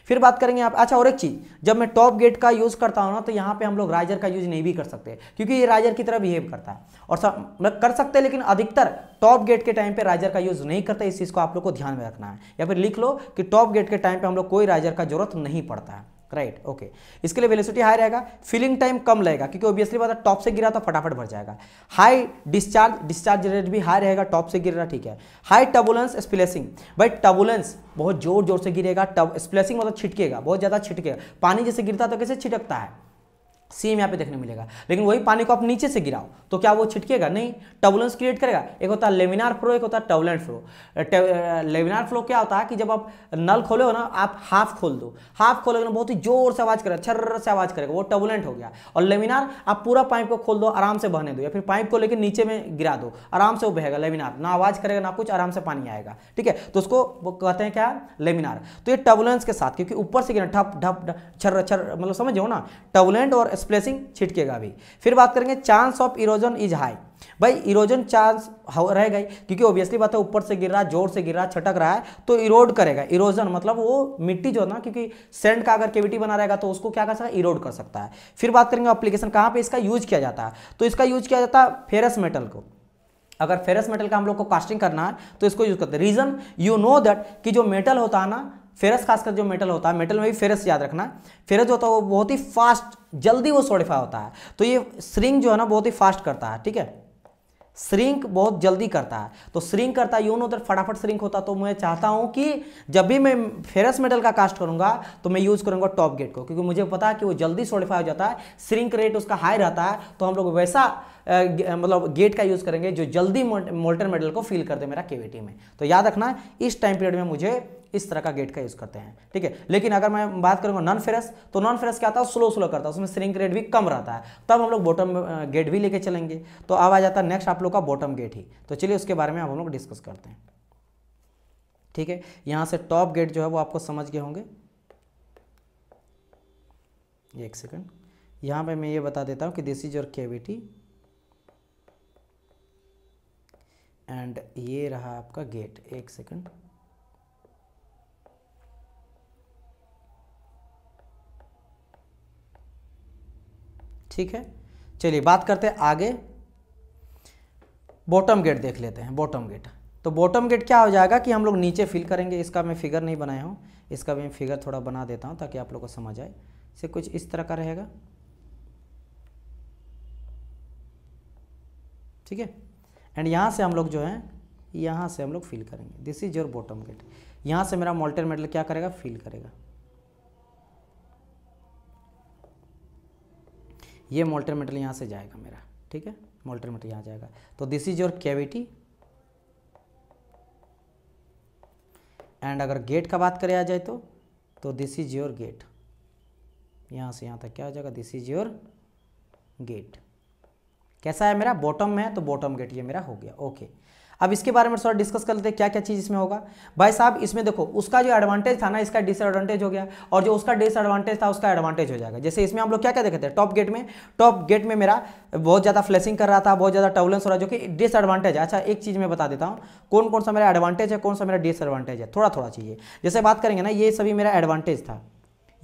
फिर बात करेंगे आप अच्छा और एक चीज़ जब मैं टॉप गेट का यूज़ करता हूँ ना तो यहाँ पे हम लोग राइजर का यूज़ नहीं भी कर सकते क्योंकि ये राइजर की तरह बिहेव करता है और मतलब कर सकते हैं लेकिन अधिकतर टॉप गेट के टाइम पे राइजर का यूज़ नहीं करता इस चीज़ को आप लोग को ध्यान में रखना है या फिर लिख लो कि टॉप गेट के टाइम पे हम लोग कोई राइजर का जरूरत नहीं पड़ता है राइट right, ओके okay. इसके लिए वेलोसिटी हाई रहेगा फिलिंग टाइम कम लगेगा क्योंकि ऑब्वियसली बात है टॉप से गिरा तो फटाफट भर जाएगा हाई डिस्चार्ज डिस्चार्ज रेट भी हाई रहेगा टॉप से गिर रहा ठीक है हाई टबुलेंस स्प्लेसिंग भाई टबुलेंस बहुत जोर जोर से गिरेगा स्प्लेसिंग मतलब छिटकेगा बहुत ज़्यादा छिटकेगा पानी जैसे गिरता तो कैसे छिटकता है सेम यहाँ पे देखने मिलेगा लेकिन वही पानी को आप नीचे से गिराओ तो क्या वो छिटकेगा नहीं टबुलेंस क्रिएट करेगा एक होता है लेमिनार फ्लो एक होता है टबुलेंट फ्लो लेमिनार फ्लो क्या होता है कि जब आप नल खोले हो ना आप हाफ खोल दो हाफ खोलोगे ना बहुत ही जोर से आवाज़ करेगा छर्र से आवाज़ करेगा वो टबुलेंट हो गया और लेमिनार आप पूरा पाइप को खोल दो आराम से बहने दो या फिर पाइप को लेकर नीचे में गिरा दो आराम से वो बहेगा लेमिनार ना आवाज़ करेगा ना कुछ आराम से पानी आएगा ठीक है तो उसको कहते हैं क्या लेमिनार तो ये टबुलेंस के साथ क्योंकि ऊपर से गिरा ढप ढप छर्र छर्र मतलब समझो ना टबुलेंट और स्प्लेसिंग छिटकेगा भी फिर बात करेंगे chance of erosion is high भाई इरोजन चांस रहेगा ही क्योंकि ऑब्वियसली बात है ऊपर से गिर रहा है जोर से गिर रहा है छटक रहा है तो इरोड करेगा इरोजन मतलब वो मिट्टी जो है ना क्योंकि सेंड का अगर केविटी बना रहेगा तो उसको क्या कर सकता है इरोड कर सकता है फिर बात करेंगे अप्लीकेशन कहाँ पर इसका यूज किया जाता है तो इसका यूज किया जाता है फेरस मेटल को अगर फेरस मेटल का हम लोग को कास्टिंग करना है तो इसको यूज करते हैं रीजन यू नो दैट कि जो मेटल होता है ना फेरस खासकर जो मेटल होता है मेटल में भी फेरस याद रखना फेरस जो होता है वो बहुत ही फास्ट जल्दी वो सोडिफाई होता है तो ये श्रिंक जो है ना बहुत ही फास्ट करता है ठीक है श्रिंक बहुत जल्दी करता है तो श्रिंक करता है यून उधर फटाफट श्रिंक होता तो मैं चाहता हूँ कि जब भी मैं फेरस मेटल का कास्ट करूँगा तो मैं यूज़ करूँगा टॉप गेट को क्योंकि मुझे पता है कि वो जल्दी सोडिफाई हो जाता है श्रिंक रेट उसका हाई रहता है तो हम लोग वैसा मतलब गेट का यूज़ करेंगे जो जल्दी मोल्टन मेटल को फील कर दे मेरा केवेटी में तो याद रखना इस टाइम पीरियड में मुझे इस तरह का गेट का यूज़ करते हैं ठीक है लेकिन अगर मैं बात करूंगा नॉन फेरस तो नॉन फेरस क्या आता है स्लो स्लो करता है उसमें श्रिंक रेट भी कम रहता है तब हम लोग बॉटम गेट भी लेके चलेंगे तो अब आ जाता है नेक्स्ट आप लोग का बॉटम गेट ही तो चलिए उसके बारे में हम लोग डिस्कस करते हैं ठीक है यहां से टॉप गेट जो है वो आपको समझ गए होंगे एक सेकंड यहां पे मैं ये बता देता हूं कि this is your cavity and ये रहा आपका गेट एक सेकंड ठीक है चलिए बात करते हैं आगे बॉटम गेट देख लेते हैं बॉटम गेट तो बॉटम गेट क्या हो जाएगा कि हम लोग नीचे फिल करेंगे इसका मैं फिगर नहीं बनाया हूँ इसका मैं फिगर थोड़ा बना देता हूँ ताकि आप लोग को समझ आए इसे कुछ इस तरह का रहेगा ठीक है एंड यहाँ से हम लोग जो है यहाँ से हम लोग फिल करेंगे this is your bottom gate यहाँ से मेरा मोल्टेन मेटल क्या करेगा फिल करेगा ये मोल्टर मेटल यहाँ से जाएगा मेरा ठीक है मोल्टर मेटल यहाँ जाएगा तो this is your cavity and अगर गेट का बात करें आ जाए तो तो दिस इज योर गेट यहाँ से यहाँ तक क्या हो जाएगा दिस इज योर गेट कैसा है मेरा बॉटम में है तो बॉटम गेट ये मेरा हो गया ओके okay. अब इसके बारे में थोड़ा डिस्कस कर लेते हैं क्या क्या चीज़ इसमें होगा भाई साहब इसमें देखो उसका जो एडवांटेज था ना इसका डिसएडवांटेज हो गया और जो उसका डिसएडवांटेज था उसका एडवांटेज हो जाएगा जैसे इसमें हम लोग क्या क्या देखते थे टॉप गेट में टॉप गेट में मेरा बहुत ज़्यादा फ्लैशिंग कर रहा था बहुत ज़्यादा टर्बुलेंस हो रहा जो कि डिसएडवांटेज है अच्छा एक चीज़ मैं बता देता हूँ कौन कौन सा मेरा एडवांटेज है कौन सा मेरा डिसएडवांटेज है थोड़ा थोड़ा चाहिए जैसे बात करेंगे ना ये सभी मेरा एडवांटेज था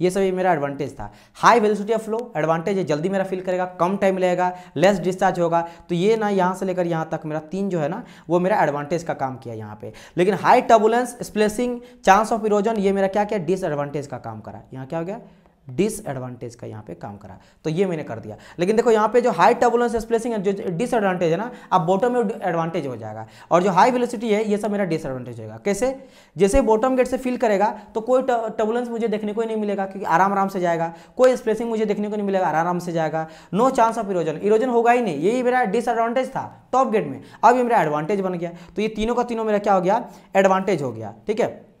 ये सभी मेरा एडवांटेज था high velocity of flow advantage है जल्दी मेरा फील करेगा कम टाइम लेगा लेस डिस्चार्ज होगा तो ये ना यहाँ से लेकर यहाँ तक मेरा तीन जो है ना वो मेरा एडवांटेज का काम किया यहाँ पे लेकिन high turbulence splashing chance of erosion ये मेरा क्या क्या डिसएडवांटेज का काम करा यहाँ क्या हो गया डिसएडवांटेज का यहाँ पे काम करा तो ये मैंने कर दिया लेकिन देखो यहाँ पे जो हाई टर्बुलेंस स्प्लेसिंग है जो डिसएडवांटेज है ना आप बॉटम में एडवांटेज हो जाएगा और जो हाई वेलोसिटी है ये सब मेरा डिसएडवांटेज होगा कैसे जैसे बॉटम गेट से फील करेगा तो कोई टर्बुलेंस मुझे देखने को ही नहीं मिलेगा क्योंकि आराम आराम से जाएगा कोई स्प्लेसिंग मुझे देखने को नहीं मिलेगा आराम आराम से जाएगा no chance of erosion erosion होगा ही नहीं यही मेरा डिसएडवांटेज था टॉप गेट में अब ये मेरा एडवांटेज बन गया तो ये तीनों का तीनों मेरा क्या हो गया एडवांटेज हो गया ठीक है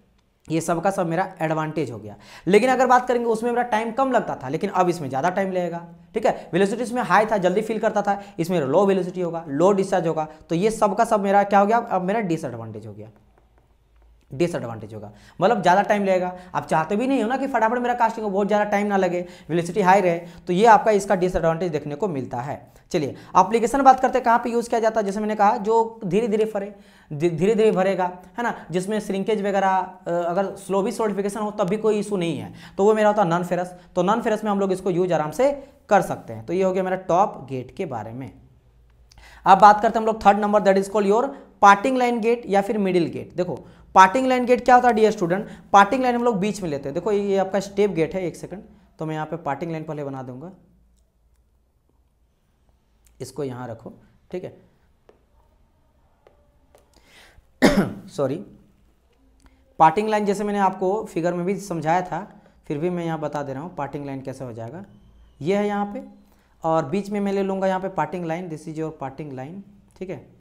ये सब का सब मेरा एडवांटेज हो गया लेकिन अगर बात करेंगे उसमें मेरा टाइम कम लगता था लेकिन अब इसमें ज़्यादा टाइम लगेगा ठीक है वेलोसिटी इसमें हाई था जल्दी फील करता था इसमें लो वेलोसिटी होगा लो डिस्चार्ज होगा तो ये सब का सब मेरा क्या हो गया अब मेरा डिसएडवांटेज हो गया डिसएडवांटेज होगा मतलब ज़्यादा टाइम लगेगा आप चाहते भी नहीं हो ना कि फटाफट मेरा कास्टिंग हो बहुत ज़्यादा टाइम ना लगे वेलिसिटी हाई रहे तो ये आपका इसका डिसएडवांटेज देखने को मिलता है चलिए अप्लीकेशन बात करते हैं कहाँ पर यूज़ किया जाता है जैसे मैंने कहा जो धीरे धीरे फरे धीरे धीरे भरेगा है ना जिसमें श्रिंकेज वगैरह अगर स्लो भी सोल्टिफिकेशन हो तब भी कोई इशू नहीं है तो वो मेरा होता है नॉन फेरस तो नॉन फेरस में हम लोग इसको यूज आराम से कर सकते हैं तो ये हो गया मेरा टॉप गेट के बारे में अब बात करते हैं हम लोग third number that is called your parting line gate या फिर मिडिल गेट देखो पार्टिंग लाइन गेट क्या होता है डियर स्टूडेंट पार्टिंग लाइन हम लोग बीच में लेते हैं देखो ये आपका स्टेप गेट है एक सेकंड तो मैं यहाँ पे पार्टिंग लाइन पहले बना दूंगा इसको यहाँ रखो ठीक है सॉरी पार्टिंग लाइन जैसे मैंने आपको फिगर में भी समझाया था फिर भी मैं यहाँ बता दे रहा हूँ पार्टिंग लाइन कैसे हो जाएगा ये है यहाँ पे और बीच में मैं ले लूँगा यहाँ पे parting line this is your parting line ठीक है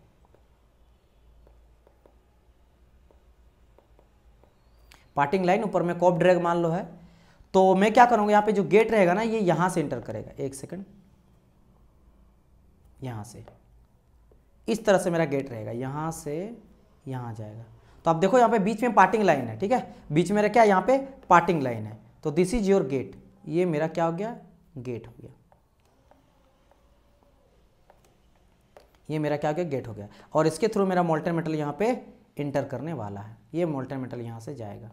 पार्टिंग लाइन ऊपर में कॉप ड्रैग मान लो है तो मैं क्या करूँगा यहाँ पे जो गेट रहेगा ना ये यहाँ से इंटर करेगा एक सेकंड यहाँ से इस तरह से मेरा गेट रहेगा यहाँ से यहाँ जाएगा तो आप देखो यहाँ पे बीच में पार्टिंग लाइन है ठीक है बीच में क्या यहाँ पे पार्टिंग लाइन है तो दिस इज योर गेट ये मेरा क्या हो गया गेट हो गया ये मेरा क्या हो गया गेट हो गया और इसके थ्रू मेरा मोल्टन मेटल यहाँ पे इंटर करने वाला है ये मोल्टन मेटल यहाँ से जाएगा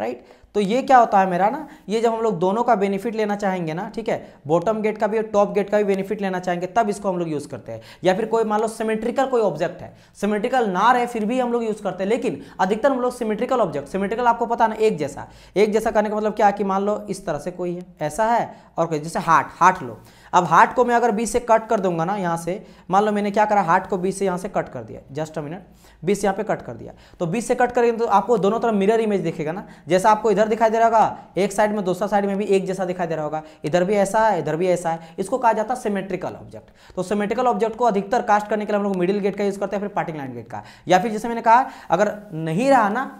राइट तो ये क्या होता है मेरा ना ये जब हम लोग दोनों का बेनिफिट लेना चाहेंगे ना ठीक है बॉटम गेट का भी और टॉप गेट का भी बेनिफिट लेना चाहेंगे तब इसको हम लोग यूज़ करते हैं या फिर कोई मान लो सिमेट्रिकल कोई ऑब्जेक्ट है सिमेट्रिकल ना रहे फिर भी हम लोग यूज़ करते हैं लेकिन अधिकतर हम लोग सिमेट्रिकल ऑब्जेक्ट सिमेट्रिकल आपको पता ना एक जैसा एक जैसा करने का मतलब क्या कि मान लो इस तरह से कोई है ऐसा है और कोई जैसे हार्ट हार्ट लो अब हार्ट को मैं अगर बीस से कट कर दूंगा ना यहाँ से मान लो मैंने क्या करा हार्ट को बीस से यहाँ से कट कर दिया जस्ट अ मिनट बीस यहाँ पे कट कर दिया तो बीस से कट करेंगे तो आपको दोनों तरफ मिरर इमेज दिखेगा ना जैसा आपको इधर दिखाई दे रहा होगा एक साइड में दूसरा साइड में भी एक जैसा दिखाई दे रहा होगा इधर भी ऐसा है इधर भी ऐसा है इसको कहा जाता है सिमेट्रिकल ऑब्जेक्ट तो सिमेट्रिकल ऑब्जेक्ट को अधिकतर कास्ट करने के लिए हम लोग मिडिल गेट का यूज करते हैं फिर पार्टिंग लाइन गेट का या फिर जैसे मैंने कहा अगर नहीं रहा ना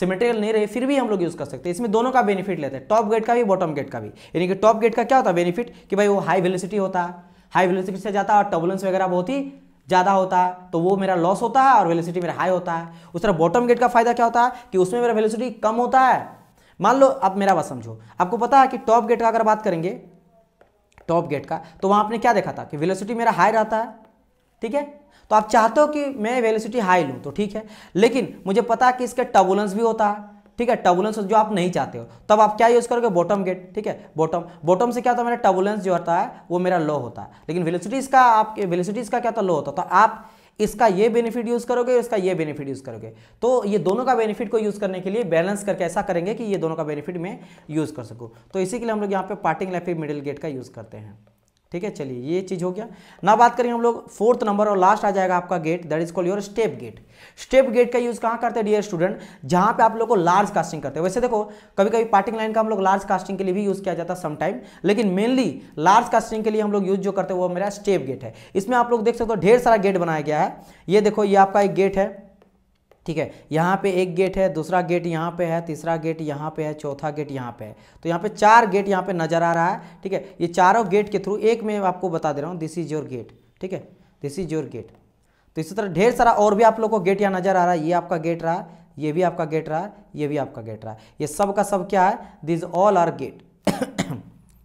सिमेट्रिकल नहीं रहे फिर भी हम लोग यूज़ कर सकते हैं इसमें दोनों का बेनिफिट लेते हैं टॉप गेट का भी बॉटम गेट का भी यानी कि टॉप गेट का क्या होता है बेनिफिट कि भाई वो हाई वेलोसिटी होता है हाई वेलोसिटी से जाता है और टर्बुलेंस वगैरह बहुत ही ज़्यादा होता है तो वो मेरा लॉस होता है और वेलोसिटी मेरा हाई होता है उस तरह बॉटम गेट का फायदा क्या होता है कि उसमें मेरा वेलोसिटी कम होता है मान लो आप मेरा बात समझो आपको पता है कि टॉप गेट का अगर बात करेंगे टॉप गेट का तो वहाँ आपने क्या देखा था कि वेलोसिटी मेरा हाई रहता है ठीक है तो आप चाहते हो कि मैं वेलोसिटी हाई लूँ तो ठीक है लेकिन मुझे पता है कि इसका टबुलेंस भी होता है ठीक है टबुलेंस जो आप नहीं चाहते हो तब आप क्या यूज़ करोगे बॉटम गेट ठीक है बॉटम बॉटम से क्या होता है मेरा टबुलेंस जो होता है वो मेरा लो होता है लेकिन वेलोसिटी इसका आपके वेलोसिटी इसका क्या होता है लो होता है तो आप इसका ये बेनिफिट यूज़ करोगे इसका ये बेनिफिट यूज़ करोगे तो ये दोनों का बेनिफिट को यूज़ करने के लिए बैलेंस करके ऐसा करेंगे कि ये दोनों का बेनिफिट मैं यूज़ कर सकूँ तो इसी के लिए हम लोग यहाँ पे पार्टिंग लाइफ मिडिल गेट का यूज़ करते हैं ठीक है चलिए ये चीज़ हो गया ना बात करें हम लोग फोर्थ नंबर और लास्ट आ जाएगा आपका gate that is called your step gate step gate का यूज़ कहाँ करते हैं डियर स्टूडेंट जहाँ पे आप लोग को लार्ज कास्टिंग करते हैं वैसे देखो कभी कभी पार्टिंग लाइन का हम लोग लार्ज कास्टिंग के लिए भी यूज़ किया जाता है समटाइम लेकिन मेनली लार्ज कास्टिंग के लिए हम लोग यूज़ जो करते हैं वो मेरा स्टेप गेट है इसमें आप लोग देख सकते हो ढेर सारा गेट बनाया गया है ये देखो ये आपका एक गेट है ठीक है यहाँ पे एक गेट है दूसरा गेट यहाँ पे है तीसरा गेट यहाँ पे है चौथा गेट यहाँ पे है तो यहाँ पे चार गेट यहाँ पे नजर आ रहा है ठीक है ये चारों गेट के थ्रू एक मैं आपको बता दे रहा हूँ दिस इज योर गेट ठीक है दिस इज योर गेट तो इसी तरह ढेर सारा और भी आप लोग को गेट यहाँ नजर आ रहा है ये आपका गेट रहा है ये भी आपका गेट रहा है ये भी आपका गेट रहा है ये सब का सब क्या है दिज ऑल आर गेट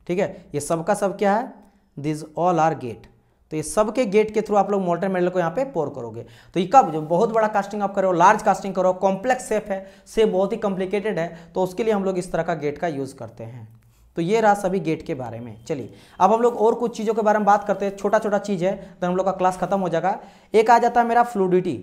ठीक है ये सब का सब क्या है दिज ऑल आर गेट तो ये सब के गेट के थ्रू आप लोग मोल्टन मेटल को यहाँ पे पोर करोगे तो ये कब जब बहुत बड़ा कास्टिंग आप करो लार्ज कास्टिंग करो कॉम्प्लेक्स सेफ है सेफ बहुत ही कॉम्प्लिकेटेड है तो उसके लिए हम लोग इस तरह का गेट का यूज़ करते हैं तो ये रहा सभी गेट के बारे में चलिए अब हम लोग और कुछ चीज़ों के बारे में बात करते हैं छोटा छोटा चीज़ है तो हम लोग का क्लास खत्म हो जाएगा एक आ जाता है मेरा फ्लूडिटी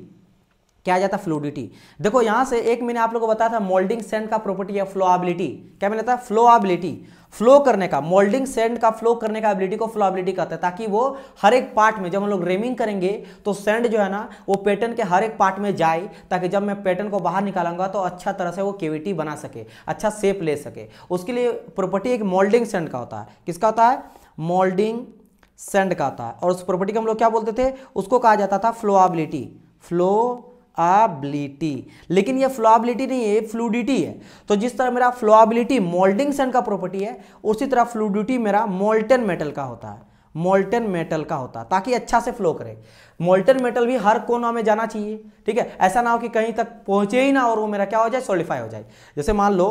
क्या आ जाता है फ्लूडिटी देखो यहां से एक मैंने आप लोगों को बताया था मोल्डिंग सेंड का प्रॉपर्टी है फ्लोआबिलिटी क्या मैंने था फ्लोआबिलिटी फ्लो करने का मोल्डिंग सेंड का फ्लो करने का एबिलिटी को फ्लोएबिलिटी कहते हैं ताकि वो हर एक पार्ट में जब हम लोग रेमिंग करेंगे तो सेंड जो है ना वो पैटर्न के हर एक पार्ट में जाए ताकि जब मैं पैटर्न को बाहर निकालूंगा तो अच्छा तरह से वो केविटी बना सके अच्छा सेप ले सके उसके लिए प्रॉपर्टी एक मोल्डिंग सेंड का होता है किसका होता है मोल्डिंग सेंड का होता है और उस प्रॉपर्टी को हम लोग क्या बोलते थे उसको कहा जाता था फ्लोआबिलिटी फ्लो फ्लॉबिलिटी लेकिन ये फ्लॉबिलिटी नहीं है ये फ्लूडिटी है तो जिस तरह मेरा फ्लॉबिलिटी मोल्डिंग सन का प्रॉपर्टी है उसी तरह फ्लूडिटी मेरा मोल्टन मेटल का होता है मोल्टन मेटल का होता है ताकि अच्छा से फ्लो करे मोल्टन मेटल भी हर कोना में जाना चाहिए ठीक है ऐसा ना हो कि कहीं तक पहुंचे ही ना और वो मेरा क्या हो जाए सोलिफाई हो जाए जैसे मान लो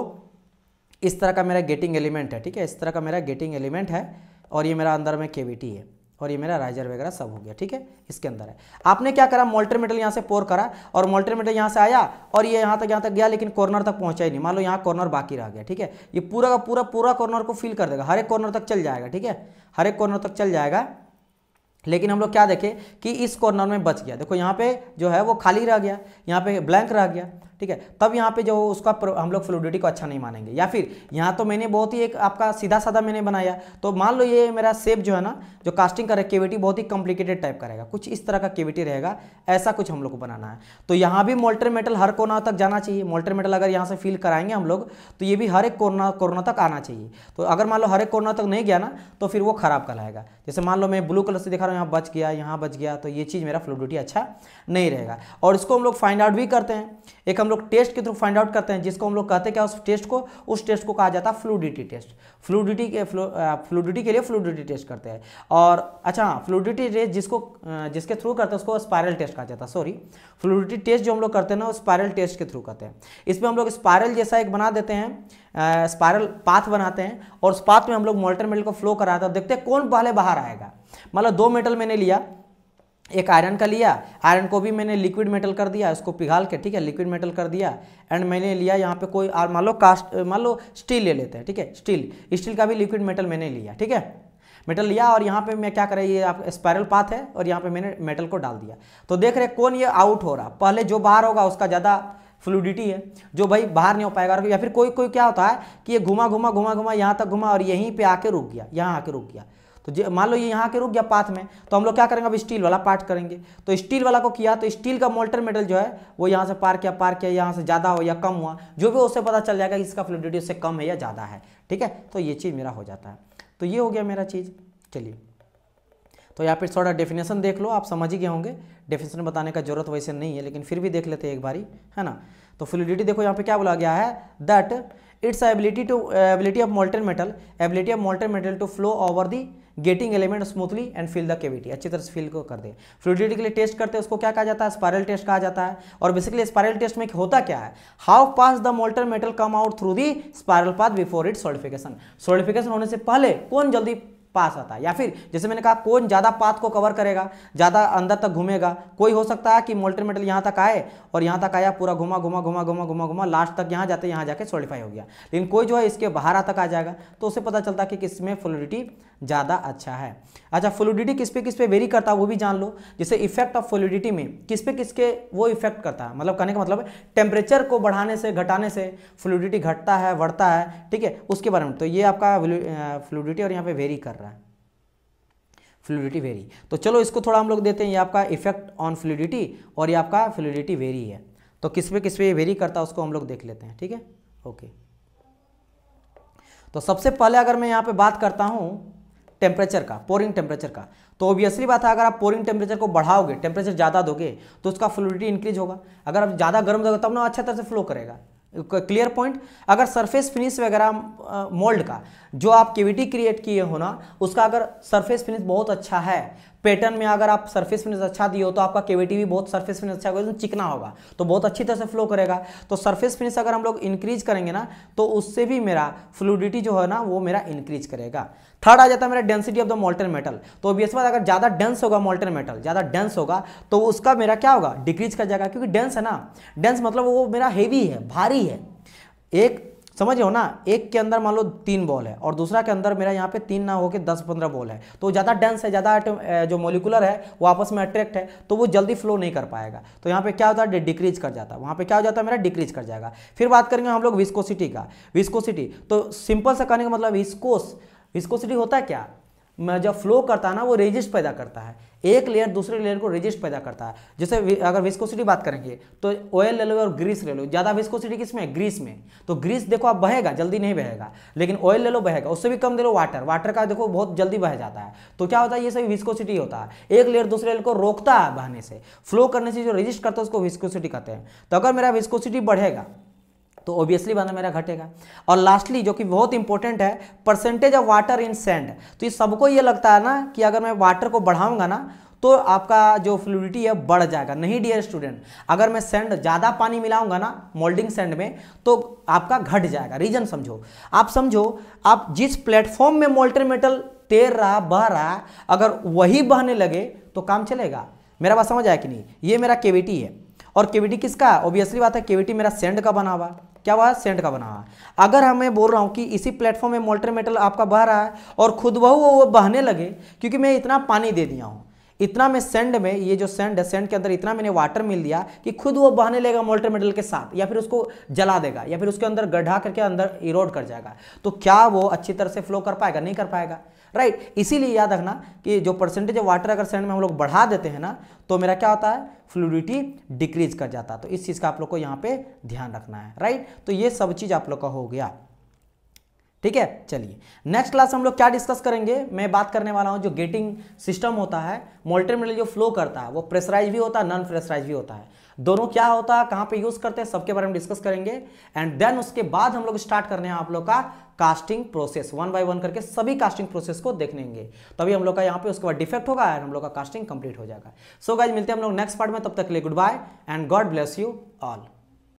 इस तरह का मेरा गेटिंग एलिमेंट है ठीक है इस तरह का मेरा गेटिंग एलिमेंट है और ये मेरा अंदर में केविटी है और ये मेरा राइजर वगैरह सब हो गया ठीक है इसके अंदर है आपने क्या करा मोल्टर मेटल यहाँ से पोर करा और मोल्टर मेटल यहाँ से आया और ये यहाँ तक यहाँ तक गया लेकिन कॉर्नर तक पहुँचा ही नहीं मान लो यहाँ कॉर्नर बाकी रह गया ठीक है ये पूरा का पूरा पूरा कॉर्नर को फिल कर देगा हर एक कॉर्नर तक चल जाएगा ठीक है हर एक कॉर्नर तक चल जाएगा लेकिन हम लोग क्या देखें कि इस कॉर्नर में बच गया देखो यहाँ पे जो है वो खाली रह गया यहाँ पे ब्लैंक रह गया ठीक है तब यहाँ पे जो उसका हम लोग फ्लूडिटी को अच्छा नहीं मानेंगे या फिर यहाँ तो मैंने बहुत ही एक आपका सीधा साधा मैंने बनाया तो मान लो ये मेरा सेप जो है ना जो कास्टिंग कर केविटी बहुत ही कॉम्प्लिकेटेड टाइप का रहेगा कुछ इस तरह का केविटी रहेगा ऐसा कुछ हम लोग को बनाना है तो यहाँ भी मोल्टर मेटल हर कोना तक जाना चाहिए मोल्टर मेटल अगर यहाँ से फील कराएंगे हम लोग तो ये भी हर एक कोरोना कोरोना तक आना चाहिए तो अगर मान लो हर एक कोरोना तक नहीं गया ना तो फिर वो खराब कहलाएगा जैसे मान लो मैं ब्लू कलर से दिखा रहा हूँ यहाँ बच गया यहाँ बच गया तो ये चीज़ मेरा फ्लूडिटी अच्छा नहीं रहेगा और इसको हम लोग फाइंड आउट भी करते हैं एक हम हम लोग टेस्ट के थ्रू फाइंड आउट करते हैं जिसको हम लोग कहते हैं क्या उस टेस्ट को उस टेस्ट को कहा जाता है फ्लूडिटी टेस्ट फ्लूडिटी के फ्लूडिटी के लिए फ्लूडिटी टेस्ट करते हैं और अच्छा हाँ फ्लूडिटी टेस्ट जिसको जिसके थ्रू करते हैं उसको स्पायरल टेस्ट कहा जाता है सॉरी फ्लूडिटी टेस्ट जो हम लोग करते हैं ना स्पायरल टेस्ट के थ्रू करते हैं इसमें हम लोग स्पायरल जैसा एक बना देते हैं स्पायरल पाथ बनाते हैं और उस पाथ में हम लोग मोल्टर मेटल को फ्लो कराते हैं देखते हैं कौन पहले बाहर आएगा मतलब दो मेटल मैंने लिया एक आयरन का लिया आयरन को भी मैंने लिक्विड मेटल कर दिया उसको पिघाल के ठीक है लिक्विड मेटल कर दिया एंड मैंने लिया यहाँ पे कोई और मान लो कास्ट मान लो स्टील ले लेते हैं ठीक है स्टील स्टील का भी लिक्विड मेटल मैंने लिया ठीक है मेटल लिया और यहाँ पे मैं क्या करें ये आप स्पायरल पाथ है और यहाँ पे मैंने मेटल को डाल दिया तो देख रहे कौन ये आउट हो रहा पहले जो बाहर होगा उसका ज़्यादा फ्लूडिटी है जो भाई बाहर नहीं हो पाएगा या फिर कोई कोई क्या होता है कि ये घुमा घुमा घुमा घुमा यहाँ तक घुमा और यहीं पे आके रुक गया यहाँ आके रुक गया तो मान लो ये यहाँ के रुक गया पाथ में तो हम लोग क्या करेंगे अब स्टील वाला पार्ट करेंगे तो स्टील वाला को किया तो स्टील का मोल्टर मेटल जो है वो यहाँ से पार किया पार किया यहाँ से ज़्यादा हो या कम हुआ जो भी उससे पता चल जाएगा कि इसका फ्लूडिटी उससे कम है या ज़्यादा है ठीक है तो ये चीज़ मेरा हो जाता है तो ये हो गया मेरा चीज़ चलिए तो या फिर थोड़ा डेफिनेशन देख लो आप समझ ही गए होंगे डेफिनेशन बताने का जरूरत वैसे नहीं है लेकिन फिर भी देख लेते हैं एक बारी है ना तो फ्लूडिटी देखो यहाँ पे क्या बोला गया है that it's ability to ability of molten metal ability of molten metal to flow over the gating element smoothly and fill the cavity अच्छी तरह से फिल को कर दे फ्लूडिटी के लिए टेस्ट करते हैं उसको क्या कहा जाता है स्पायरल टेस्ट कहा जाता है और बेसिकली स्पायरल टेस्ट में होता क्या है how pass the molten metal come out through the spiral path before it solidification solidification होने से पहले कौन जल्दी पास आता है या फिर जैसे मैंने कहा कौन ज़्यादा पाथ को कवर करेगा ज़्यादा अंदर तक घूमेगा कोई हो सकता है कि मोल्टर मेटल यहाँ तक आए और यहाँ तक आया पूरा घुमा घुमा घुमा घुमा घुमा घुमा लास्ट तक यहाँ जाते यहाँ जाके सोलिफाई हो गया लेकिन कोई जो है इसके बाहर तक आ जाएगा तो उसे पता चलता है कि किसमें फ्लोरिटी ज़्यादा अच्छा है अच्छा फ्लूडिटी किस पे किस पे वेरी करता है वो भी जान लो जैसे इफेक्ट ऑफ फ्लूडिटी में किस पे किसके वो इफेक्ट करता है मतलब कहने का मतलब टेम्परेचर को बढ़ाने से घटाने से फ्लूडिटी घटता है बढ़ता है ठीक है उसके बारे में तो ये आपका फ्लूडिटी और यहाँ पर वेरी कर रहा है फ्लूडिटी वेरी तो चलो इसको थोड़ा हम लोग देते हैं ये आपका इफेक्ट ऑन फ्लूडिटी और ये आपका फ्लूडिटी वेरी है तो किस पे किस पे वेरी करता है उसको हम लोग देख लेते हैं ठीक है ओके तो सबसे पहले अगर मैं यहाँ पे बात करता हूँ टेम्परेचर का पोरिंग टेम्परेचर का तो ऑब्वियसली बात है अगर आप पोरिंग टेम्परेचर को बढ़ाओगे टेम्परेचर ज़्यादा दोगे तो उसका फ्लूडिटी इंक्रीज होगा अगर आप ज़्यादा गर्म दोगे तब ना अच्छा तरह से फ्लो करेगा क्लियर पॉइंट अगर सरफेस फिनिश वगैरह मोल्ड का जो आप केविटी क्रिएट किए हो ना उसका अगर सरफेस फिनिश बहुत अच्छा है पैटर्न में अगर आप सरफेस फिनिश अच्छा दिए हो तो आपका केविटी भी बहुत सरफेस फिनिश अच्छा होगा चिकना होगा तो बहुत अच्छी तरह से फ्लो करेगा तो सरफेस फिनिश अगर हम लोग इंक्रीज करेंगे ना तो उससे भी मेरा फ्लूडिटी जो है ना वो मेरा इंक्रीज करेगा थर्ड आ जाता है मेरा density of the molten metal तो ऑब्वियस बात अगर ज़्यादा डेंस होगा मोल्टन मेटल ज़्यादा डेंस होगा तो उसका मेरा क्या होगा डिक्रीज कर जाएगा क्योंकि डेंस है ना डेंस मतलब वो मेरा हेवी है भारी है एक समझ हो ना एक के अंदर मान लो तीन बॉल है और दूसरा के अंदर मेरा यहाँ पे तीन ना होकर दस पंद्रह बॉल है तो ज़्यादा डेंस है ज़्यादा जो मोलिकुलर है वो आपस में अट्रैक्ट है तो वो जल्दी फ्लो नहीं कर पाएगा तो यहाँ पे क्या होता है डिक्रीज कर जाता है वहाँ पे क्या हो जाता है मेरा डिक्रीज कर जाएगा फिर बात करेंगे हम लोग विस्कोसिटी का विस्कोसिटी तो सिंपल सा कहने का मतलब विस्कोस विस्कोसिटी होता है क्या जब फ्लो करता है ना वो रेजिस्ट पैदा करता है एक लेयर दूसरे लेयर को रेजिस्ट पैदा करता है जैसे अगर विस्कोसिटी बात करेंगे तो ऑयल ले लो और ग्रीस ले लो ज़्यादा विस्कोसिटी किसमें है ग्रीस में तो ग्रीस देखो आप बहेगा जल्दी नहीं बहेगा लेकिन ऑयल ले लो बहेगा उससे भी कम दे लो वाटर वाटर का देखो बहुत जल्दी बह जाता है तो क्या होता है ये सभी विस्कोसिटी होता है एक लेयर दूसरे लेयर को रोकता है बहने से फ्लो करने से जो रजिस्ट करता है उसको विस्कोसिटी कहते हैं तो अगर मेरा विस्कोसिटी बढ़ेगा तो ऑब्वियसली बना मेरा घटेगा और लास्टली जो कि बहुत इंपॉर्टेंट है percentage of water in sand तो ये सबको ये लगता है ना कि अगर मैं वाटर को बढ़ाऊंगा ना तो आपका जो फ्लूडिटी है बढ़ जाएगा नहीं डियर स्टूडेंट अगर मैं सेंड ज़्यादा पानी मिलाऊंगा ना मोल्डिंग सेंड में तो आपका घट जाएगा रीजन समझो आप समझो आप जिस प्लेटफॉर्म में मोल्टर मेटल तैर रहा बह रहा अगर वही बहने लगे तो काम चलेगा मेरा बात समझ आया कि नहीं ये मेरा केविटी है और केविटी किसका ऑब्वियसली बात है केविटी मेरा सेंड का बना हुआ क्या हुआ सेंट का बना हुआ है अगर हमें हाँ बोल रहा हूँ कि इसी प्लेटफॉर्म में मोल्टर मेटल आपका बह रहा है और खुद वह वो बहने लगे क्योंकि मैं इतना पानी दे दिया हूँ इतना मैं सेंड में ये जो सेंड है सेंड के अंदर इतना मैंने वाटर मिल दिया कि खुद वो बहने लेगा मोल्टर मेटल के साथ या फिर उसको जला देगा या फिर उसके अंदर गड्ढा करके अंदर इरोड कर जाएगा तो क्या वो अच्छी तरह से फ्लो कर पाएगा नहीं कर पाएगा राइट इसीलिए याद रखना कि जो परसेंटेज ऑफ वाटर अगर सेंड में हम लोग बढ़ा देते हैं ना तो मेरा क्या होता है फ्लूडिटी डिक्रीज कर जाता है तो इस चीज़ का आप लोग को यहाँ पे ध्यान रखना है राइट तो ये सब चीज़ आप लोग का हो गया ठीक है चलिए नेक्स्ट क्लास हम लोग क्या डिस्कस करेंगे मैं बात करने वाला हूँ जो गेटिंग सिस्टम होता है मोल्टर मेटल जो फ्लो करता है वो प्रेशराइज भी होता है नॉन प्रेशराइज भी होता है दोनों क्या होता है कहां पे यूज करते हैं सबके बारे में डिस्कस करेंगे एंड देन उसके बाद हम लोग स्टार्ट करने हैं आप लोग का casting process one by one करके सभी कास्टिंग प्रोसेस को देखेंगे तभी हम लोग का यहाँ पे उसके बाद डिफेक्ट होगा एंड हम लोग का कास्टिंग कंप्लीट हो जाएगा सो so गाइज मिलते हैं हम लोग नेक्स्ट पार्ट में तब तक के लिए goodbye and God bless you all